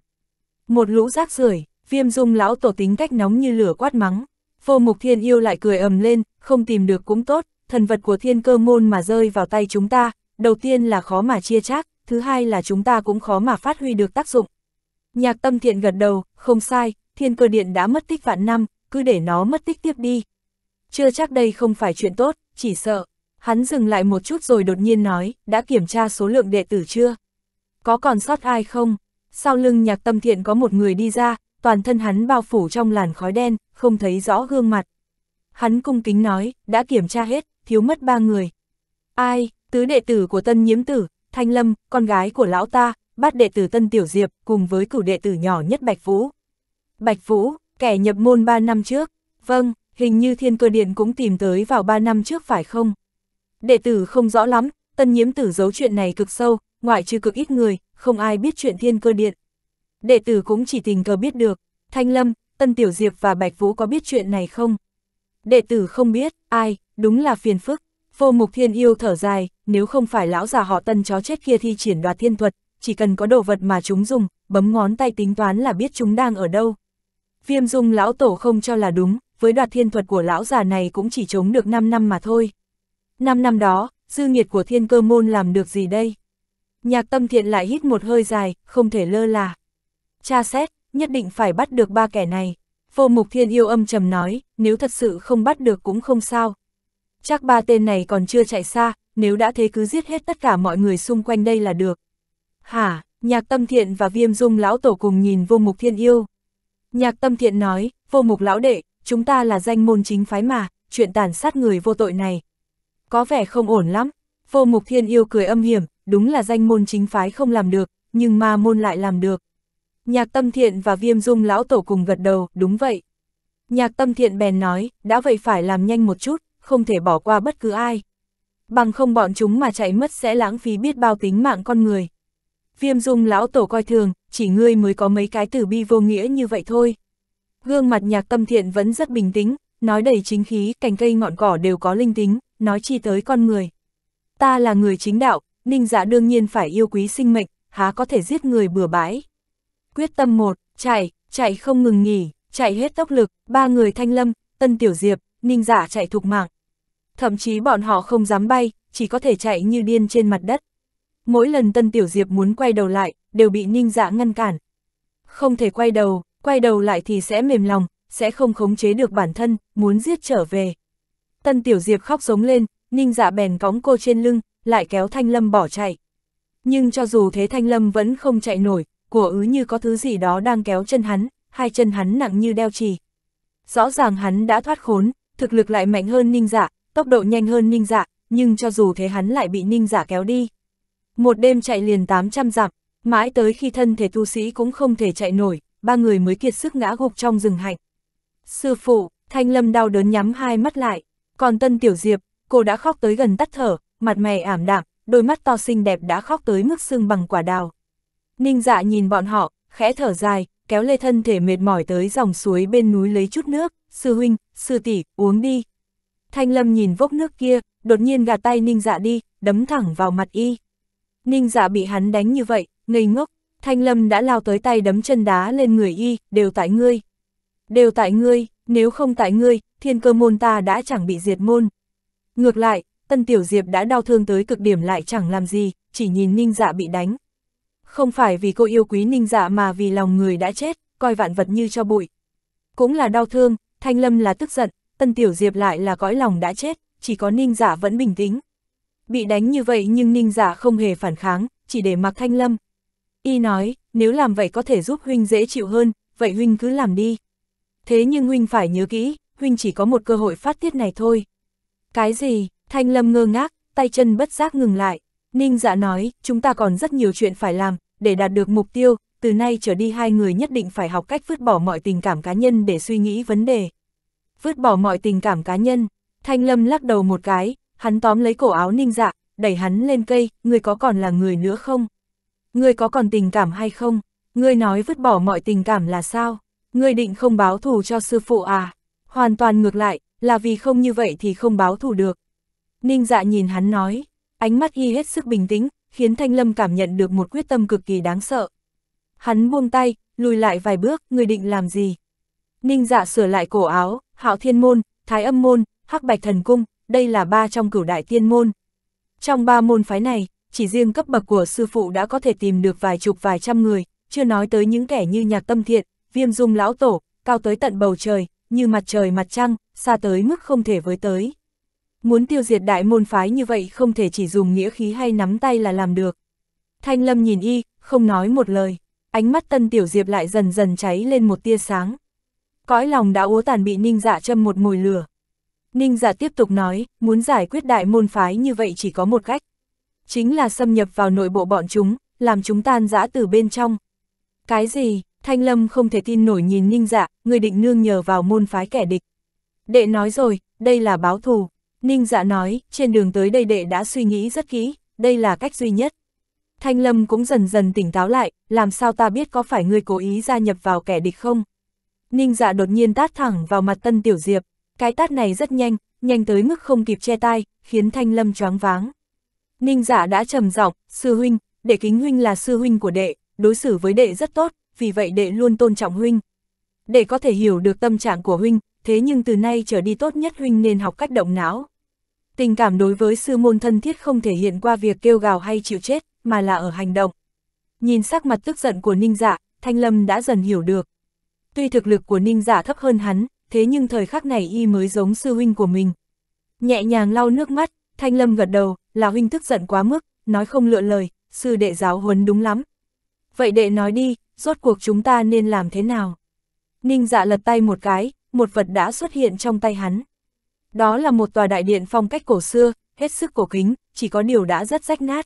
[SPEAKER 1] Một lũ rác rưởi viêm dung lão tổ tính cách nóng như lửa quát mắng. Vô mục thiên yêu lại cười ầm lên, không tìm được cũng tốt, thần vật của thiên cơ môn mà rơi vào tay chúng ta, đầu tiên là khó mà chia chác, thứ hai là chúng ta cũng khó mà phát huy được tác dụng. Nhạc tâm thiện gật đầu, không sai, thiên cơ điện đã mất tích vạn năm, cứ để nó mất tích tiếp đi. Chưa chắc đây không phải chuyện tốt, chỉ sợ. Hắn dừng lại một chút rồi đột nhiên nói, đã kiểm tra số lượng đệ tử chưa? Có còn sót ai không? Sau lưng nhạc tâm thiện có một người đi ra, toàn thân hắn bao phủ trong làn khói đen, không thấy rõ gương mặt. Hắn cung kính nói, đã kiểm tra hết, thiếu mất ba người. Ai, tứ đệ tử của tân nhiễm tử, Thanh Lâm, con gái của lão ta, bát đệ tử tân tiểu diệp, cùng với cửu đệ tử nhỏ nhất Bạch Vũ. Bạch Vũ, kẻ nhập môn ba năm trước, vâng, hình như thiên cơ điện cũng tìm tới vào ba năm trước phải không? Đệ tử không rõ lắm, tân nhiễm tử giấu chuyện này cực sâu, ngoại trừ cực ít người, không ai biết chuyện thiên cơ điện. Đệ tử cũng chỉ tình cờ biết được, Thanh Lâm, Tân Tiểu Diệp và Bạch Vũ có biết chuyện này không? Đệ tử không biết, ai, đúng là phiền phức. Vô mục thiên yêu thở dài, nếu không phải lão già họ tân chó chết kia thi triển đoạt thiên thuật, chỉ cần có đồ vật mà chúng dùng, bấm ngón tay tính toán là biết chúng đang ở đâu. Viêm dung lão tổ không cho là đúng, với đoạt thiên thuật của lão già này cũng chỉ chống được 5 năm mà thôi. 5 năm đó, dư nghiệt của thiên cơ môn làm được gì đây? Nhạc tâm thiện lại hít một hơi dài, không thể lơ là. Cha xét, nhất định phải bắt được ba kẻ này. Vô mục thiên yêu âm trầm nói, nếu thật sự không bắt được cũng không sao, chắc ba tên này còn chưa chạy xa, nếu đã thế cứ giết hết tất cả mọi người xung quanh đây là được. Hả, nhạc tâm thiện và viêm dung lão tổ cùng nhìn vô mục thiên yêu. Nhạc tâm thiện nói, vô mục lão đệ, chúng ta là danh môn chính phái mà, chuyện tàn sát người vô tội này. Có vẻ không ổn lắm, vô mục thiên yêu cười âm hiểm, đúng là danh môn chính phái không làm được, nhưng ma môn lại làm được. Nhạc tâm thiện và viêm dung lão tổ cùng gật đầu, đúng vậy. Nhạc tâm thiện bèn nói, đã vậy phải làm nhanh một chút, không thể bỏ qua bất cứ ai. Bằng không bọn chúng mà chạy mất sẽ lãng phí biết bao tính mạng con người. Viêm dung lão tổ coi thường, chỉ ngươi mới có mấy cái tử bi vô nghĩa như vậy thôi. Gương mặt nhạc tâm thiện vẫn rất bình tĩnh, nói đầy chính khí, cành cây ngọn cỏ đều có linh tính, nói chi tới con người. Ta là người chính đạo, ninh dạ đương nhiên phải yêu quý sinh mệnh, há có thể giết người bừa bãi. Quyết tâm một, chạy, chạy không ngừng nghỉ, chạy hết tốc lực, ba người thanh lâm, tân tiểu diệp, ninh giả chạy thục mạng. Thậm chí bọn họ không dám bay, chỉ có thể chạy như điên trên mặt đất. Mỗi lần Tân Tiểu Diệp muốn quay đầu lại, đều bị ninh giả ngăn cản. Không thể quay đầu, quay đầu lại thì sẽ mềm lòng, sẽ không khống chế được bản thân, muốn giết trở về. Tân Tiểu Diệp khóc giống lên, ninh giả bèn cõng cô trên lưng, lại kéo Thanh Lâm bỏ chạy. Nhưng cho dù thế Thanh Lâm vẫn không chạy nổi, của ứ như có thứ gì đó đang kéo chân hắn, hai chân hắn nặng như đeo trì. Rõ ràng hắn đã thoát khốn, thực lực lại mạnh hơn ninh giả, dạ, tốc độ nhanh hơn ninh giả, dạ, nhưng cho dù thế hắn lại bị ninh giả dạ kéo đi. Một đêm chạy liền 800 dặm, mãi tới khi thân thể tu sĩ cũng không thể chạy nổi, ba người mới kiệt sức ngã gục trong rừng hạnh. Sư phụ, Thanh Lâm đau đớn nhắm hai mắt lại, còn Tân Tiểu Diệp, cô đã khóc tới gần tắt thở, mặt mày ảm đạm, đôi mắt to xinh đẹp đã khóc tới mức sưng bằng quả đào. Ninh dạ nhìn bọn họ, khẽ thở dài, kéo lê thân thể mệt mỏi tới dòng suối bên núi lấy chút nước, sư huynh, sư tỷ uống đi. Thanh lâm nhìn vốc nước kia, đột nhiên gạt tay ninh dạ đi, đấm thẳng vào mặt y. Ninh dạ bị hắn đánh như vậy, ngây ngốc, thanh lâm đã lao tới tay đấm chân đá lên người y, đều tại ngươi. Đều tại ngươi, nếu không tại ngươi, thiên cơ môn ta đã chẳng bị diệt môn. Ngược lại, tân tiểu diệp đã đau thương tới cực điểm lại chẳng làm gì, chỉ nhìn ninh dạ bị đánh, không phải vì cô yêu quý ninh dạ mà vì lòng người đã chết, coi vạn vật như cho bụi. Cũng là đau thương, Thanh Lâm là tức giận, Tân Tiểu Diệp lại là cõi lòng đã chết, chỉ có ninh dạ vẫn bình tĩnh. Bị đánh như vậy nhưng ninh dạ không hề phản kháng, chỉ để mặc Thanh Lâm. Y nói, nếu làm vậy có thể giúp huynh dễ chịu hơn, vậy huynh cứ làm đi. Thế nhưng huynh phải nhớ kỹ, huynh chỉ có một cơ hội phát tiết này thôi. Cái gì, Thanh Lâm ngơ ngác, tay chân bất giác ngừng lại. Ninh dạ nói, chúng ta còn rất nhiều chuyện phải làm, để đạt được mục tiêu, từ nay trở đi hai người nhất định phải học cách vứt bỏ mọi tình cảm cá nhân để suy nghĩ vấn đề. Vứt bỏ mọi tình cảm cá nhân, Thanh Lâm lắc đầu một cái, hắn tóm lấy cổ áo Ninh dạ, đẩy hắn lên cây, người có còn là người nữa không? Người có còn tình cảm hay không? Ngươi nói vứt bỏ mọi tình cảm là sao? Ngươi định không báo thù cho sư phụ à? Hoàn toàn ngược lại, là vì không như vậy thì không báo thù được. Ninh dạ nhìn hắn nói, ánh mắt y hết sức bình tĩnh, khiến Thanh Lâm cảm nhận được một quyết tâm cực kỳ đáng sợ. Hắn buông tay, lùi lại vài bước, người định làm gì? Ninh dạ sửa lại cổ áo, hạo thiên môn, thái âm môn, hắc bạch thần cung, đây là ba trong cửu đại tiên môn. Trong ba môn phái này, chỉ riêng cấp bậc của sư phụ đã có thể tìm được vài chục vài trăm người, chưa nói tới những kẻ như nhạc tâm thiện, viêm dung lão tổ, cao tới tận bầu trời, như mặt trời mặt trăng, xa tới mức không thể với tới muốn tiêu diệt đại môn phái như vậy không thể chỉ dùng nghĩa khí hay nắm tay là làm được. Thanh Lâm nhìn y, không nói một lời, ánh mắt Tân Tiểu Diệp lại dần dần cháy lên một tia sáng. Cõi lòng đã úa tàn bị Ninh Dạ châm một mùi lửa. Ninh Dạ tiếp tục nói, muốn giải quyết đại môn phái như vậy chỉ có một cách. Chính là xâm nhập vào nội bộ bọn chúng, làm chúng tan rã từ bên trong. Cái gì, Thanh Lâm không thể tin nổi nhìn Ninh Dạ, người định nương nhờ vào môn phái kẻ địch. Đệ nói rồi, đây là báo thù. Ninh dạ nói, trên đường tới đây đệ đã suy nghĩ rất kỹ, đây là cách duy nhất. Thanh Lâm cũng dần dần tỉnh táo lại, làm sao ta biết có phải ngươi cố ý gia nhập vào kẻ địch không? Ninh dạ đột nhiên tát thẳng vào mặt Tân Tiểu Diệp, cái tát này rất nhanh, nhanh tới mức không kịp che tai, khiến Thanh Lâm choáng váng. Ninh dạ đã trầm giọng, sư huynh, đệ kính huynh là sư huynh của đệ, đối xử với đệ rất tốt, vì vậy đệ luôn tôn trọng huynh. Đệ có thể hiểu được tâm trạng của huynh, thế nhưng từ nay trở đi tốt nhất huynh nên học cách động não. Tình cảm đối với sư môn thân thiết không thể hiện qua việc kêu gào hay chịu chết, mà là ở hành động. Nhìn sắc mặt tức giận của Ninh Dạ, Thanh Lâm đã dần hiểu được. Tuy thực lực của Ninh Dạ thấp hơn hắn, thế nhưng thời khắc này y mới giống sư huynh của mình. Nhẹ nhàng lau nước mắt, Thanh Lâm gật đầu, là huynh tức giận quá mức, nói không lựa lời, sư đệ giáo huấn đúng lắm. Vậy đệ nói đi, rốt cuộc chúng ta nên làm thế nào? Ninh dạ lật tay một cái, một vật đã xuất hiện trong tay hắn. Đó là một tòa đại điện phong cách cổ xưa, hết sức cổ kính, chỉ có điều đã rất rách nát.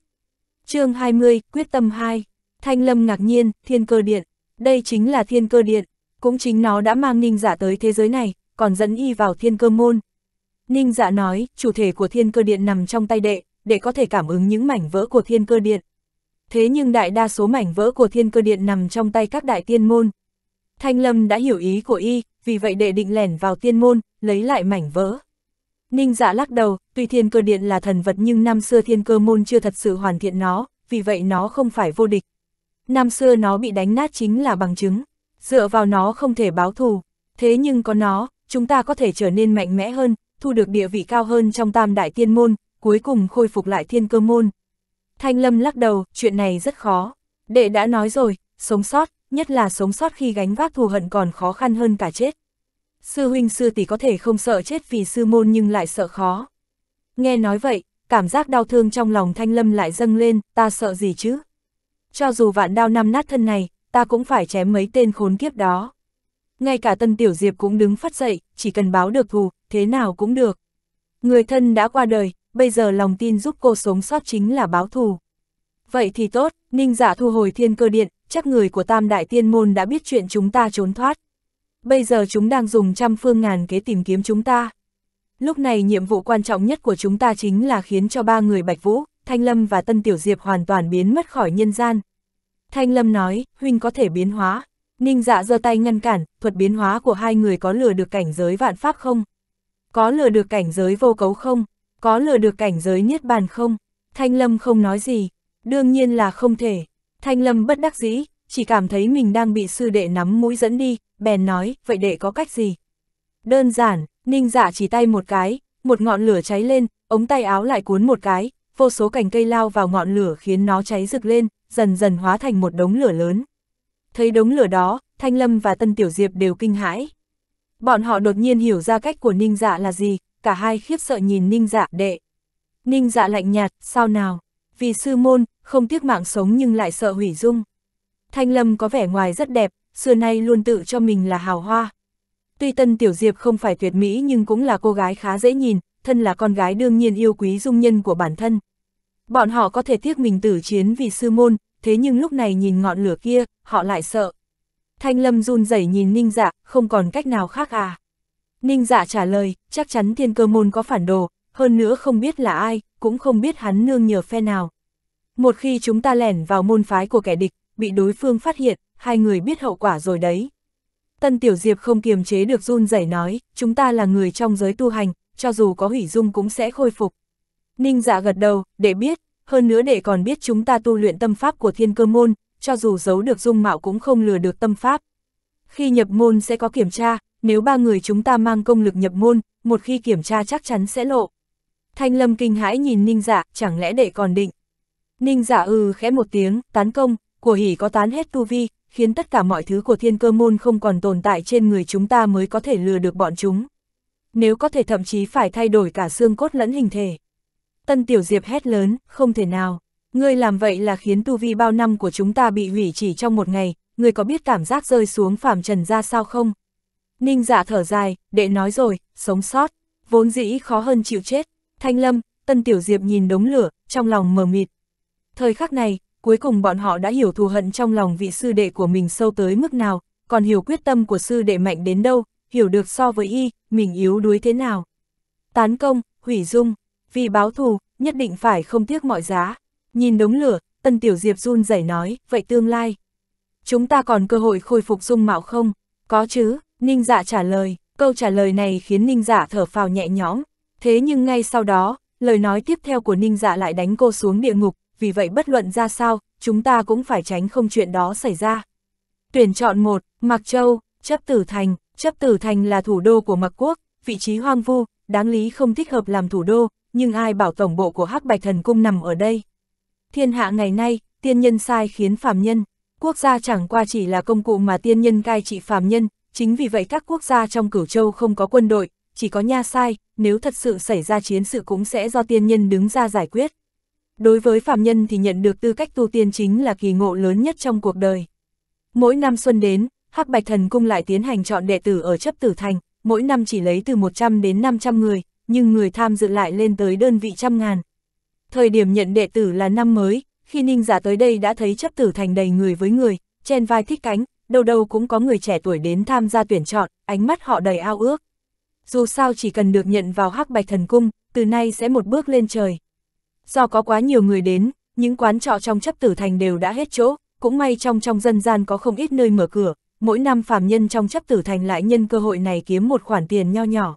[SPEAKER 1] chương 20, quyết tâm 2. Thanh Lâm ngạc nhiên, thiên cơ điện. Đây chính là thiên cơ điện, cũng chính nó đã mang ninh giả dạ tới thế giới này, còn dẫn y vào thiên cơ môn. Ninh giả dạ nói, chủ thể của thiên cơ điện nằm trong tay đệ, để có thể cảm ứng những mảnh vỡ của thiên cơ điện. Thế nhưng đại đa số mảnh vỡ của thiên cơ điện nằm trong tay các đại tiên môn. Thanh Lâm đã hiểu ý của y, vì vậy đệ định lẻn vào tiên môn, lấy lại mảnh vỡ. Ninh dạ lắc đầu, tuy thiên cơ điện là thần vật nhưng năm xưa thiên cơ môn chưa thật sự hoàn thiện nó, vì vậy nó không phải vô địch. Năm xưa nó bị đánh nát chính là bằng chứng, dựa vào nó không thể báo thù, thế nhưng có nó, chúng ta có thể trở nên mạnh mẽ hơn, thu được địa vị cao hơn trong tam đại tiên môn, cuối cùng khôi phục lại thiên cơ môn. Thanh Lâm lắc đầu, chuyện này rất khó. Đệ đã nói rồi, sống sót, nhất là sống sót khi gánh vác thù hận còn khó khăn hơn cả chết sư huynh sư tỷ có thể không sợ chết vì sư môn nhưng lại sợ khó. Nghe nói vậy, cảm giác đau thương trong lòng thanh lâm lại dâng lên, ta sợ gì chứ? Cho dù vạn đao năm nát thân này, ta cũng phải chém mấy tên khốn kiếp đó. Ngay cả tân tiểu diệp cũng đứng phát dậy, chỉ cần báo được thù, thế nào cũng được. Người thân đã qua đời, bây giờ lòng tin giúp cô sống sót chính là báo thù. Vậy thì tốt, ninh giả dạ thu hồi thiên cơ điện, chắc người của tam đại tiên môn đã biết chuyện chúng ta trốn thoát. Bây giờ chúng đang dùng trăm phương ngàn kế tìm kiếm chúng ta. Lúc này nhiệm vụ quan trọng nhất của chúng ta chính là khiến cho ba người Bạch Vũ, Thanh Lâm và Tân Tiểu Diệp hoàn toàn biến mất khỏi nhân gian. Thanh Lâm nói, huynh có thể biến hóa. Ninh dạ giơ tay ngăn cản, thuật biến hóa của hai người có lừa được cảnh giới vạn pháp không? Có lừa được cảnh giới vô cấu không? Có lừa được cảnh giới niết bàn không? Thanh Lâm không nói gì. Đương nhiên là không thể. Thanh Lâm bất đắc dĩ, chỉ cảm thấy mình đang bị sư đệ nắm mũi dẫn đi, bèn nói, vậy đệ có cách gì? Đơn giản, ninh dạ chỉ tay một cái, một ngọn lửa cháy lên, ống tay áo lại cuốn một cái, vô số cành cây lao vào ngọn lửa khiến nó cháy rực lên, dần dần hóa thành một đống lửa lớn. Thấy đống lửa đó, Thanh Lâm và Tân Tiểu Diệp đều kinh hãi. Bọn họ đột nhiên hiểu ra cách của ninh dạ là gì, cả hai khiếp sợ nhìn ninh dạ đệ. Ninh dạ lạnh nhạt, sao nào? Vì sư môn, không tiếc mạng sống nhưng lại sợ hủy dung. Thanh Lâm có vẻ ngoài rất đẹp, xưa nay luôn tự cho mình là hào hoa. Tuy Tân Tiểu Diệp không phải tuyệt mỹ nhưng cũng là cô gái khá dễ nhìn, thân là con gái đương nhiên yêu quý dung nhân của bản thân. Bọn họ có thể tiếc mình tử chiến vì sư môn, thế nhưng lúc này nhìn ngọn lửa kia, họ lại sợ. Thanh Lâm run rẩy nhìn Ninh Dạ, không còn cách nào khác à. Ninh Dạ trả lời, chắc chắn thiên cơ môn có phản đồ, hơn nữa không biết là ai, cũng không biết hắn nương nhờ phe nào. Một khi chúng ta lẻn vào môn phái của kẻ địch, bị đối phương phát hiện, hai người biết hậu quả rồi đấy. Tân Tiểu Diệp không kiềm chế được run rẩy nói, chúng ta là người trong giới tu hành, cho dù có hủy dung cũng sẽ khôi phục. Ninh dạ gật đầu, để biết, hơn nữa để còn biết chúng ta tu luyện tâm pháp của thiên cơ môn, cho dù giấu được dung mạo cũng không lừa được tâm pháp. Khi nhập môn sẽ có kiểm tra, nếu ba người chúng ta mang công lực nhập môn, một khi kiểm tra chắc chắn sẽ lộ. Thanh Lâm kinh hãi nhìn Ninh Dạ, chẳng lẽ để còn định. Ninh Dạ ừ khẽ một tiếng, tán công, của hỉ có tán hết tu vi, khiến tất cả mọi thứ của thiên cơ môn không còn tồn tại trên người chúng ta mới có thể lừa được bọn chúng. Nếu có thể thậm chí phải thay đổi cả xương cốt lẫn hình thể. Tân Tiểu Diệp hét lớn, không thể nào. Ngươi làm vậy là khiến tu vi bao năm của chúng ta bị hủy chỉ trong một ngày, ngươi có biết cảm giác rơi xuống phàm trần ra sao không? Ninh dạ thở dài, đệ nói rồi, sống sót, vốn dĩ khó hơn chịu chết. Thanh Lâm, Tân Tiểu Diệp nhìn đống lửa, trong lòng mờ mịt. Thời khắc này, cuối cùng bọn họ đã hiểu thù hận trong lòng vị sư đệ của mình sâu tới mức nào, còn hiểu quyết tâm của sư đệ mạnh đến đâu, hiểu được so với y, mình yếu đuối thế nào. Tán công, hủy dung, vì báo thù, nhất định phải không tiếc mọi giá. Nhìn đống lửa, Tân Tiểu Diệp run rẩy nói, vậy tương lai. Chúng ta còn cơ hội khôi phục dung mạo không? Có chứ, Ninh Dạ trả lời, câu trả lời này khiến Ninh Dạ thở phào nhẹ nhõm. Thế nhưng ngay sau đó, lời nói tiếp theo của Ninh Dạ lại đánh cô xuống địa ngục, vì vậy bất luận ra sao, chúng ta cũng phải tránh không chuyện đó xảy ra. Tuyển chọn 1, Mạc Châu, Chấp Tử Thành, Chấp Tử Thành là thủ đô của Mạc Quốc, vị trí hoang vu, đáng lý không thích hợp làm thủ đô, nhưng ai bảo tổng bộ của Hắc Bạch Thần Cung nằm ở đây. Thiên hạ ngày nay, tiên nhân sai khiến phàm nhân, quốc gia chẳng qua chỉ là công cụ mà tiên nhân cai trị phàm nhân, chính vì vậy các quốc gia trong cửu châu không có quân đội, chỉ có nha sai, nếu thật sự xảy ra chiến sự cũng sẽ do tiên nhân đứng ra giải quyết. Đối với phạm nhân thì nhận được tư cách tu tiên chính là kỳ ngộ lớn nhất trong cuộc đời. Mỗi năm xuân đến, Hắc Bạch Thần Cung lại tiến hành chọn đệ tử ở chấp tử thành, mỗi năm chỉ lấy từ 100 đến 500 người, nhưng người tham dự lại lên tới đơn vị trăm ngàn. Thời điểm nhận đệ tử là năm mới, khi Ninh giả tới đây đã thấy chấp tử thành đầy người với người, trên vai thích cánh, đâu đâu cũng có người trẻ tuổi đến tham gia tuyển chọn, ánh mắt họ đầy ao ước. Dù sao chỉ cần được nhận vào Hắc Bạch Thần Cung, từ nay sẽ một bước lên trời do có quá nhiều người đến, những quán trọ trong chấp tử thành đều đã hết chỗ, cũng may trong trong dân gian có không ít nơi mở cửa, mỗi năm phàm nhân trong chấp tử thành lại nhân cơ hội này kiếm một khoản tiền nho nhỏ.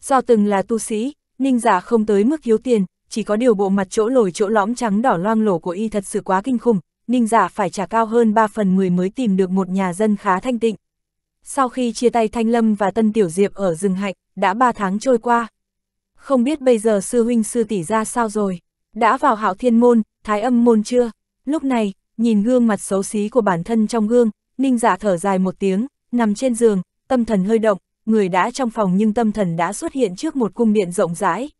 [SPEAKER 1] Do từng là tu sĩ, ninh giả không tới mức hiếu tiền, chỉ có điều bộ mặt chỗ lồi chỗ lõm trắng đỏ loang lổ của y thật sự quá kinh khủng, ninh giả phải trả cao hơn 3 phần 10 mới tìm được một nhà dân khá thanh tịnh. Sau khi chia tay Thanh Lâm và Tân Tiểu Diệp ở rừng hạnh, đã 3 tháng trôi qua. Không biết bây giờ sư huynh sư tỷ ra sao rồi. Đã vào hạo thiên môn, thái âm môn chưa? Lúc này, nhìn gương mặt xấu xí của bản thân trong gương, ninh dạ thở dài một tiếng, nằm trên giường, tâm thần hơi động, người đã trong phòng nhưng tâm thần đã xuất hiện trước một cung điện rộng rãi.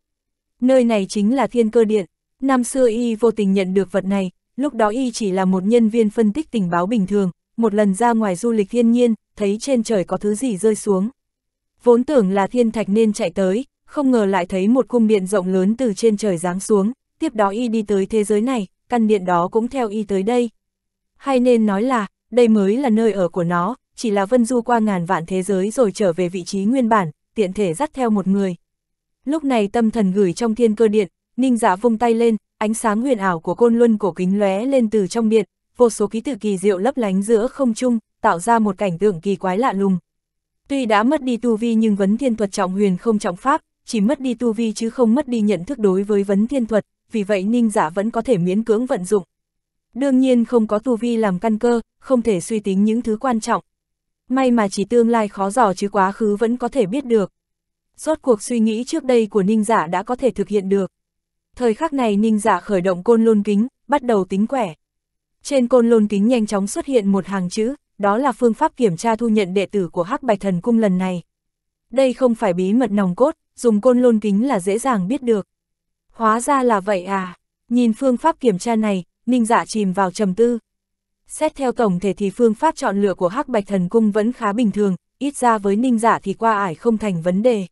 [SPEAKER 1] Nơi này chính là thiên cơ điện, năm xưa y vô tình nhận được vật này, lúc đó y chỉ là một nhân viên phân tích tình báo bình thường, một lần ra ngoài du lịch thiên nhiên, thấy trên trời có thứ gì rơi xuống. Vốn tưởng là thiên thạch nên chạy tới, không ngờ lại thấy một cung điện rộng lớn từ trên trời giáng xuống, tiếp đó y đi tới thế giới này, căn điện đó cũng theo y tới đây. Hay nên nói là, đây mới là nơi ở của nó, chỉ là Vân Du qua ngàn vạn thế giới rồi trở về vị trí nguyên bản, tiện thể dắt theo một người. Lúc này tâm thần gửi trong thiên cơ điện, Ninh Dạ vung tay lên, ánh sáng huyền ảo của côn luân cổ kính lóe lên từ trong điện, vô số ký tự kỳ diệu lấp lánh giữa không trung, tạo ra một cảnh tượng kỳ quái lạ lùng. Tuy đã mất đi tu vi nhưng vấn thiên thuật trọng huyền không trọng pháp, chỉ mất đi tu vi chứ không mất đi nhận thức đối với vấn thiên thuật, vì vậy ninh giả dạ vẫn có thể miễn cưỡng vận dụng. Đương nhiên không có tu vi làm căn cơ, không thể suy tính những thứ quan trọng. May mà chỉ tương lai khó dò chứ quá khứ vẫn có thể biết được. Rốt cuộc suy nghĩ trước đây của ninh giả dạ đã có thể thực hiện được. Thời khắc này ninh giả dạ khởi động côn lôn kính, bắt đầu tính quẻ. Trên côn lôn kính nhanh chóng xuất hiện một hàng chữ, đó là phương pháp kiểm tra thu nhận đệ tử của hắc bạch thần cung lần này. Đây không phải bí mật nòng cốt, dùng côn lôn kính là dễ dàng biết được. Hóa ra là vậy à, nhìn phương pháp kiểm tra này, Ninh Dạ chìm vào trầm tư. Xét theo tổng thể thì phương pháp chọn lựa của Hắc Bạch Thần Cung vẫn khá bình thường, ít ra với Ninh Dạ thì qua ải không thành vấn đề.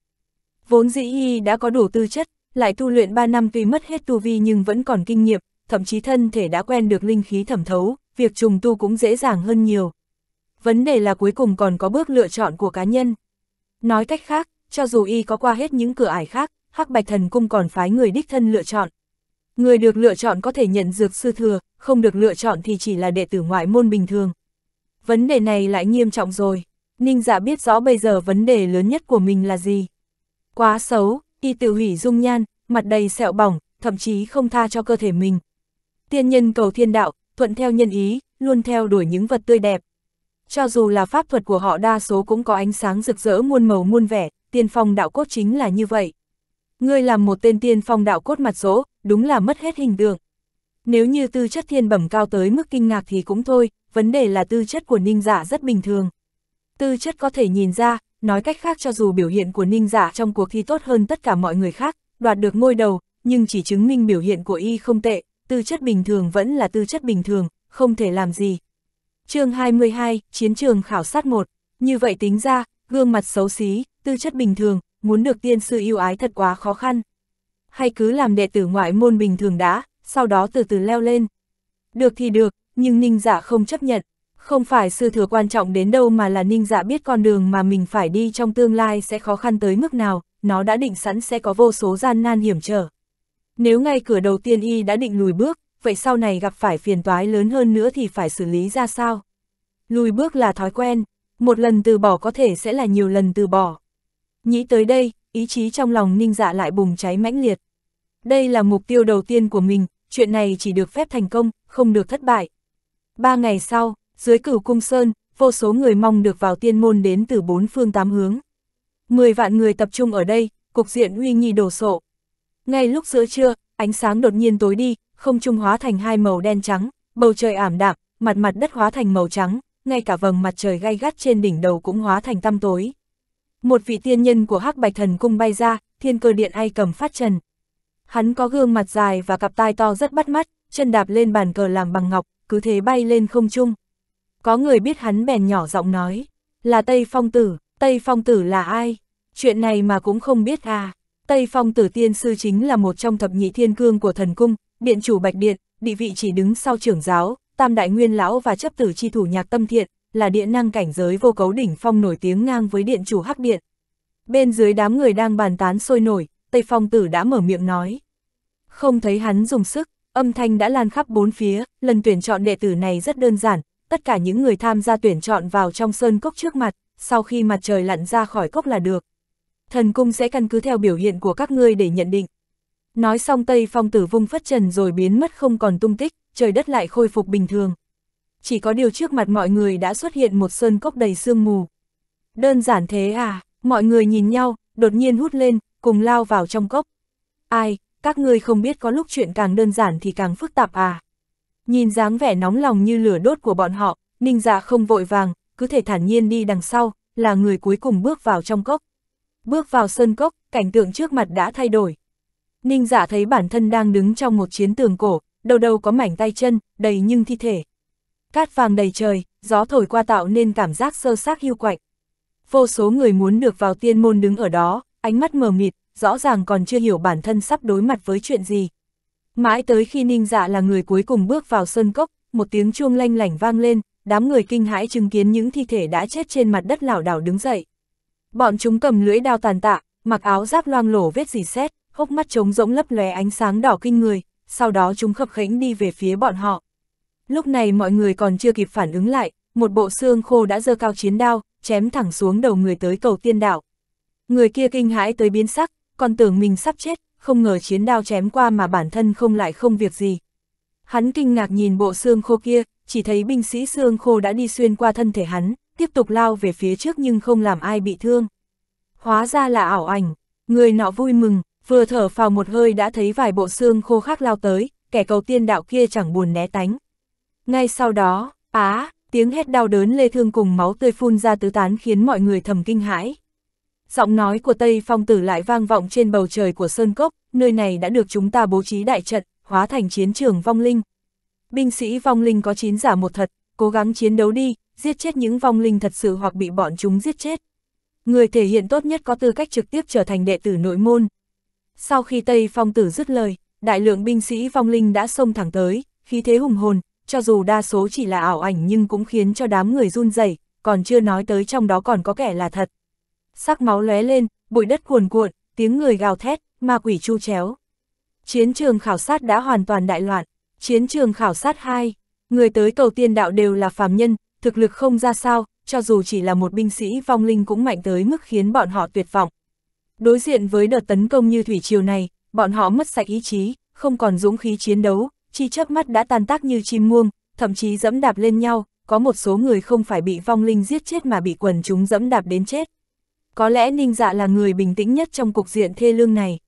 [SPEAKER 1] Vốn dĩ y đã có đủ tư chất, lại tu luyện 3 năm tuy mất hết tu vi nhưng vẫn còn kinh nghiệm, thậm chí thân thể đã quen được linh khí thẩm thấu, việc trùng tu cũng dễ dàng hơn nhiều. Vấn đề là cuối cùng còn có bước lựa chọn của cá nhân. Nói cách khác, cho dù y có qua hết những cửa ải khác, Hắc Bạch Thần Cung còn phái người đích thân lựa chọn. Người được lựa chọn có thể nhận dược sư thừa, không được lựa chọn thì chỉ là đệ tử ngoại môn bình thường. Vấn đề này lại nghiêm trọng rồi. Ninh dạ biết rõ bây giờ vấn đề lớn nhất của mình là gì. Quá xấu, y tự hủy dung nhan, mặt đầy sẹo bỏng, thậm chí không tha cho cơ thể mình. Tiên nhân cầu thiên đạo, thuận theo nhân ý, luôn theo đuổi những vật tươi đẹp. Cho dù là pháp thuật của họ đa số cũng có ánh sáng rực rỡ muôn màu muôn vẻ, tiên phong đạo cốt chính là như vậy ngươi làm một tên tiên phong đạo cốt mặt rỗ, đúng là mất hết hình tượng. Nếu như tư chất thiên bẩm cao tới mức kinh ngạc thì cũng thôi, vấn đề là tư chất của ninh giả rất bình thường. Tư chất có thể nhìn ra, nói cách khác cho dù biểu hiện của ninh giả trong cuộc thi tốt hơn tất cả mọi người khác, đoạt được ngôi đầu, nhưng chỉ chứng minh biểu hiện của y không tệ, tư chất bình thường vẫn là tư chất bình thường, không thể làm gì. chương 22, Chiến trường khảo sát 1. Như vậy tính ra, gương mặt xấu xí, tư chất bình thường, muốn được tiên sư yêu ái thật quá khó khăn. Hay cứ làm đệ tử ngoại môn bình thường đã, sau đó từ từ leo lên. Được thì được, nhưng ninh dạ không chấp nhận. Không phải sư thừa quan trọng đến đâu mà là ninh dạ biết con đường mà mình phải đi trong tương lai sẽ khó khăn tới mức nào, nó đã định sẵn sẽ có vô số gian nan hiểm trở. Nếu ngay cửa đầu tiên y đã định lùi bước, vậy sau này gặp phải phiền toái lớn hơn nữa thì phải xử lý ra sao? Lùi bước là thói quen, một lần từ bỏ có thể sẽ là nhiều lần từ bỏ. Nghĩ tới đây, ý chí trong lòng ninh dạ lại bùng cháy mãnh liệt. Đây là mục tiêu đầu tiên của mình, chuyện này chỉ được phép thành công, không được thất bại. Ba ngày sau, dưới cửu cung sơn, vô số người mong được vào tiên môn đến từ bốn phương tám hướng. Mười vạn người tập trung ở đây, cục diện uy nghi đổ sộ. Ngay lúc giữa trưa, ánh sáng đột nhiên tối đi, không trung hóa thành hai màu đen trắng, bầu trời ảm đạm, mặt mặt đất hóa thành màu trắng, ngay cả vầng mặt trời gay gắt trên đỉnh đầu cũng hóa thành tăm tối một vị tiên nhân của hắc bạch thần cung bay ra, thiên cơ điện ai cầm phát trần. Hắn có gương mặt dài và cặp tai to rất bắt mắt, chân đạp lên bàn cờ làm bằng ngọc, cứ thế bay lên không trung. Có người biết hắn bèn nhỏ giọng nói, là Tây Phong Tử, Tây Phong Tử là ai? Chuyện này mà cũng không biết à. Tây Phong Tử Tiên Sư chính là một trong thập nhị thiên cương của thần cung, điện chủ Bạch Điện, địa vị chỉ đứng sau trưởng giáo, tam đại nguyên lão và chấp tử chi thủ nhạc tâm thiện, là điện năng cảnh giới vô cấu đỉnh phong nổi tiếng ngang với điện chủ hắc điện. Bên dưới đám người đang bàn tán sôi nổi, Tây Phong Tử đã mở miệng nói. Không thấy hắn dùng sức, âm thanh đã lan khắp bốn phía, lần tuyển chọn đệ tử này rất đơn giản, tất cả những người tham gia tuyển chọn vào trong sơn cốc trước mặt, sau khi mặt trời lặn ra khỏi cốc là được. Thần cung sẽ căn cứ theo biểu hiện của các ngươi để nhận định. Nói xong Tây Phong Tử vung phất trần rồi biến mất không còn tung tích, trời đất lại khôi phục bình thường chỉ có điều trước mặt mọi người đã xuất hiện một sơn cốc đầy sương mù. Đơn giản thế à, mọi người nhìn nhau, đột nhiên hút lên, cùng lao vào trong cốc. Ai, các ngươi không biết có lúc chuyện càng đơn giản thì càng phức tạp à. Nhìn dáng vẻ nóng lòng như lửa đốt của bọn họ, ninh dạ không vội vàng, cứ thể thản nhiên đi đằng sau, là người cuối cùng bước vào trong cốc. Bước vào sơn cốc, cảnh tượng trước mặt đã thay đổi. Ninh dạ thấy bản thân đang đứng trong một chiến tường cổ, đầu đầu có mảnh tay chân, đầy nhưng thi thể. Cát vàng đầy trời, gió thổi qua tạo nên cảm giác sơ xác hiu quạnh. Vô số người muốn được vào tiên môn đứng ở đó, ánh mắt mờ mịt, rõ ràng còn chưa hiểu bản thân sắp đối mặt với chuyện gì. Mãi tới khi Ninh Dạ là người cuối cùng bước vào sơn cốc, một tiếng chuông lanh lảnh vang lên, đám người kinh hãi chứng kiến những thi thể đã chết trên mặt đất lảo đảo đứng dậy. Bọn chúng cầm lưỡi đao tàn tạ, mặc áo giáp loang lổ vết dì xét, hốc mắt trống rỗng lấp lóe ánh sáng đỏ kinh người, sau đó chúng khập khẽnh đi về phía bọn họ. Lúc này mọi người còn chưa kịp phản ứng lại, một bộ xương khô đã dơ cao chiến đao, chém thẳng xuống đầu người tới cầu tiên đạo. Người kia kinh hãi tới biến sắc, còn tưởng mình sắp chết, không ngờ chiến đao chém qua mà bản thân không lại không việc gì. Hắn kinh ngạc nhìn bộ xương khô kia, chỉ thấy binh sĩ xương khô đã đi xuyên qua thân thể hắn, tiếp tục lao về phía trước nhưng không làm ai bị thương. Hóa ra là ảo ảnh, người nọ vui mừng, vừa thở phào một hơi đã thấy vài bộ xương khô khác lao tới, kẻ cầu tiên đạo kia chẳng buồn né tánh, ngay sau đó, á, tiếng hét đau đớn lê thương cùng máu tươi phun ra tứ tán khiến mọi người thầm kinh hãi. Giọng nói của Tây Phong Tử lại vang vọng trên bầu trời của Sơn Cốc, nơi này đã được chúng ta bố trí đại trận, hóa thành chiến trường vong linh. Binh sĩ vong linh có chín giả một thật, cố gắng chiến đấu đi, giết chết những vong linh thật sự hoặc bị bọn chúng giết chết. Người thể hiện tốt nhất có tư cách trực tiếp trở thành đệ tử nội môn. Sau khi Tây Phong Tử dứt lời, đại lượng binh sĩ vong linh đã xông thẳng tới, khí thế hùng hồn, cho dù đa số chỉ là ảo ảnh nhưng cũng khiến cho đám người run rẩy, còn chưa nói tới trong đó còn có kẻ là thật. Sắc máu lóe lên, bụi đất cuồn cuộn, tiếng người gào thét, ma quỷ chu chéo. Chiến trường khảo sát đã hoàn toàn đại loạn. Chiến trường khảo sát 2, người tới cầu tiên đạo đều là phàm nhân, thực lực không ra sao, cho dù chỉ là một binh sĩ vong linh cũng mạnh tới mức khiến bọn họ tuyệt vọng. Đối diện với đợt tấn công như thủy triều này, bọn họ mất sạch ý chí, không còn dũng khí chiến đấu, chi chớp mắt đã tan tác như chim muông, thậm chí dẫm đạp lên nhau, có một số người không phải bị vong linh giết chết mà bị quần chúng dẫm đạp đến chết. Có lẽ Ninh Dạ là người bình tĩnh nhất trong cục diện thê lương này.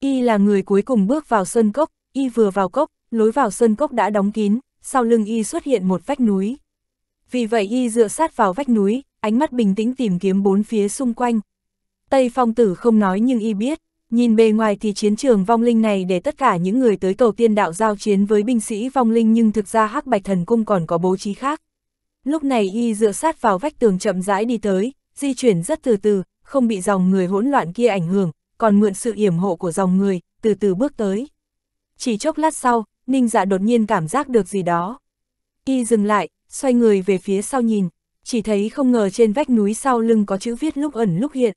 [SPEAKER 1] Y là người cuối cùng bước vào sơn cốc, Y vừa vào cốc, lối vào sơn cốc đã đóng kín, sau lưng Y xuất hiện một vách núi. Vì vậy Y dựa sát vào vách núi, ánh mắt bình tĩnh tìm kiếm bốn phía xung quanh. Tây phong tử không nói nhưng Y biết, Nhìn bề ngoài thì chiến trường vong linh này để tất cả những người tới cầu tiên đạo giao chiến với binh sĩ vong linh nhưng thực ra hắc bạch thần cung còn có bố trí khác. Lúc này y dựa sát vào vách tường chậm rãi đi tới, di chuyển rất từ từ, không bị dòng người hỗn loạn kia ảnh hưởng, còn mượn sự yểm hộ của dòng người, từ từ bước tới. Chỉ chốc lát sau, Ninh dạ đột nhiên cảm giác được gì đó. Y dừng lại, xoay người về phía sau nhìn, chỉ thấy không ngờ trên vách núi sau lưng có chữ viết lúc ẩn lúc hiện.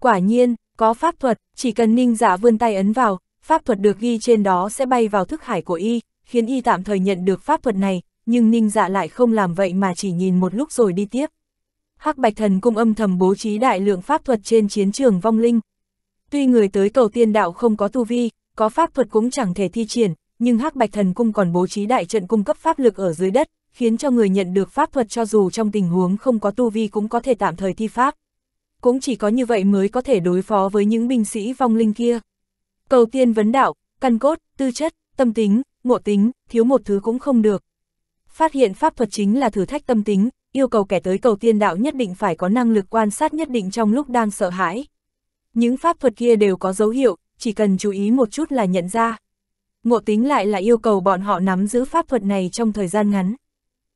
[SPEAKER 1] Quả nhiên, có pháp thuật, chỉ cần ninh giả dạ vươn tay ấn vào, pháp thuật được ghi trên đó sẽ bay vào thức hải của y, khiến y tạm thời nhận được pháp thuật này, nhưng ninh dạ lại không làm vậy mà chỉ nhìn một lúc rồi đi tiếp. Hắc Bạch Thần Cung âm thầm bố trí đại lượng pháp thuật trên chiến trường vong linh. Tuy người tới cầu tiên đạo không có tu vi, có pháp thuật cũng chẳng thể thi triển, nhưng Hắc Bạch Thần Cung còn bố trí đại trận cung cấp pháp lực ở dưới đất, khiến cho người nhận được pháp thuật cho dù trong tình huống không có tu vi cũng có thể tạm thời thi pháp cũng chỉ có như vậy mới có thể đối phó với những binh sĩ vong linh kia. Cầu tiên vấn đạo, căn cốt, tư chất, tâm tính, ngộ tính, thiếu một thứ cũng không được. Phát hiện pháp thuật chính là thử thách tâm tính, yêu cầu kẻ tới cầu tiên đạo nhất định phải có năng lực quan sát nhất định trong lúc đang sợ hãi. Những pháp thuật kia đều có dấu hiệu, chỉ cần chú ý một chút là nhận ra. Ngộ tính lại là yêu cầu bọn họ nắm giữ pháp thuật này trong thời gian ngắn.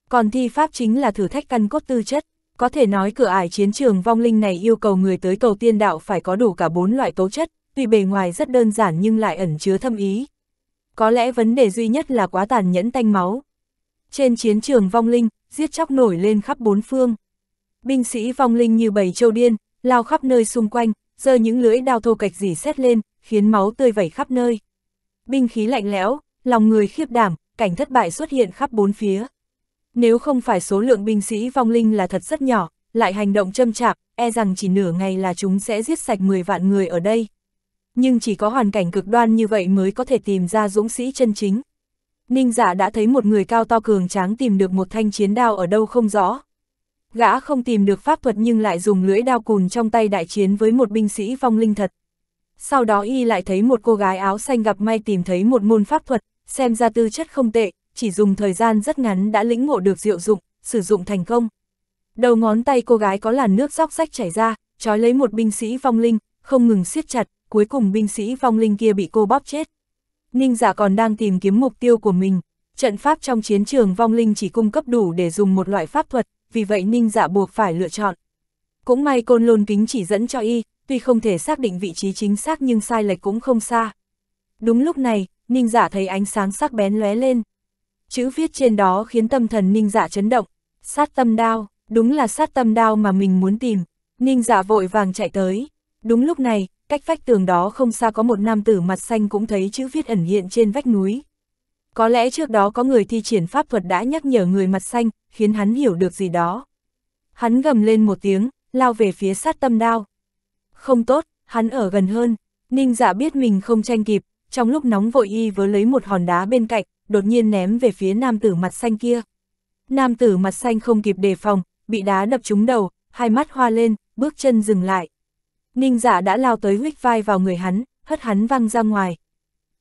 [SPEAKER 1] Còn thi pháp chính là thử thách căn cốt tư chất, có thể nói cửa ải chiến trường vong linh này yêu cầu người tới cầu tiên đạo phải có đủ cả bốn loại tố chất, tuy bề ngoài rất đơn giản nhưng lại ẩn chứa thâm ý. Có lẽ vấn đề duy nhất là quá tàn nhẫn tanh máu. Trên chiến trường vong linh, giết chóc nổi lên khắp bốn phương. Binh sĩ vong linh như bầy châu điên, lao khắp nơi xung quanh, giơ những lưỡi đao thô kệch dỉ xét lên, khiến máu tươi vẩy khắp nơi. Binh khí lạnh lẽo, lòng người khiếp đảm, cảnh thất bại xuất hiện khắp bốn phía. Nếu không phải số lượng binh sĩ vong linh là thật rất nhỏ, lại hành động châm chạp, e rằng chỉ nửa ngày là chúng sẽ giết sạch 10 vạn người ở đây. Nhưng chỉ có hoàn cảnh cực đoan như vậy mới có thể tìm ra dũng sĩ chân chính. Ninh giả dạ đã thấy một người cao to cường tráng tìm được một thanh chiến đao ở đâu không rõ. Gã không tìm được pháp thuật nhưng lại dùng lưỡi đao cùn trong tay đại chiến với một binh sĩ vong linh thật. Sau đó y lại thấy một cô gái áo xanh gặp may tìm thấy một môn pháp thuật, xem ra tư chất không tệ, chỉ dùng thời gian rất ngắn đã lĩnh ngộ được diệu dụng, sử dụng thành công. Đầu ngón tay cô gái có làn nước róc rách chảy ra, trói lấy một binh sĩ vong linh, không ngừng siết chặt, cuối cùng binh sĩ vong linh kia bị cô bóp chết. Ninh giả dạ còn đang tìm kiếm mục tiêu của mình, trận pháp trong chiến trường vong linh chỉ cung cấp đủ để dùng một loại pháp thuật, vì vậy Ninh giả dạ buộc phải lựa chọn. Cũng may côn lôn kính chỉ dẫn cho y, tuy không thể xác định vị trí chính xác nhưng sai lệch cũng không xa. Đúng lúc này, Ninh giả dạ thấy ánh sáng sắc bén lóe lên chữ viết trên đó khiến tâm thần ninh dạ chấn động. Sát tâm đao, đúng là sát tâm đao mà mình muốn tìm. Ninh dạ vội vàng chạy tới. Đúng lúc này, cách vách tường đó không xa có một nam tử mặt xanh cũng thấy chữ viết ẩn hiện trên vách núi. Có lẽ trước đó có người thi triển pháp thuật đã nhắc nhở người mặt xanh, khiến hắn hiểu được gì đó. Hắn gầm lên một tiếng, lao về phía sát tâm đao. Không tốt, hắn ở gần hơn. Ninh dạ biết mình không tranh kịp, trong lúc nóng vội y vớ lấy một hòn đá bên cạnh, đột nhiên ném về phía nam tử mặt xanh kia. Nam tử mặt xanh không kịp đề phòng, bị đá đập trúng đầu, hai mắt hoa lên, bước chân dừng lại. Ninh dạ đã lao tới huyết vai vào người hắn, hất hắn văng ra ngoài.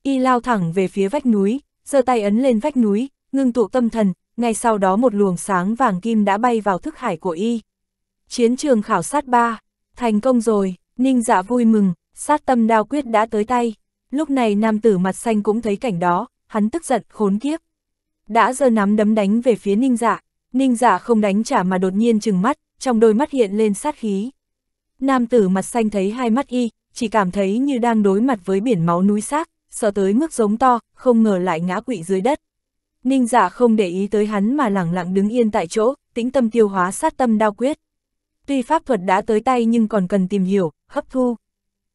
[SPEAKER 1] Y lao thẳng về phía vách núi, giơ tay ấn lên vách núi, ngưng tụ tâm thần, ngay sau đó một luồng sáng vàng kim đã bay vào thức hải của Y. Chiến trường khảo sát ba, thành công rồi, Ninh dạ vui mừng, sát tâm đao quyết đã tới tay. Lúc này nam tử mặt xanh cũng thấy cảnh đó, hắn tức giận, khốn kiếp. Đã giơ nắm đấm đánh về phía ninh dạ, ninh dạ không đánh trả mà đột nhiên trừng mắt, trong đôi mắt hiện lên sát khí. Nam tử mặt xanh thấy hai mắt y, chỉ cảm thấy như đang đối mặt với biển máu núi xác, sợ tới mức giống to, không ngờ lại ngã quỵ dưới đất. Ninh giả dạ không để ý tới hắn mà lẳng lặng đứng yên tại chỗ, tĩnh tâm tiêu hóa sát tâm đao quyết. Tuy pháp thuật đã tới tay nhưng còn cần tìm hiểu, hấp thu.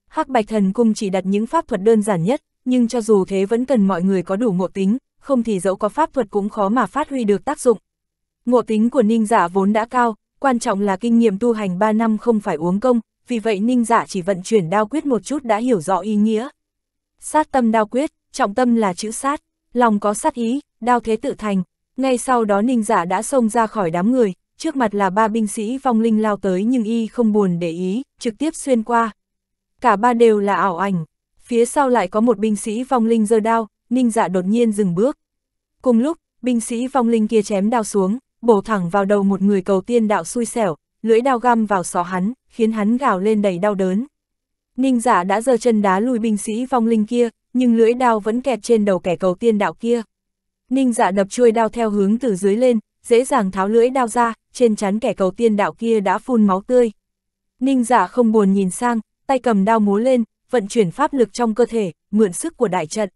[SPEAKER 1] Hắc Bạch Thần Cung chỉ đặt những pháp thuật đơn giản nhất, nhưng cho dù thế vẫn cần mọi người có đủ ngộ tính, không thì dẫu có pháp thuật cũng khó mà phát huy được tác dụng. Ngộ tính của ninh giả dạ vốn đã cao, quan trọng là kinh nghiệm tu hành 3 năm không phải uống công, vì vậy ninh giả dạ chỉ vận chuyển đao quyết một chút đã hiểu rõ ý nghĩa. Sát tâm đao quyết, trọng tâm là chữ sát, lòng có sát ý, đao thế tự thành. Ngay sau đó ninh giả dạ đã xông ra khỏi đám người, trước mặt là ba binh sĩ vong linh lao tới nhưng y không buồn để ý, trực tiếp xuyên qua. Cả ba đều là ảo ảnh, phía sau lại có một binh sĩ vong linh giơ đao, ninh dạ đột nhiên dừng bước. Cùng lúc, binh sĩ vong linh kia chém đao xuống, bổ thẳng vào đầu một người cầu tiên đạo xui xẻo, lưỡi đao găm vào sọ hắn, khiến hắn gào lên đầy đau đớn. Ninh Dạ đã giơ chân đá lùi binh sĩ vong linh kia, nhưng lưỡi đao vẫn kẹt trên đầu kẻ cầu tiên đạo kia. Ninh Dạ đập chuôi đao theo hướng từ dưới lên, dễ dàng tháo lưỡi đao ra, trên chắn kẻ cầu tiên đạo kia đã phun máu tươi. Ninh Dạ không buồn nhìn sang, tay cầm đao múa lên, vận chuyển pháp lực trong cơ thể, mượn sức của đại trận.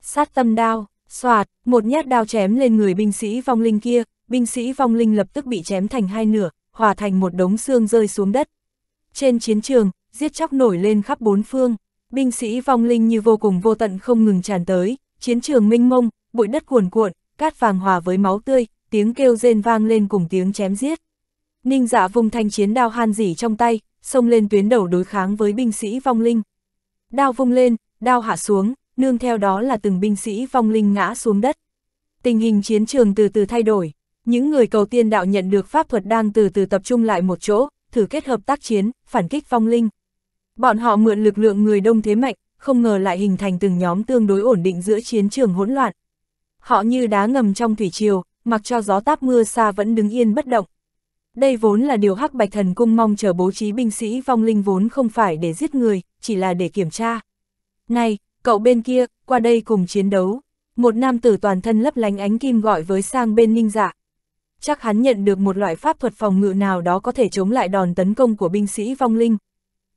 [SPEAKER 1] Sát tâm đao, xoạt, một nhát đao chém lên người binh sĩ vong linh kia, binh sĩ vong linh lập tức bị chém thành hai nửa, hòa thành một đống xương rơi xuống đất. Trên chiến trường, giết chóc nổi lên khắp bốn phương, binh sĩ vong linh như vô cùng vô tận không ngừng tràn tới, chiến trường minh mông, bụi đất cuồn cuộn, cát vàng hòa với máu tươi, tiếng kêu rên vang lên cùng tiếng chém giết. Ninh dạ vùng thanh chiến đao han dỉ trong tay, xông lên tuyến đầu đối kháng với binh sĩ vong linh. Đao vung lên, đao hạ xuống, nương theo đó là từng binh sĩ vong linh ngã xuống đất. Tình hình chiến trường từ từ thay đổi, những người cầu tiên đạo nhận được pháp thuật đang từ từ tập trung lại một chỗ, thử kết hợp tác chiến, phản kích vong linh. Bọn họ mượn lực lượng người đông thế mạnh, không ngờ lại hình thành từng nhóm tương đối ổn định giữa chiến trường hỗn loạn. Họ như đá ngầm trong thủy triều, mặc cho gió táp mưa xa vẫn đứng yên bất động. Đây vốn là điều Hắc Bạch Thần Cung mong chờ bố trí binh sĩ vong linh vốn không phải để giết người, chỉ là để kiểm tra. Này, cậu bên kia, qua đây cùng chiến đấu. Một nam tử toàn thân lấp lánh ánh kim gọi với sang bên ninh dạ. Chắc hắn nhận được một loại pháp thuật phòng ngự nào đó có thể chống lại đòn tấn công của binh sĩ vong linh.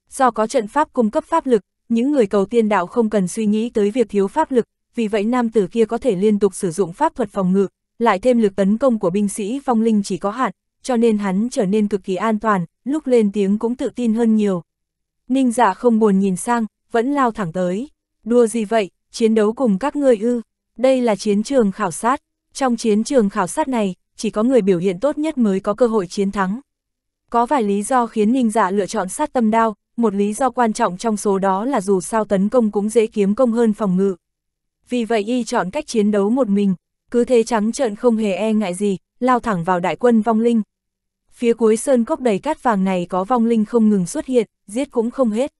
[SPEAKER 1] Do có trận pháp cung cấp pháp lực, những người cầu tiên đạo không cần suy nghĩ tới việc thiếu pháp lực, vì vậy nam tử kia có thể liên tục sử dụng pháp thuật phòng ngự, lại thêm lực tấn công của binh sĩ vong linh chỉ có hạn, cho nên hắn trở nên cực kỳ an toàn, lúc lên tiếng cũng tự tin hơn nhiều. Ninh dạ không buồn nhìn sang, vẫn lao thẳng tới. Đua gì vậy, chiến đấu cùng các ngươi ư? Đây là chiến trường khảo sát. Trong chiến trường khảo sát này, chỉ có người biểu hiện tốt nhất mới có cơ hội chiến thắng. Có vài lý do khiến Ninh dạ lựa chọn sát tâm đao, một lý do quan trọng trong số đó là dù sao tấn công cũng dễ kiếm công hơn phòng ngự. Vì vậy y chọn cách chiến đấu một mình, cứ thế trắng trợn không hề e ngại gì, lao thẳng vào đại quân vong linh. Phía cuối sơn cốc đầy cát vàng này có vong linh không ngừng xuất hiện, giết cũng không hết.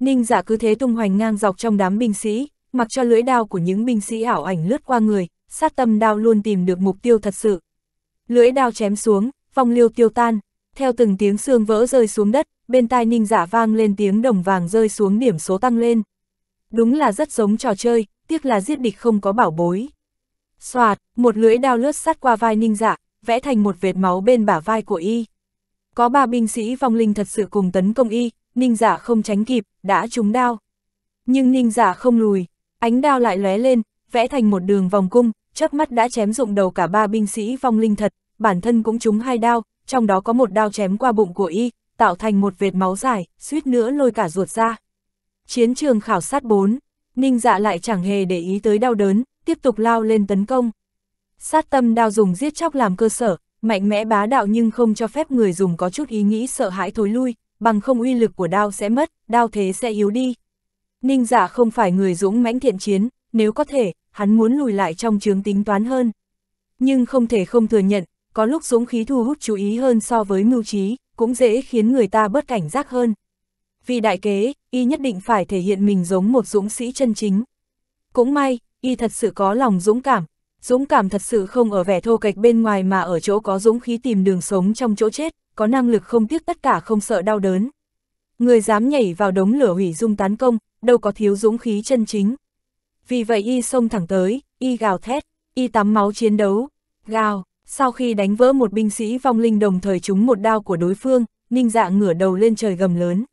[SPEAKER 1] Ninh giả cứ thế tung hoành ngang dọc trong đám binh sĩ, mặc cho lưỡi đao của những binh sĩ ảo ảnh lướt qua người, sát tâm đao luôn tìm được mục tiêu thật sự. Lưỡi đao chém xuống, vong liêu tiêu tan, theo từng tiếng xương vỡ rơi xuống đất, bên tai ninh giả vang lên tiếng đồng vàng rơi xuống điểm số tăng lên. Đúng là rất giống trò chơi, tiếc là giết địch không có bảo bối. Xoạt, một lưỡi đao lướt sát qua vai ninh dạ, vẽ thành một vệt máu bên bả vai của y. Có ba binh sĩ vong linh thật sự cùng tấn công y, ninh dạ không tránh kịp, đã trúng đao. Nhưng ninh dạ không lùi, ánh đao lại lóe lên, vẽ thành một đường vòng cung, chớp mắt đã chém dụng đầu cả ba binh sĩ vong linh thật, bản thân cũng trúng hai đao, trong đó có một đao chém qua bụng của y, tạo thành một vệt máu dài, suýt nữa lôi cả ruột ra. Chiến trường khảo sát 4, Ninh Dạ lại chẳng hề để ý tới đau đớn, tiếp tục lao lên tấn công. Sát tâm đao dùng giết chóc làm cơ sở, mạnh mẽ bá đạo nhưng không cho phép người dùng có chút ý nghĩ sợ hãi thối lui, bằng không uy lực của đao sẽ mất, đao thế sẽ yếu đi. Ninh giả không phải người dũng mãnh thiện chiến, nếu có thể, hắn muốn lùi lại trong chướng tính toán hơn. Nhưng không thể không thừa nhận, có lúc dũng khí thu hút chú ý hơn so với mưu trí, cũng dễ khiến người ta bớt cảnh giác hơn. Vì đại kế, y nhất định phải thể hiện mình giống một dũng sĩ chân chính. Cũng may, y thật sự có lòng dũng cảm. Dũng cảm thật sự không ở vẻ thô kệch bên ngoài mà ở chỗ có dũng khí tìm đường sống trong chỗ chết, có năng lực không tiếc tất cả không sợ đau đớn. Người dám nhảy vào đống lửa hủy dung tán công, đâu có thiếu dũng khí chân chính. Vì vậy y xông thẳng tới, y gào thét, y tắm máu chiến đấu, gào, sau khi đánh vỡ một binh sĩ vong linh đồng thời trúng một đao của đối phương, ninh dạ ngửa đầu lên trời gầm lớn.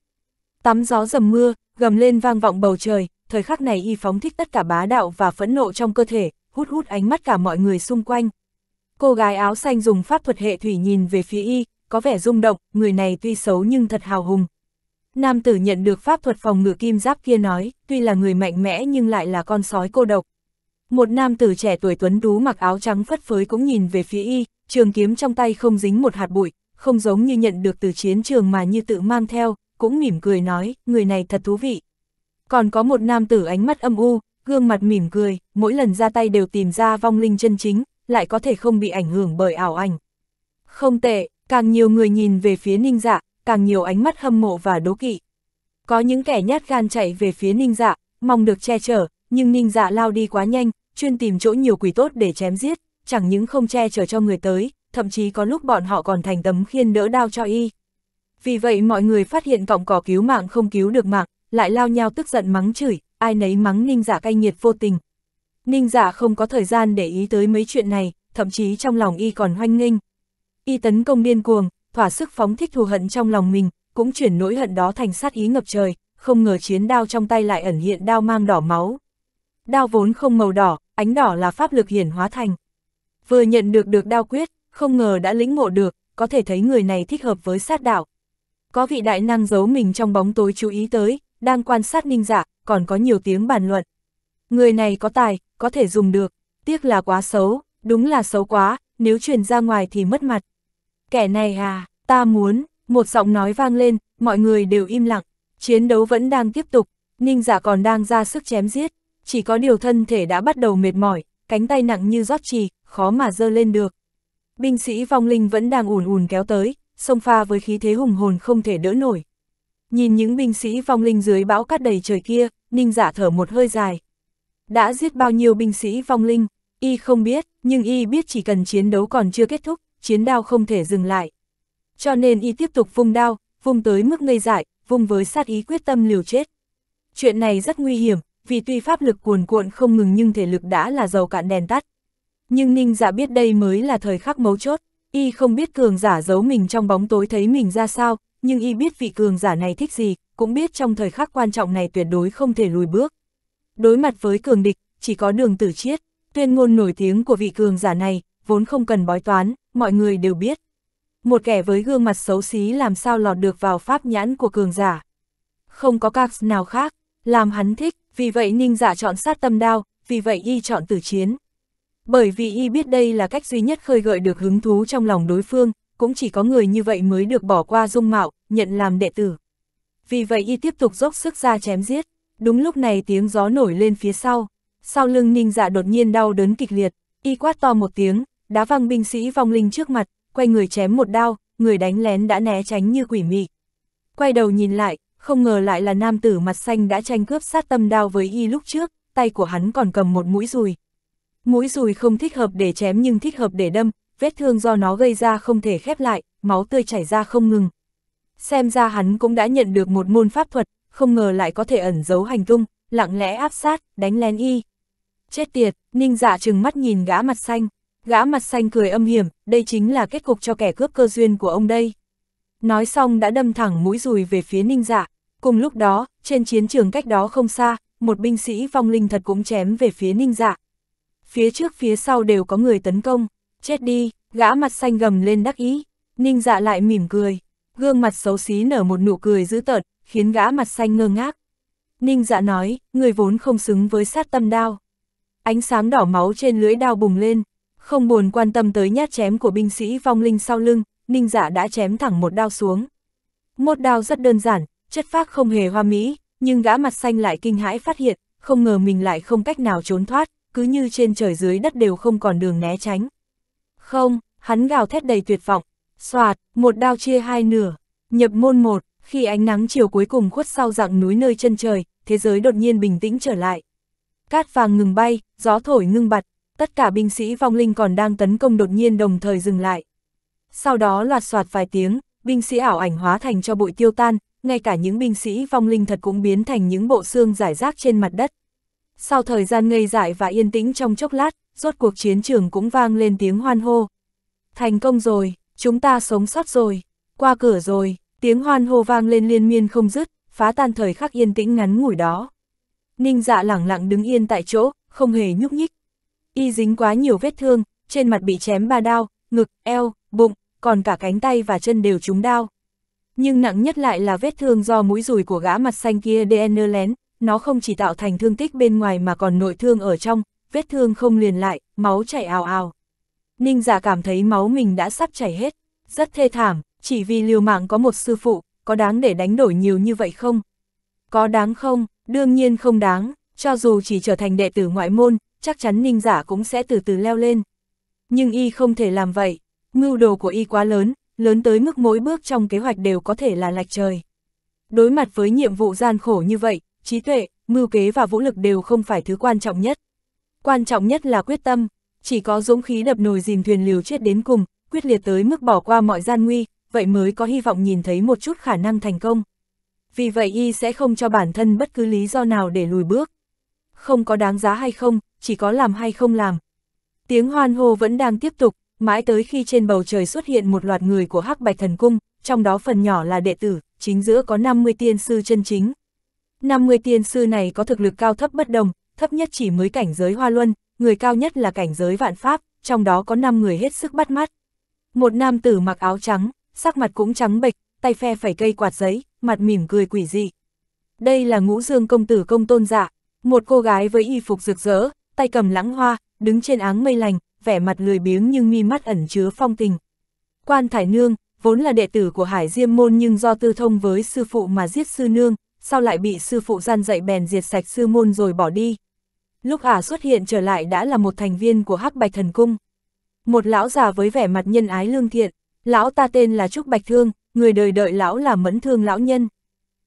[SPEAKER 1] Tắm gió dầm mưa, gầm lên vang vọng bầu trời, thời khắc này y phóng thích tất cả bá đạo và phẫn nộ trong cơ thể, hút hút ánh mắt cả mọi người xung quanh. Cô gái áo xanh dùng pháp thuật hệ thủy nhìn về phía y, có vẻ rung động, người này tuy xấu nhưng thật hào hùng. Nam tử nhận được pháp thuật phòng ngự kim giáp kia nói, tuy là người mạnh mẽ nhưng lại là con sói cô độc. Một nam tử trẻ tuổi tuấn tú mặc áo trắng phất phới cũng nhìn về phía y, trường kiếm trong tay không dính một hạt bụi, không giống như nhận được từ chiến trường mà như tự mang theo, cũng mỉm cười nói, người này thật thú vị, còn có một nam tử ánh mắt âm u, gương mặt mỉm cười, mỗi lần ra tay đều tìm ra vong linh chân chính, lại có thể không bị ảnh hưởng bởi ảo ảnh. Không tệ, càng nhiều người nhìn về phía ninh dạ, càng nhiều ánh mắt hâm mộ và đố kỵ. Có những kẻ nhát gan chạy về phía ninh dạ, mong được che chở, nhưng ninh dạ lao đi quá nhanh, chuyên tìm chỗ nhiều quỷ tốt để chém giết, chẳng những không che chở cho người tới, thậm chí có lúc bọn họ còn thành tấm khiên đỡ đao cho y. Vì vậy mọi người phát hiện cọng cỏ cứu mạng không cứu được mạng, lại lao nhau tức giận mắng chửi, ai nấy mắng ninh giả dạ cay nghiệt vô tình. Ninh giả dạ không có thời gian để ý tới mấy chuyện này, thậm chí trong lòng y còn hoanh nghênh. Y tấn công điên cuồng, thỏa sức phóng thích thù hận trong lòng mình, cũng chuyển nỗi hận đó thành sát ý ngập trời, không ngờ chiến đao trong tay lại ẩn hiện đao mang đỏ máu. Đao vốn không màu đỏ, ánh đỏ là pháp lực hiển hóa thành. Vừa nhận được được đao quyết, không ngờ đã lĩnh ngộ được, có thể thấy người này thích hợp với sát đạo. Có vị đại năng giấu mình trong bóng tối chú ý tới, đang quan sát ninh dạ, còn có nhiều tiếng bàn luận. Người này có tài, có thể dùng được, tiếc là quá xấu, đúng là xấu quá, nếu truyền ra ngoài thì mất mặt. Kẻ này à, ta muốn, một giọng nói vang lên, mọi người đều im lặng, chiến đấu vẫn đang tiếp tục, ninh dạ còn đang ra sức chém giết, chỉ có điều thân thể đã bắt đầu mệt mỏi, cánh tay nặng như rót trì, khó mà dơ lên được. Binh sĩ vong linh vẫn đang ùn ùn kéo tới, sông pha với khí thế hùng hồn không thể đỡ nổi. Nhìn những binh sĩ vong linh dưới bão cát đầy trời kia, Ninh giả dạ thở một hơi dài. Đã giết bao nhiêu binh sĩ vong linh, y không biết, nhưng y biết chỉ cần chiến đấu còn chưa kết thúc, chiến đao không thể dừng lại. Cho nên y tiếp tục vung đao, vung tới mức ngây dại, vung với sát ý quyết tâm liều chết. Chuyện này rất nguy hiểm, vì tuy pháp lực cuồn cuộn không ngừng nhưng thể lực đã là dầu cạn đèn tắt. Nhưng Ninh giả dạ biết đây mới là thời khắc mấu chốt, y không biết cường giả giấu mình trong bóng tối thấy mình ra sao, nhưng y biết vị cường giả này thích gì, cũng biết trong thời khắc quan trọng này tuyệt đối không thể lùi bước. Đối mặt với cường địch, chỉ có đường tử chiết, tuyên ngôn nổi tiếng của vị cường giả này, vốn không cần bói toán, mọi người đều biết. Một kẻ với gương mặt xấu xí làm sao lọt được vào pháp nhãn của cường giả. Không có các nào khác, làm hắn thích, vì vậy ninh giả dạ chọn sát tâm đao, vì vậy y chọn tử chiến. Bởi vì y biết đây là cách duy nhất khơi gợi được hứng thú trong lòng đối phương, cũng chỉ có người như vậy mới được bỏ qua dung mạo, nhận làm đệ tử. Vì vậy y tiếp tục dốc sức ra chém giết, đúng lúc này tiếng gió nổi lên phía sau, sau lưng ninh dạ đột nhiên đau đớn kịch liệt, y quát to một tiếng, đá văng binh sĩ vong linh trước mặt, quay người chém một đao, người đánh lén đã né tránh như quỷ mị. Quay đầu nhìn lại, không ngờ lại là nam tử mặt xanh đã tranh cướp sát tâm đao với y lúc trước, tay của hắn còn cầm một mũi dùi. Mũi dùi không thích hợp để chém nhưng thích hợp để đâm, vết thương do nó gây ra không thể khép lại, máu tươi chảy ra không ngừng. Xem ra hắn cũng đã nhận được một môn pháp thuật, không ngờ lại có thể ẩn giấu hành tung, lặng lẽ áp sát, đánh lén y. Chết tiệt, ninh dạ trừng mắt nhìn gã mặt xanh, gã mặt xanh cười âm hiểm, đây chính là kết cục cho kẻ cướp cơ duyên của ông đây. Nói xong đã đâm thẳng mũi dùi về phía ninh dạ, cùng lúc đó, trên chiến trường cách đó không xa, một binh sĩ vong linh thật cũng chém về phía ninh dạ. Phía trước phía sau đều có người tấn công. Chết đi, gã mặt xanh gầm lên đắc ý, ninh dạ lại mỉm cười, gương mặt xấu xí nở một nụ cười dữ tợn, khiến gã mặt xanh ngơ ngác. Ninh dạ nói, người vốn không xứng với sát tâm đao. Ánh sáng đỏ máu trên lưỡi đao bùng lên, không buồn quan tâm tới nhát chém của binh sĩ vong linh sau lưng, ninh dạ đã chém thẳng một đao xuống. Một đao rất đơn giản, chất phác không hề hoa mỹ, nhưng gã mặt xanh lại kinh hãi phát hiện, không ngờ mình lại không cách nào trốn thoát, cứ như trên trời dưới đất đều không còn đường né tránh. Không, hắn gào thét đầy tuyệt vọng. Xoạt, một đao chia hai nửa. Nhập môn một, khi ánh nắng chiều cuối cùng khuất sau dạng núi nơi chân trời, thế giới đột nhiên bình tĩnh trở lại. Cát vàng ngừng bay, gió thổi ngưng bặt, tất cả binh sĩ vong linh còn đang tấn công đột nhiên đồng thời dừng lại. Sau đó loạt soạt vài tiếng, binh sĩ ảo ảnh hóa thành cho bụi tiêu tan, ngay cả những binh sĩ vong linh thật cũng biến thành những bộ xương giải rác trên mặt đất. Sau thời gian ngây dại và yên tĩnh trong chốc lát, rốt cuộc chiến trường cũng vang lên tiếng hoan hô. Thành công rồi, chúng ta sống sót rồi, qua cửa rồi, tiếng hoan hô vang lên liên miên không dứt, phá tan thời khắc yên tĩnh ngắn ngủi đó. Ninh dạ lẳng lặng đứng yên tại chỗ, không hề nhúc nhích. Y dính quá nhiều vết thương, trên mặt bị chém ba đao, ngực, eo, bụng, còn cả cánh tay và chân đều trúng đao. Nhưng nặng nhất lại là vết thương do mũi rùi của gã mặt xanh kia DN lén, nó không chỉ tạo thành thương tích bên ngoài mà còn nội thương ở trong, vết thương không liền lại, máu chảy ào ào. Ninh giả dạ cảm thấy máu mình đã sắp chảy hết, rất thê thảm, chỉ vì liều mạng có một sư phụ, có đáng để đánh đổi nhiều như vậy không? Có đáng không? Đương nhiên không đáng, cho dù chỉ trở thành đệ tử ngoại môn, chắc chắn ninh giả dạ cũng sẽ từ từ leo lên. Nhưng y không thể làm vậy, mưu đồ của y quá lớn, lớn tới mức mỗi bước trong kế hoạch đều có thể là lạch trời. Đối mặt với nhiệm vụ gian khổ như vậy, trí tuệ, mưu kế và vũ lực đều không phải thứ quan trọng nhất. Quan trọng nhất là quyết tâm, chỉ có dũng khí đập nồi dìm thuyền liều chết đến cùng, quyết liệt tới mức bỏ qua mọi gian nguy, vậy mới có hy vọng nhìn thấy một chút khả năng thành công. Vì vậy y sẽ không cho bản thân bất cứ lý do nào để lùi bước. Không có đáng giá hay không, chỉ có làm hay không làm. Tiếng hoan hô vẫn đang tiếp tục, mãi tới khi trên bầu trời xuất hiện một loạt người của Hắc Bạch Thần Cung, trong đó phần nhỏ là đệ tử, chính giữa có 50 tiên sư chân chính, 50 tiên sư này có thực lực cao thấp bất đồng, thấp nhất chỉ mới cảnh giới hoa luân, người cao nhất là cảnh giới vạn pháp, trong đó có 5 người hết sức bắt mắt. Một nam tử mặc áo trắng, sắc mặt cũng trắng bệch, tay phe phẩy cây quạt giấy, mặt mỉm cười quỷ dị. Đây là ngũ dương công tử công tôn giả, dạ. một cô gái với y phục rực rỡ, tay cầm lãng hoa, đứng trên áng mây lành, vẻ mặt lười biếng nhưng mi mắt ẩn chứa phong tình. Quan Thải Nương, vốn là đệ tử của Hải Diêm Môn nhưng do tư thông với sư phụ mà giết sư nương, sau lại bị sư phụ gian dạy bèn diệt sạch sư môn rồi bỏ đi. Lúc ả xuất hiện trở lại đã là một thành viên của Hắc Bạch Thần Cung. Một lão già với vẻ mặt nhân ái lương thiện, lão ta tên là Trúc Bạch Thương, người đời đợi lão là Mẫn Thương Lão Nhân.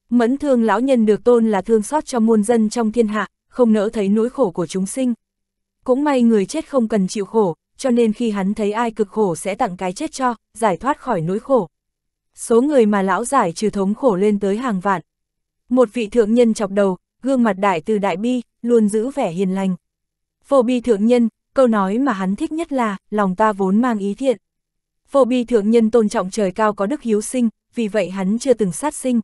[SPEAKER 1] Mẫn Thương Lão Nhân được tôn là thương xót cho muôn dân trong thiên hạ, không nỡ thấy nỗi khổ của chúng sinh. Cũng may người chết không cần chịu khổ, cho nên khi hắn thấy ai cực khổ sẽ tặng cái chết cho, giải thoát khỏi nỗi khổ. Số người mà lão giải trừ thống khổ lên tới hàng vạn. Một vị thượng nhân chọc đầu, gương mặt đại từ đại bi, luôn giữ vẻ hiền lành. phổ bi thượng nhân, câu nói mà hắn thích nhất là, lòng ta vốn mang ý thiện. phổ bi thượng nhân tôn trọng trời cao có đức hiếu sinh, vì vậy hắn chưa từng sát sinh.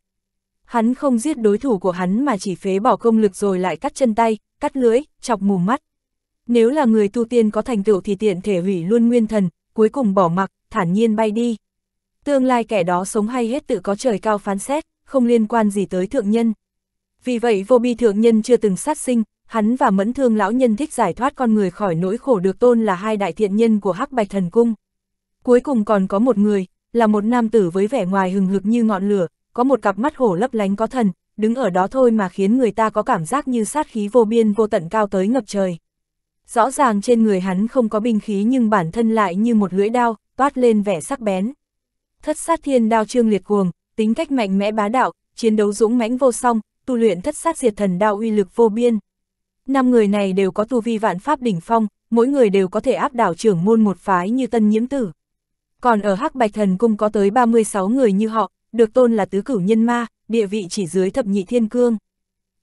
[SPEAKER 1] Hắn không giết đối thủ của hắn mà chỉ phế bỏ công lực rồi lại cắt chân tay, cắt lưỡi, chọc mù mắt. Nếu là người tu tiên có thành tựu thì tiện thể hủy luôn nguyên thần, cuối cùng bỏ mặc, thản nhiên bay đi. Tương lai kẻ đó sống hay hết tự có trời cao phán xét không liên quan gì tới thượng nhân. Vì vậy vô bi thượng nhân chưa từng sát sinh, hắn và mẫn thương lão nhân thích giải thoát con người khỏi nỗi khổ được tôn là hai đại thiện nhân của hắc bạch thần cung. Cuối cùng còn có một người, là một nam tử với vẻ ngoài hừng hực như ngọn lửa, có một cặp mắt hổ lấp lánh có thần, đứng ở đó thôi mà khiến người ta có cảm giác như sát khí vô biên vô tận cao tới ngập trời. Rõ ràng trên người hắn không có binh khí nhưng bản thân lại như một lưỡi đao, toát lên vẻ sắc bén. Thất sát thiên đao trương liệt cuồng, tính cách mạnh mẽ bá đạo, chiến đấu dũng mãnh vô song, tu luyện thất sát diệt thần đao uy lực vô biên. Năm người này đều có tu vi vạn pháp đỉnh phong, mỗi người đều có thể áp đảo trưởng môn một phái như tân nhiễm tử. Còn ở Hắc Bạch Thần Cung có tới 36 người như họ, được tôn là tứ cửu nhân ma, địa vị chỉ dưới thập nhị thiên cương.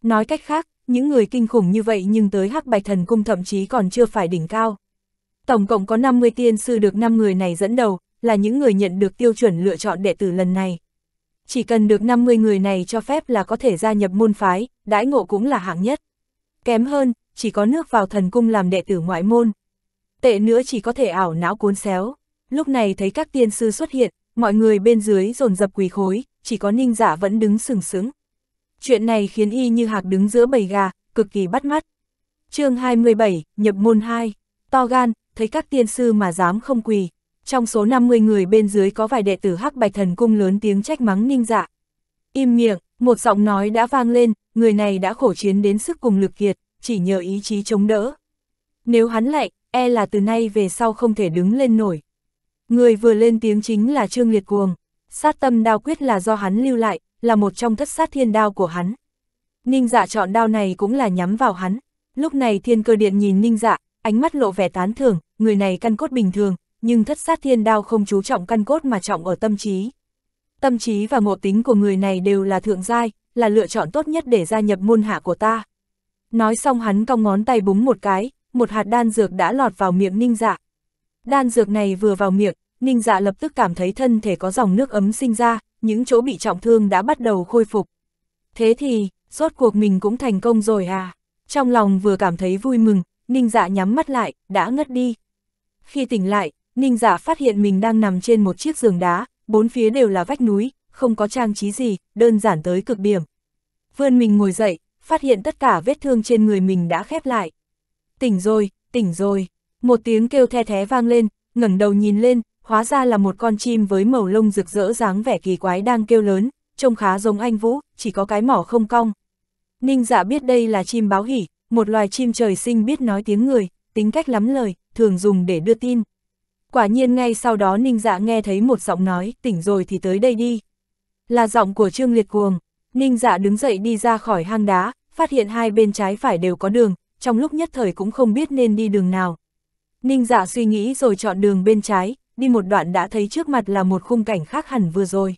[SPEAKER 1] Nói cách khác, những người kinh khủng như vậy nhưng tới Hắc Bạch Thần Cung thậm chí còn chưa phải đỉnh cao. Tổng cộng có 50 tiên sư được 5 người này dẫn đầu, là những người nhận được tiêu chuẩn lựa chọn đệ tử lần này chỉ cần được 50 người này cho phép là có thể gia nhập môn phái, đãi ngộ cũng là hạng nhất. Kém hơn, chỉ có nước vào thần cung làm đệ tử ngoại môn. Tệ nữa chỉ có thể ảo não cuốn xéo. Lúc này thấy các tiên sư xuất hiện, mọi người bên dưới dồn dập quỳ khối, chỉ có ninh giả dạ vẫn đứng sừng sững. Chuyện này khiến y như hạc đứng giữa bầy gà, cực kỳ bắt mắt. chương 27, nhập môn 2, to gan, thấy các tiên sư mà dám không quỳ trong số 50 người bên dưới có vài đệ tử Hắc Bạch Thần Cung lớn tiếng trách mắng ninh dạ. Im miệng, một giọng nói đã vang lên, người này đã khổ chiến đến sức cùng lực kiệt, chỉ nhờ ý chí chống đỡ. Nếu hắn lại e là từ nay về sau không thể đứng lên nổi. Người vừa lên tiếng chính là Trương Liệt Cuồng, sát tâm đao quyết là do hắn lưu lại, là một trong thất sát thiên đao của hắn. Ninh dạ chọn đao này cũng là nhắm vào hắn. Lúc này thiên cơ điện nhìn ninh dạ, ánh mắt lộ vẻ tán thưởng, người này căn cốt bình thường, nhưng thất sát thiên đao không chú trọng căn cốt mà trọng ở tâm trí. Tâm trí và ngộ tính của người này đều là thượng giai, là lựa chọn tốt nhất để gia nhập môn hạ của ta. Nói xong hắn cong ngón tay búng một cái, một hạt đan dược đã lọt vào miệng ninh dạ. Đan dược này vừa vào miệng, ninh dạ lập tức cảm thấy thân thể có dòng nước ấm sinh ra, những chỗ bị trọng thương đã bắt đầu khôi phục. Thế thì, rốt cuộc mình cũng thành công rồi à. Trong lòng vừa cảm thấy vui mừng, ninh dạ nhắm mắt lại, đã ngất đi. Khi tỉnh lại, Ninh giả phát hiện mình đang nằm trên một chiếc giường đá, bốn phía đều là vách núi, không có trang trí gì, đơn giản tới cực điểm. Vươn mình ngồi dậy, phát hiện tất cả vết thương trên người mình đã khép lại. Tỉnh rồi, tỉnh rồi. Một tiếng kêu the thé vang lên, ngẩng đầu nhìn lên, hóa ra là một con chim với màu lông rực rỡ dáng vẻ kỳ quái đang kêu lớn, trông khá giống anh Vũ, chỉ có cái mỏ không cong. Ninh dạ biết đây là chim báo hỉ, một loài chim trời sinh biết nói tiếng người, tính cách lắm lời, thường dùng để đưa tin. Quả nhiên ngay sau đó Ninh Dạ nghe thấy một giọng nói, tỉnh rồi thì tới đây đi. Là giọng của Trương Liệt Cuồng. Ninh Dạ đứng dậy đi ra khỏi hang đá, phát hiện hai bên trái phải đều có đường, trong lúc nhất thời cũng không biết nên đi đường nào. Ninh Dạ suy nghĩ rồi chọn đường bên trái, đi một đoạn đã thấy trước mặt là một khung cảnh khác hẳn vừa rồi.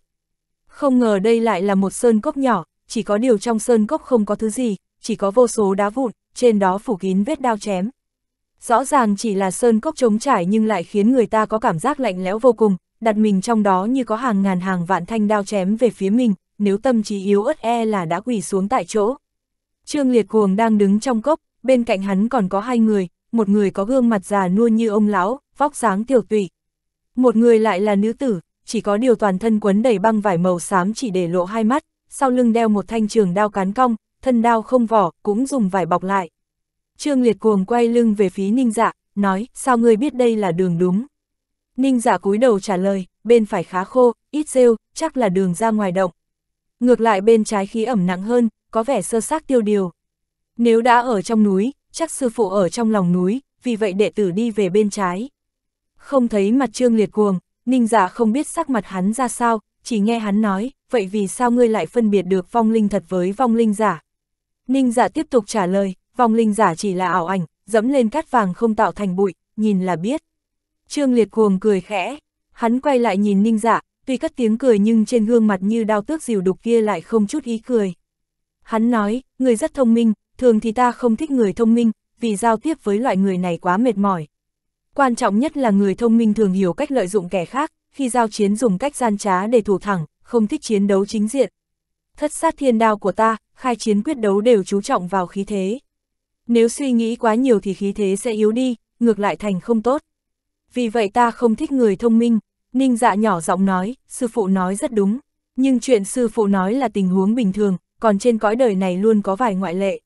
[SPEAKER 1] Không ngờ đây lại là một sơn cốc nhỏ, chỉ có điều trong sơn cốc không có thứ gì, chỉ có vô số đá vụn, trên đó phủ kín vết đao chém. Rõ ràng chỉ là sơn cốc trống trải nhưng lại khiến người ta có cảm giác lạnh lẽo vô cùng, đặt mình trong đó như có hàng ngàn hàng vạn thanh đao chém về phía mình, nếu tâm trí yếu ớt e là đã quỳ xuống tại chỗ. Trương Liệt Cuồng đang đứng trong cốc, bên cạnh hắn còn có hai người, một người có gương mặt già nua như ông lão, vóc dáng tiểu tụy. Một người lại là nữ tử, chỉ có điều toàn thân quấn đầy băng vải màu xám chỉ để lộ hai mắt, sau lưng đeo một thanh trường đao cán cong, thân đao không vỏ, cũng dùng vải bọc lại. Trương Liệt cuồng quay lưng về phía Ninh Dạ, nói, sao ngươi biết đây là đường đúng? Ninh Dạ cúi đầu trả lời, bên phải khá khô, ít rêu, chắc là đường ra ngoài động. Ngược lại bên trái khí ẩm nặng hơn, có vẻ sơ xác tiêu điều. Nếu đã ở trong núi, chắc sư phụ ở trong lòng núi, vì vậy đệ tử đi về bên trái. Không thấy mặt Trương Liệt cuồng, Ninh Dạ không biết sắc mặt hắn ra sao, chỉ nghe hắn nói, vậy vì sao ngươi lại phân biệt được vong linh thật với vong linh giả? Ninh Dạ tiếp tục trả lời, Vong linh giả chỉ là ảo ảnh, dẫm lên cát vàng không tạo thành bụi, nhìn là biết. Trương Liệt cuồng cười khẽ, hắn quay lại nhìn ninh giả, dạ, tuy cất tiếng cười nhưng trên gương mặt như đao tước dìu đục kia lại không chút ý cười. Hắn nói, người rất thông minh, thường thì ta không thích người thông minh, vì giao tiếp với loại người này quá mệt mỏi. Quan trọng nhất là người thông minh thường hiểu cách lợi dụng kẻ khác, khi giao chiến dùng cách gian trá để thủ thẳng, không thích chiến đấu chính diện. Thất sát thiên đao của ta, khai chiến quyết đấu đều chú trọng vào khí thế. Nếu suy nghĩ quá nhiều thì khí thế sẽ yếu đi, ngược lại thành không tốt. Vì vậy ta không thích người thông minh, Ninh dạ nhỏ giọng nói, sư phụ nói rất đúng. Nhưng chuyện sư phụ nói là tình huống bình thường, còn trên cõi đời này luôn có vài ngoại lệ.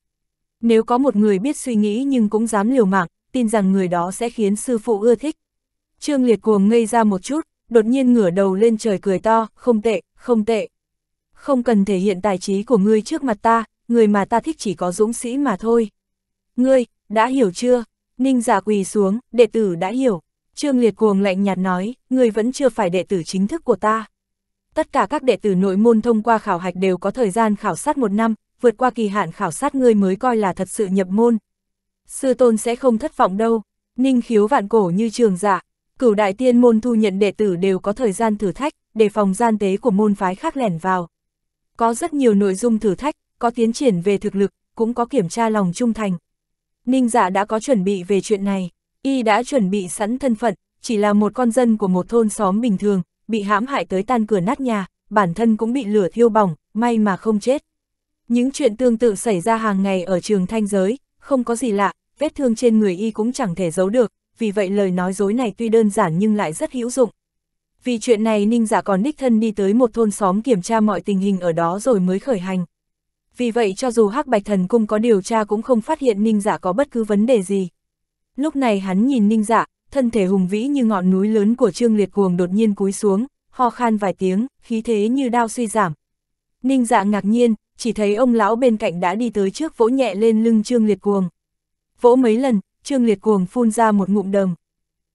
[SPEAKER 1] Nếu có một người biết suy nghĩ nhưng cũng dám liều mạng, tin rằng người đó sẽ khiến sư phụ ưa thích. Trương Liệt cuồng ngây ra một chút, đột nhiên ngửa đầu lên trời cười to, không tệ, không tệ. Không cần thể hiện tài trí của ngươi trước mặt ta, người mà ta thích chỉ có dũng sĩ mà thôi ngươi, đã hiểu chưa? Ninh giả quỳ xuống, đệ tử đã hiểu. Trương Liệt cuồng lạnh nhạt nói, ngươi vẫn chưa phải đệ tử chính thức của ta. Tất cả các đệ tử nội môn thông qua khảo hạch đều có thời gian khảo sát một năm, vượt qua kỳ hạn khảo sát ngươi mới coi là thật sự nhập môn. Sư tôn sẽ không thất vọng đâu, ninh khiếu vạn cổ như trường giả, dạ. cửu đại tiên môn thu nhận đệ tử đều có thời gian thử thách, để phòng gian tế của môn phái khác lẻn vào. Có rất nhiều nội dung thử thách, có tiến triển về thực lực, cũng có kiểm tra lòng trung thành. Ninh giả dạ đã có chuẩn bị về chuyện này, y đã chuẩn bị sẵn thân phận, chỉ là một con dân của một thôn xóm bình thường, bị hãm hại tới tan cửa nát nhà, bản thân cũng bị lửa thiêu bỏng, may mà không chết. Những chuyện tương tự xảy ra hàng ngày ở trường thanh giới, không có gì lạ, vết thương trên người y cũng chẳng thể giấu được, vì vậy lời nói dối này tuy đơn giản nhưng lại rất hữu dụng. Vì chuyện này Ninh giả dạ còn đích thân đi tới một thôn xóm kiểm tra mọi tình hình ở đó rồi mới khởi hành vì vậy cho dù hắc bạch thần cung có điều tra cũng không phát hiện ninh giả dạ có bất cứ vấn đề gì. Lúc này hắn nhìn ninh giả, dạ, thân thể hùng vĩ như ngọn núi lớn của trương liệt cuồng đột nhiên cúi xuống, ho khan vài tiếng, khí thế như đao suy giảm. Ninh giả dạ ngạc nhiên, chỉ thấy ông lão bên cạnh đã đi tới trước vỗ nhẹ lên lưng trương liệt cuồng. Vỗ mấy lần, trương liệt cuồng phun ra một ngụm đờm.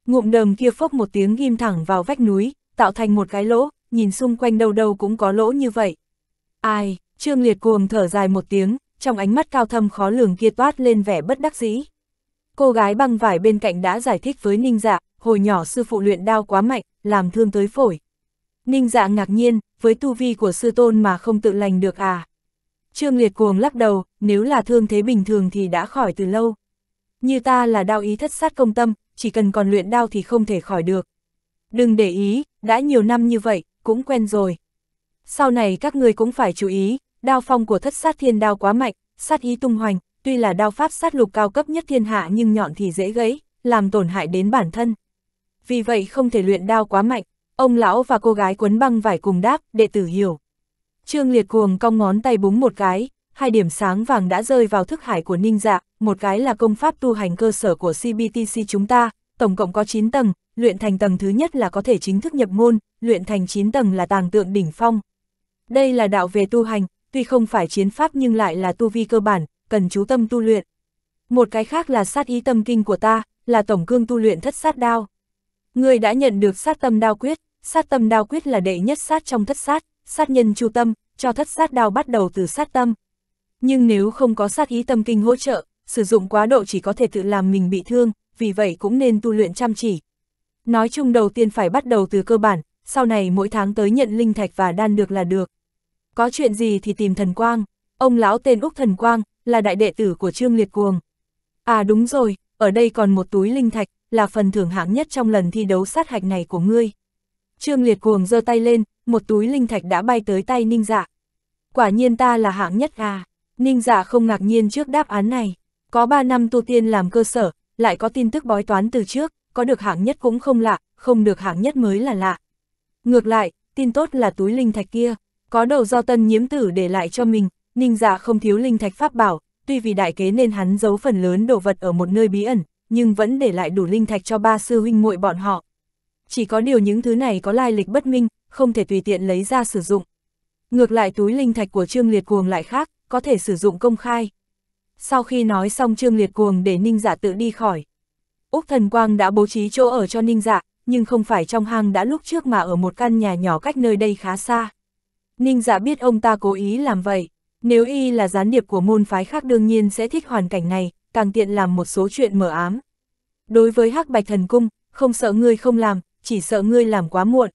[SPEAKER 1] Ngụm đờm kia phốc một tiếng ghim thẳng vào vách núi, tạo thành một cái lỗ, nhìn xung quanh đâu đâu cũng có lỗ như vậy. Ai, Trương Liệt cuồng thở dài một tiếng, trong ánh mắt cao thâm khó lường kia toát lên vẻ bất đắc dĩ. Cô gái băng vải bên cạnh đã giải thích với Ninh Dạ, hồi nhỏ sư phụ luyện đao quá mạnh, làm thương tới phổi. Ninh Dạ ngạc nhiên, với tu vi của sư tôn mà không tự lành được à. Trương Liệt cuồng lắc đầu, nếu là thương thế bình thường thì đã khỏi từ lâu. Như ta là đao ý thất sát công tâm, chỉ cần còn luyện đao thì không thể khỏi được. Đừng để ý, đã nhiều năm như vậy, cũng quen rồi. Sau này các người cũng phải chú ý, Đao phong của thất sát thiên đao quá mạnh, sát ý tung hoành, tuy là đao pháp sát lục cao cấp nhất thiên hạ nhưng nhọn thì dễ gãy, làm tổn hại đến bản thân. Vì vậy không thể luyện đao quá mạnh, ông lão và cô gái quấn băng vải cùng đáp, đệ tử hiểu. Trương Liệt cuồng cong ngón tay búng một cái, hai điểm sáng vàng đã rơi vào thức hải của Ninh Dạ, một cái là công pháp tu hành cơ sở của CBTC chúng ta, tổng cộng có 9 tầng, luyện thành tầng thứ nhất là có thể chính thức nhập môn, luyện thành 9 tầng là tàng tượng đỉnh phong. Đây là đạo về tu hành, tuy không phải chiến pháp nhưng lại là tu vi cơ bản, cần chú tâm tu luyện. Một cái khác là sát ý tâm kinh của ta, là tổng cương tu luyện thất sát đao. Người đã nhận được sát tâm đao quyết, sát tâm đao quyết là đệ nhất sát trong thất sát, sát nhân chu tâm, cho thất sát đao bắt đầu từ sát tâm. Nhưng nếu không có sát ý tâm kinh hỗ trợ, sử dụng quá độ chỉ có thể tự làm mình bị thương, vì vậy cũng nên tu luyện chăm chỉ. Nói chung đầu tiên phải bắt đầu từ cơ bản, sau này mỗi tháng tới nhận linh thạch và đan được là được có chuyện gì thì tìm thần quang, ông lão tên Úc thần quang, là đại đệ tử của Trương Liệt Cuồng. À đúng rồi, ở đây còn một túi linh thạch, là phần thưởng hạng nhất trong lần thi đấu sát hạch này của ngươi. Trương Liệt Cuồng giơ tay lên, một túi linh thạch đã bay tới tay Ninh Dạ. Quả nhiên ta là hạng nhất à, Ninh Dạ không ngạc nhiên trước đáp án này. Có 3 năm tu tiên làm cơ sở, lại có tin tức bói toán từ trước, có được hạng nhất cũng không lạ, không được hạng nhất mới là lạ. Ngược lại, tin tốt là túi linh thạch kia, có đầu do tân nhiễm tử để lại cho mình, ninh dạ không thiếu linh thạch pháp bảo, tuy vì đại kế nên hắn giấu phần lớn đồ vật ở một nơi bí ẩn, nhưng vẫn để lại đủ linh thạch cho ba sư huynh muội bọn họ. Chỉ có điều những thứ này có lai lịch bất minh, không thể tùy tiện lấy ra sử dụng. Ngược lại túi linh thạch của Trương Liệt Cuồng lại khác, có thể sử dụng công khai. Sau khi nói xong Trương Liệt Cuồng để Ninh Dạ tự đi khỏi. Úc Thần Quang đã bố trí chỗ ở cho Ninh Dạ, nhưng không phải trong hang đã lúc trước mà ở một căn nhà nhỏ cách nơi đây khá xa. Ninh dạ biết ông ta cố ý làm vậy, nếu y là gián điệp của môn phái khác đương nhiên sẽ thích hoàn cảnh này, càng tiện làm một số chuyện mở ám. Đối với hắc bạch thần cung, không sợ ngươi không làm, chỉ sợ ngươi làm quá muộn.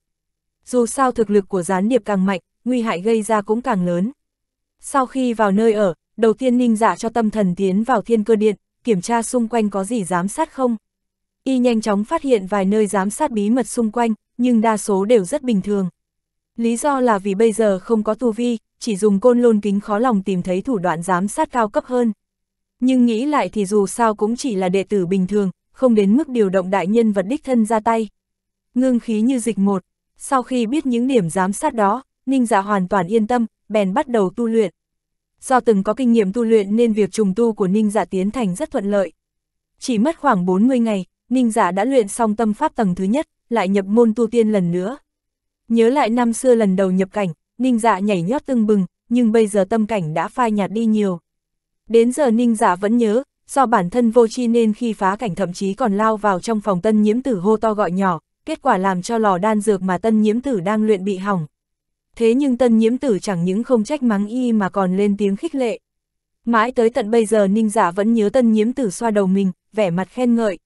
[SPEAKER 1] Dù sao thực lực của gián điệp càng mạnh, nguy hại gây ra cũng càng lớn. Sau khi vào nơi ở, đầu tiên ninh dạ cho tâm thần tiến vào thiên cơ điện, kiểm tra xung quanh có gì giám sát không. Y nhanh chóng phát hiện vài nơi giám sát bí mật xung quanh, nhưng đa số đều rất bình thường. Lý do là vì bây giờ không có tu vi, chỉ dùng côn lôn kính khó lòng tìm thấy thủ đoạn giám sát cao cấp hơn. Nhưng nghĩ lại thì dù sao cũng chỉ là đệ tử bình thường, không đến mức điều động đại nhân vật đích thân ra tay. Ngưng khí như dịch một, sau khi biết những điểm giám sát đó, Ninh Dạ hoàn toàn yên tâm, bèn bắt đầu tu luyện. Do từng có kinh nghiệm tu luyện nên việc trùng tu của Ninh Dạ tiến thành rất thuận lợi. Chỉ mất khoảng 40 ngày, Ninh Dạ đã luyện xong tâm pháp tầng thứ nhất, lại nhập môn tu tiên lần nữa. Nhớ lại năm xưa lần đầu nhập cảnh, ninh dạ nhảy nhót tưng bừng, nhưng bây giờ tâm cảnh đã phai nhạt đi nhiều. Đến giờ ninh dạ vẫn nhớ, do bản thân vô chi nên khi phá cảnh thậm chí còn lao vào trong phòng tân nhiễm tử hô to gọi nhỏ, kết quả làm cho lò đan dược mà tân nhiễm tử đang luyện bị hỏng. Thế nhưng tân nhiễm tử chẳng những không trách mắng y mà còn lên tiếng khích lệ. Mãi tới tận bây giờ ninh dạ vẫn nhớ tân nhiễm tử xoa đầu mình, vẻ mặt khen ngợi.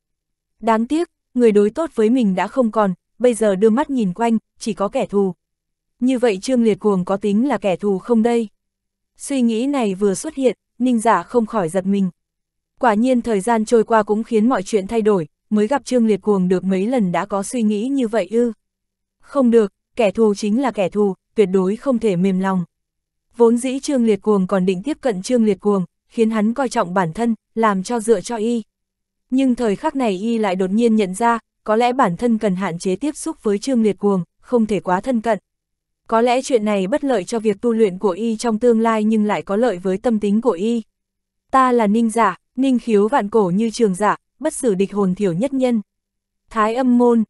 [SPEAKER 1] Đáng tiếc, người đối tốt với mình đã không còn, bây giờ đưa mắt nhìn quanh, chỉ có kẻ thù. Như vậy Trương Liệt Cuồng có tính là kẻ thù không đây? Suy nghĩ này vừa xuất hiện, Ninh giả dạ không khỏi giật mình. Quả nhiên thời gian trôi qua cũng khiến mọi chuyện thay đổi, mới gặp Trương Liệt Cuồng được mấy lần đã có suy nghĩ như vậy ư. Không được, kẻ thù chính là kẻ thù, tuyệt đối không thể mềm lòng. Vốn dĩ Trương Liệt Cuồng còn định tiếp cận Trương Liệt Cuồng, khiến hắn coi trọng bản thân, làm cho dựa cho y. Nhưng thời khắc này y lại đột nhiên nhận ra, có lẽ bản thân cần hạn chế tiếp xúc với Trương Liệt Cuồng, không thể quá thân cận. Có lẽ chuyện này bất lợi cho việc tu luyện của y trong tương lai nhưng lại có lợi với tâm tính của y. Ta là ninh giả, ninh khiếu vạn cổ như trường giả, bất xử địch hồn thiểu nhất nhân. Thái âm môn,